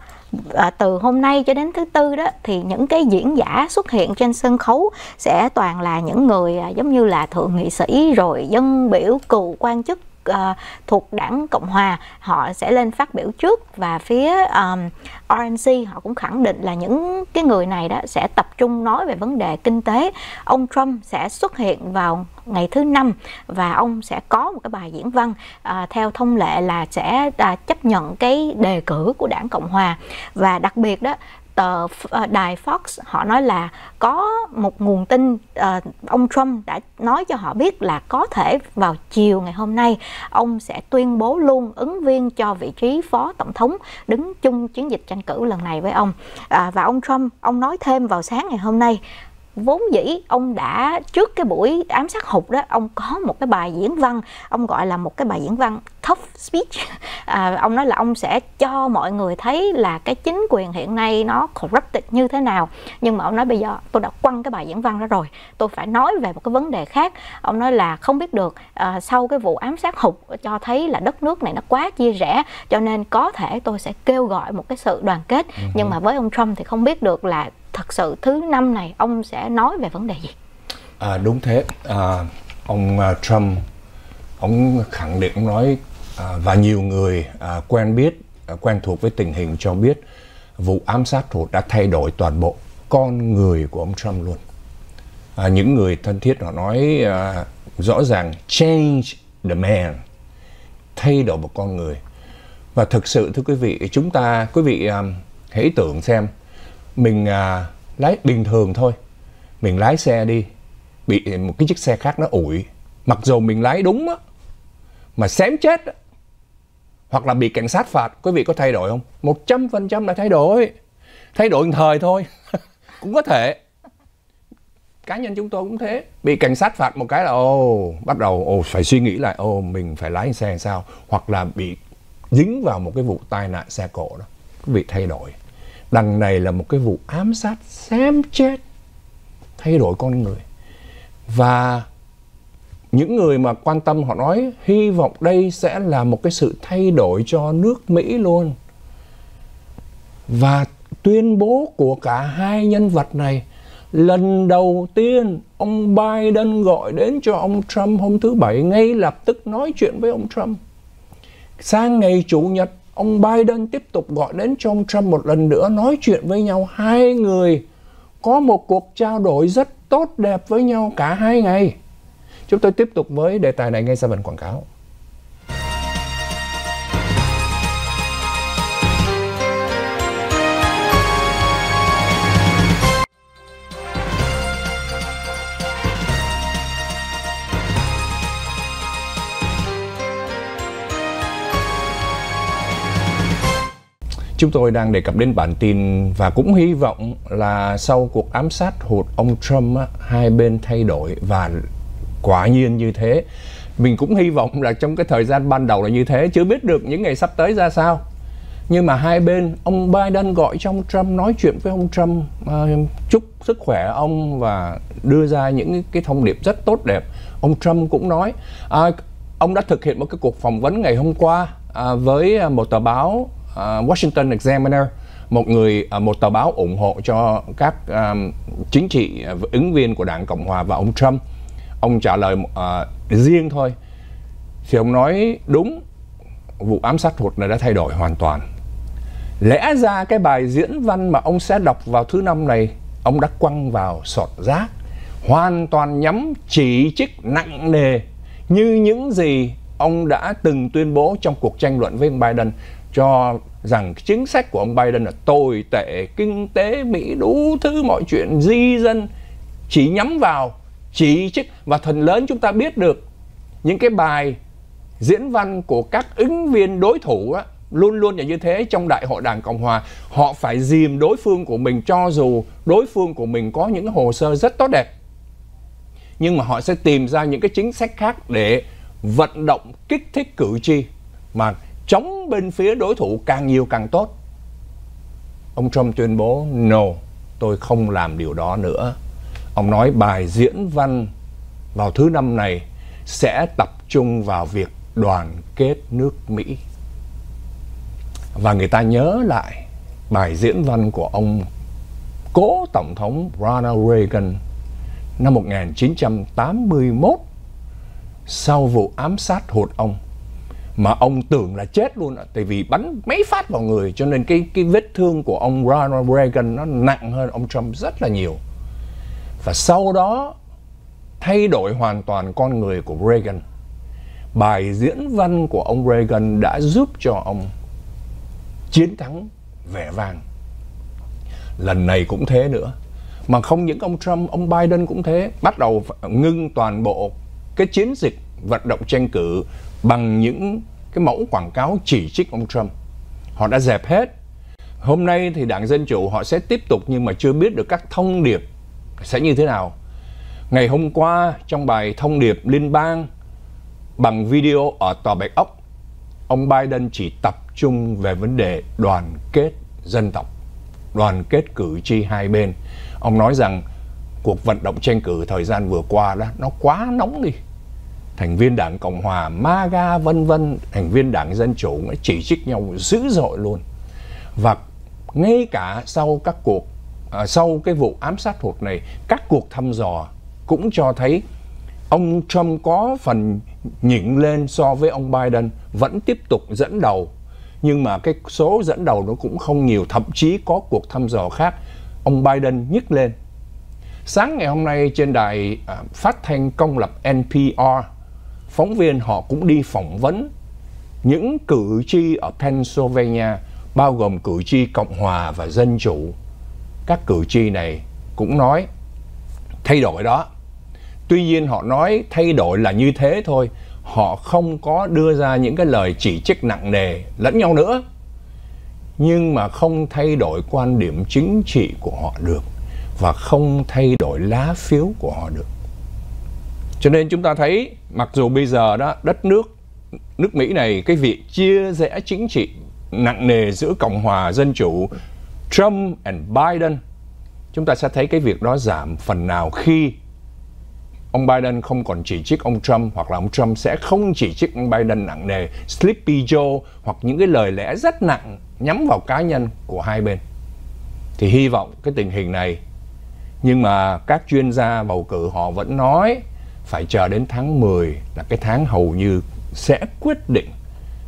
à, từ hôm nay cho đến thứ tư đó thì những cái diễn giả xuất hiện trên sân khấu sẽ toàn là những người à, giống như là thượng nghị sĩ rồi dân biểu cựu quan chức uh, thuộc đảng Cộng Hòa họ sẽ lên phát biểu trước và phía um, RNC họ cũng khẳng định là những cái người này đó sẽ tập trung nói về vấn đề kinh tế ông Trump sẽ xuất hiện vào ngày thứ năm và ông sẽ có một cái bài diễn văn à, theo thông lệ là sẽ à, chấp nhận cái đề cử của đảng cộng hòa và đặc biệt đó tờ ờ, đài Fox họ nói là có một nguồn tin ờ, ông Trump đã nói cho họ biết là có thể vào chiều ngày hôm nay ông sẽ tuyên bố luôn ứng viên cho vị trí phó tổng thống đứng chung chiến dịch tranh cử lần này với ông à, và ông Trump ông nói thêm vào sáng ngày hôm nay vốn dĩ ông đã trước cái buổi ám sát hụt đó ông có một cái bài diễn văn ông gọi là một cái bài diễn văn tough speech à, ông nói là ông sẽ cho mọi người thấy là cái chính quyền hiện nay nó corrupted như thế nào nhưng mà ông nói bây giờ tôi đã quăng cái bài diễn văn đó rồi tôi phải nói về một cái vấn đề khác ông nói là không biết được à, sau cái vụ ám sát hụt cho thấy là đất nước này nó quá chia rẽ cho nên có thể tôi sẽ kêu gọi một cái sự đoàn kết ừ nhưng mà với ông Trump thì không biết được là thật sự thứ năm này ông sẽ nói về vấn đề gì à, đúng thế à, ông à, Trump ông khẳng định ông nói à, và nhiều người à, quen biết à, quen thuộc với tình hình cho biết vụ ám sát thủ đã thay đổi toàn bộ con người của ông Trump luôn à, những người thân thiết họ nói à, rõ ràng change the man thay đổi một con người và thực sự thưa quý vị chúng ta quý vị à, hãy tưởng xem mình à, lái bình thường thôi mình lái xe đi bị một cái chiếc xe khác nó ủi mặc dù mình lái đúng á mà xém chết á hoặc là bị cảnh sát phạt quý vị có thay đổi không một trăm phần trăm là thay đổi thay đổi một thời thôi cũng có thể cá nhân chúng tôi cũng thế bị cảnh sát phạt một cái là ô bắt đầu ô phải suy nghĩ lại ô mình phải lái xe làm sao hoặc là bị dính vào một cái vụ tai nạn xe cộ đó quý vị thay đổi Đằng này là một cái vụ ám sát xem chết thay đổi con người. Và những người mà quan tâm họ nói hy vọng đây sẽ là một cái sự thay đổi cho nước Mỹ luôn. Và tuyên bố của cả hai nhân vật này lần đầu tiên ông Biden gọi đến cho ông Trump hôm thứ Bảy ngay lập tức nói chuyện với ông Trump. Sang ngày Chủ nhật ông Biden tiếp tục gọi đến cho ông Trump một lần nữa nói chuyện với nhau hai người có một cuộc trao đổi rất tốt đẹp với nhau cả hai ngày. Chúng tôi tiếp tục với đề tài này ngay sau phần quảng cáo. Chúng tôi đang đề cập đến bản tin và cũng hy vọng là sau cuộc ám sát hụt ông Trump hai bên thay đổi và quả nhiên như thế. Mình cũng hy vọng là trong cái thời gian ban đầu là như thế, chưa biết được những ngày sắp tới ra sao. Nhưng mà hai bên, ông Biden gọi cho ông Trump nói chuyện với ông Trump uh, chúc sức khỏe ông và đưa ra những cái thông điệp rất tốt đẹp. Ông Trump cũng nói, uh, ông đã thực hiện một cái cuộc phỏng vấn ngày hôm qua uh, với một tờ báo À, Washington Examiner một người à, một tờ báo ủng hộ cho các um, chính trị ứng viên của đảng cộng hòa và ông trump ông trả lời uh, riêng thôi thì ông nói đúng vụ ám sát hụt này đã thay đổi hoàn toàn lẽ ra cái bài diễn văn mà ông sẽ đọc vào thứ năm này ông đã quăng vào sọt rác hoàn toàn nhắm chỉ trích nặng nề như những gì ông đã từng tuyên bố trong cuộc tranh luận với ông Biden cho rằng chính sách của ông Biden là tồi tệ, kinh tế Mỹ đủ thứ mọi chuyện di dân chỉ nhắm vào chỉ trích và thần lớn chúng ta biết được những cái bài diễn văn của các ứng viên đối thủ á, luôn luôn là như thế trong đại hội đảng cộng hòa họ phải dìm đối phương của mình cho dù đối phương của mình có những hồ sơ rất tốt đẹp nhưng mà họ sẽ tìm ra những cái chính sách khác để vận động kích thích cử tri mà chống bên phía đối thủ càng nhiều càng tốt. Ông Trump tuyên bố, no, tôi không làm điều đó nữa. Ông nói bài diễn văn vào thứ năm này sẽ tập trung vào việc đoàn kết nước Mỹ. Và người ta nhớ lại bài diễn văn của ông cố Tổng thống Ronald Reagan năm 1981 sau vụ ám sát hụt ông mà ông tưởng là chết luôn ạ tại vì bắn mấy phát vào người cho nên cái cái vết thương của ông Ronald Reagan nó nặng hơn ông Trump rất là nhiều và sau đó thay đổi hoàn toàn con người của Reagan bài diễn văn của ông Reagan đã giúp cho ông chiến thắng vẻ vang lần này cũng thế nữa mà không những ông Trump ông Biden cũng thế bắt đầu ngưng toàn bộ cái chiến dịch vận động tranh cử bằng những cái mẫu quảng cáo chỉ trích ông Trump. Họ đã dẹp hết. Hôm nay thì Đảng Dân Chủ họ sẽ tiếp tục nhưng mà chưa biết được các thông điệp sẽ như thế nào. Ngày hôm qua trong bài thông điệp liên bang bằng video ở Tòa Bạch Ốc, ông Biden chỉ tập trung về vấn đề đoàn kết dân tộc, đoàn kết cử tri hai bên. Ông nói rằng cuộc vận động tranh cử thời gian vừa qua đó nó quá nóng đi thành viên đảng cộng hòa maga vân vân thành viên đảng dân chủ đã chỉ trích nhau dữ dội luôn và ngay cả sau các cuộc à, sau cái vụ ám sát hụt này các cuộc thăm dò cũng cho thấy ông trump có phần nhỉnh lên so với ông biden vẫn tiếp tục dẫn đầu nhưng mà cái số dẫn đầu nó cũng không nhiều thậm chí có cuộc thăm dò khác ông biden nhích lên Sáng ngày hôm nay trên đài à, phát thanh công lập NPR phóng viên họ cũng đi phỏng vấn những cử tri ở Pennsylvania bao gồm cử tri Cộng hòa và Dân chủ. Các cử tri này cũng nói thay đổi đó. Tuy nhiên họ nói thay đổi là như thế thôi, họ không có đưa ra những cái lời chỉ trích nặng nề lẫn nhau nữa. Nhưng mà không thay đổi quan điểm chính trị của họ được và không thay đổi lá phiếu của họ được. Cho nên chúng ta thấy mặc dù bây giờ đó đất nước nước Mỹ này cái việc chia rẽ chính trị nặng nề giữa Cộng hòa Dân chủ Trump and Biden chúng ta sẽ thấy cái việc đó giảm phần nào khi ông Biden không còn chỉ trích ông Trump hoặc là ông Trump sẽ không chỉ trích ông Biden nặng nề Sleepy Joe hoặc những cái lời lẽ rất nặng nhắm vào cá nhân của hai bên. Thì hy vọng cái tình hình này nhưng mà các chuyên gia bầu cử họ vẫn nói phải chờ đến tháng 10 là cái tháng hầu như sẽ quyết định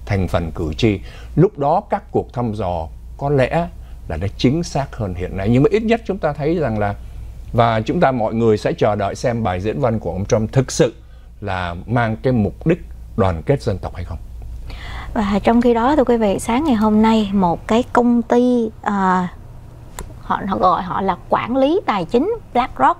thành phần cử tri. Lúc đó các cuộc thăm dò có lẽ là nó chính xác hơn hiện nay. Nhưng mà ít nhất chúng ta thấy rằng là và chúng ta mọi người sẽ chờ đợi xem bài diễn văn của ông Trump thực sự là mang cái mục đích đoàn kết dân tộc hay không. Và trong khi đó thưa quý vị, sáng ngày hôm nay một cái công ty uh, họ, họ gọi họ là quản lý tài chính BlackRock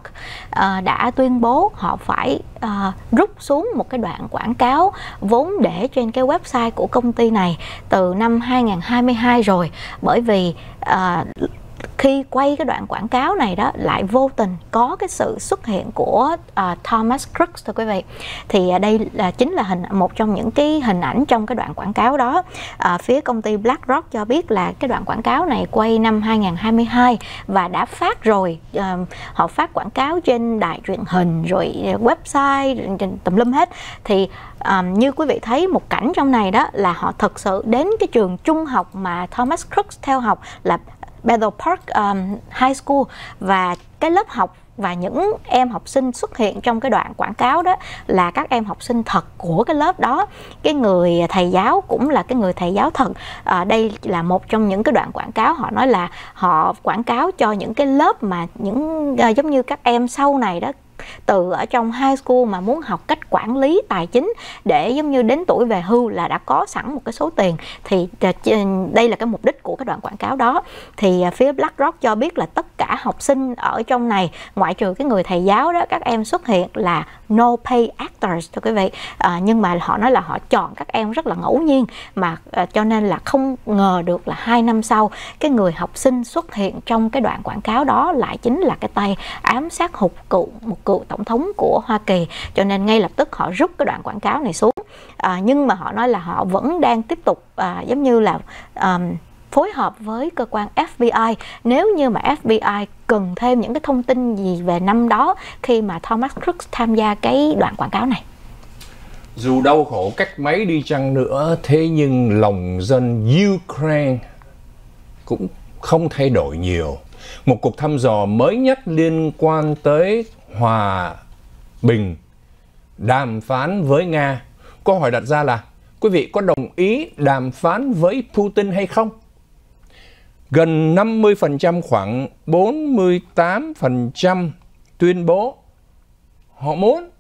uh, đã tuyên bố họ phải uh, rút xuống một cái đoạn quảng cáo vốn để trên cái website của công ty này từ năm 2022 rồi bởi vì uh, khi quay cái đoạn quảng cáo này đó lại vô tình có cái sự xuất hiện của uh, Thomas Crux thưa quý vị thì uh, đây là chính là hình một trong những cái hình ảnh trong cái đoạn quảng cáo đó uh, phía công ty BlackRock cho biết là cái đoạn quảng cáo này quay năm 2022 và đã phát rồi uh, họ phát quảng cáo trên đài truyền hình rồi website tùm lum hết thì um, như quý vị thấy một cảnh trong này đó là họ thật sự đến cái trường trung học mà Thomas Crux theo học là Battle Park um, High School và cái lớp học và những em học sinh xuất hiện trong cái đoạn quảng cáo đó là các em học sinh thật của cái lớp đó cái người thầy giáo cũng là cái người thầy giáo thật à, đây là một trong những cái đoạn quảng cáo họ nói là họ quảng cáo cho những cái lớp mà những à, giống như các em sau này đó từ ở trong high school mà muốn học cách quản lý tài chính để giống như đến tuổi về hưu là đã có sẵn một cái số tiền thì đây là cái mục đích của cái đoạn quảng cáo đó thì à, phía BlackRock cho biết là tất cả học sinh ở trong này ngoại trừ cái người thầy giáo đó các em xuất hiện là no pay actors thưa quý vị à, nhưng mà họ nói là họ chọn các em rất là ngẫu nhiên mà à, cho nên là không ngờ được là hai năm sau cái người học sinh xuất hiện trong cái đoạn quảng cáo đó lại chính là cái tay ám sát hụt cựu một cựu tổng thống của Hoa Kỳ cho nên ngay lập tức họ rút cái đoạn quảng cáo này xuống à, nhưng mà họ nói là họ vẫn đang tiếp tục à, giống như là um, phối hợp với cơ quan FBI nếu như mà FBI cần thêm những cái thông tin gì về năm đó khi mà Thomas Crooks tham gia cái đoạn quảng cáo này? Dù đau khổ cách mấy đi chăng nữa, thế nhưng lòng dân Ukraine cũng không thay đổi nhiều. Một cuộc thăm dò mới nhất liên quan tới hòa bình đàm phán với Nga. Câu hỏi đặt ra là quý vị có đồng ý đàm phán với Putin hay không? Gần 50% khoảng 48% tuyên bố họ muốn.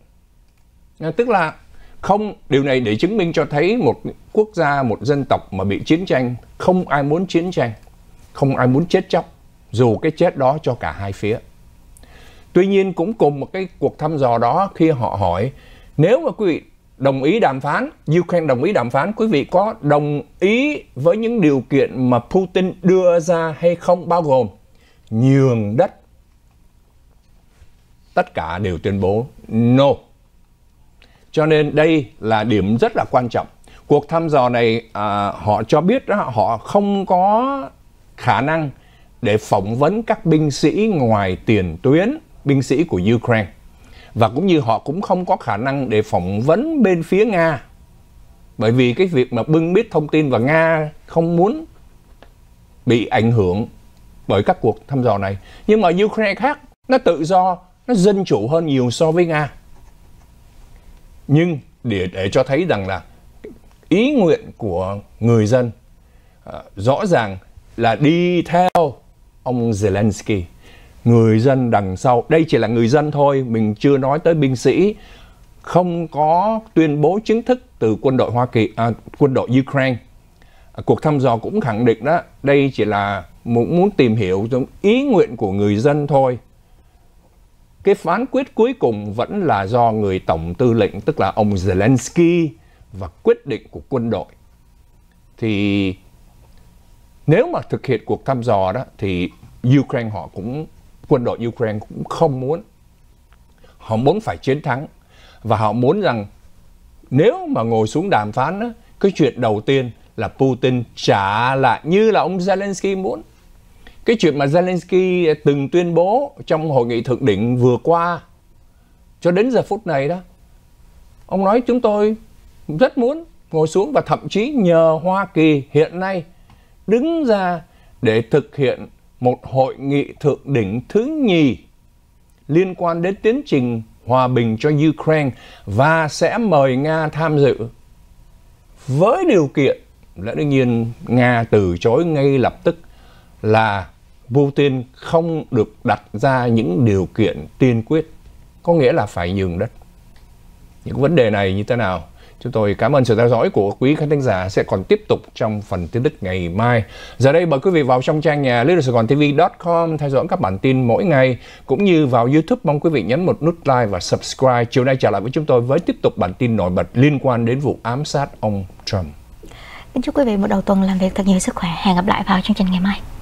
À, tức là không điều này để chứng minh cho thấy một quốc gia một dân tộc mà bị chiến tranh không ai muốn chiến tranh không ai muốn chết chóc dù cái chết đó cho cả hai phía tuy nhiên cũng cùng một cái cuộc thăm dò đó khi họ hỏi nếu mà quý vị đồng ý đàm phán, Ukraine đồng ý đàm phán, quý vị có đồng ý với những điều kiện mà Putin đưa ra hay không bao gồm nhường đất. Tất cả đều tuyên bố no. Cho nên đây là điểm rất là quan trọng. Cuộc thăm dò này à, họ cho biết đó, họ không có khả năng để phỏng vấn các binh sĩ ngoài tiền tuyến, binh sĩ của Ukraine và cũng như họ cũng không có khả năng để phỏng vấn bên phía Nga. Bởi vì cái việc mà bưng biết thông tin và Nga không muốn bị ảnh hưởng bởi các cuộc thăm dò này. Nhưng mà Ukraine khác, nó tự do, nó dân chủ hơn nhiều so với Nga. Nhưng để, để cho thấy rằng là ý nguyện của người dân uh, rõ ràng là đi theo ông Zelensky người dân đằng sau đây chỉ là người dân thôi mình chưa nói tới binh sĩ không có tuyên bố chính thức từ quân đội Hoa Kỳ à, quân đội Ukraine à, cuộc thăm dò cũng khẳng định đó đây chỉ là muốn muốn tìm hiểu ý nguyện của người dân thôi cái phán quyết cuối cùng vẫn là do người tổng tư lệnh tức là ông Zelensky và quyết định của quân đội thì nếu mà thực hiện cuộc thăm dò đó thì Ukraine họ cũng quân đội Ukraine cũng không muốn. Họ muốn phải chiến thắng và họ muốn rằng nếu mà ngồi xuống đàm phán đó, cái chuyện đầu tiên là Putin trả lại như là ông Zelensky muốn. Cái chuyện mà Zelensky từng tuyên bố trong hội nghị thượng đỉnh vừa qua cho đến giờ phút này đó. Ông nói chúng tôi rất muốn ngồi xuống và thậm chí nhờ Hoa Kỳ hiện nay đứng ra để thực hiện một hội nghị thượng đỉnh thứ nhì liên quan đến tiến trình hòa bình cho Ukraine và sẽ mời Nga tham dự với điều kiện lẽ đương nhiên Nga từ chối ngay lập tức là Putin không được đặt ra những điều kiện tiên quyết có nghĩa là phải nhường đất những vấn đề này như thế nào Chúng tôi cảm ơn sự theo dõi của quý khán thính giả sẽ còn tiếp tục trong phần tin tức ngày mai. Giờ đây mời quý vị vào trong trang nhà Little Sài Gòn TV.com theo dõi các bản tin mỗi ngày cũng như vào YouTube mong quý vị nhấn một nút like và subscribe. Chiều nay trở lại với chúng tôi với tiếp tục bản tin nổi bật liên quan đến vụ ám sát ông Trump. Kính chúc quý vị một đầu tuần làm việc thật nhiều sức khỏe. Hẹn gặp lại vào chương trình ngày mai.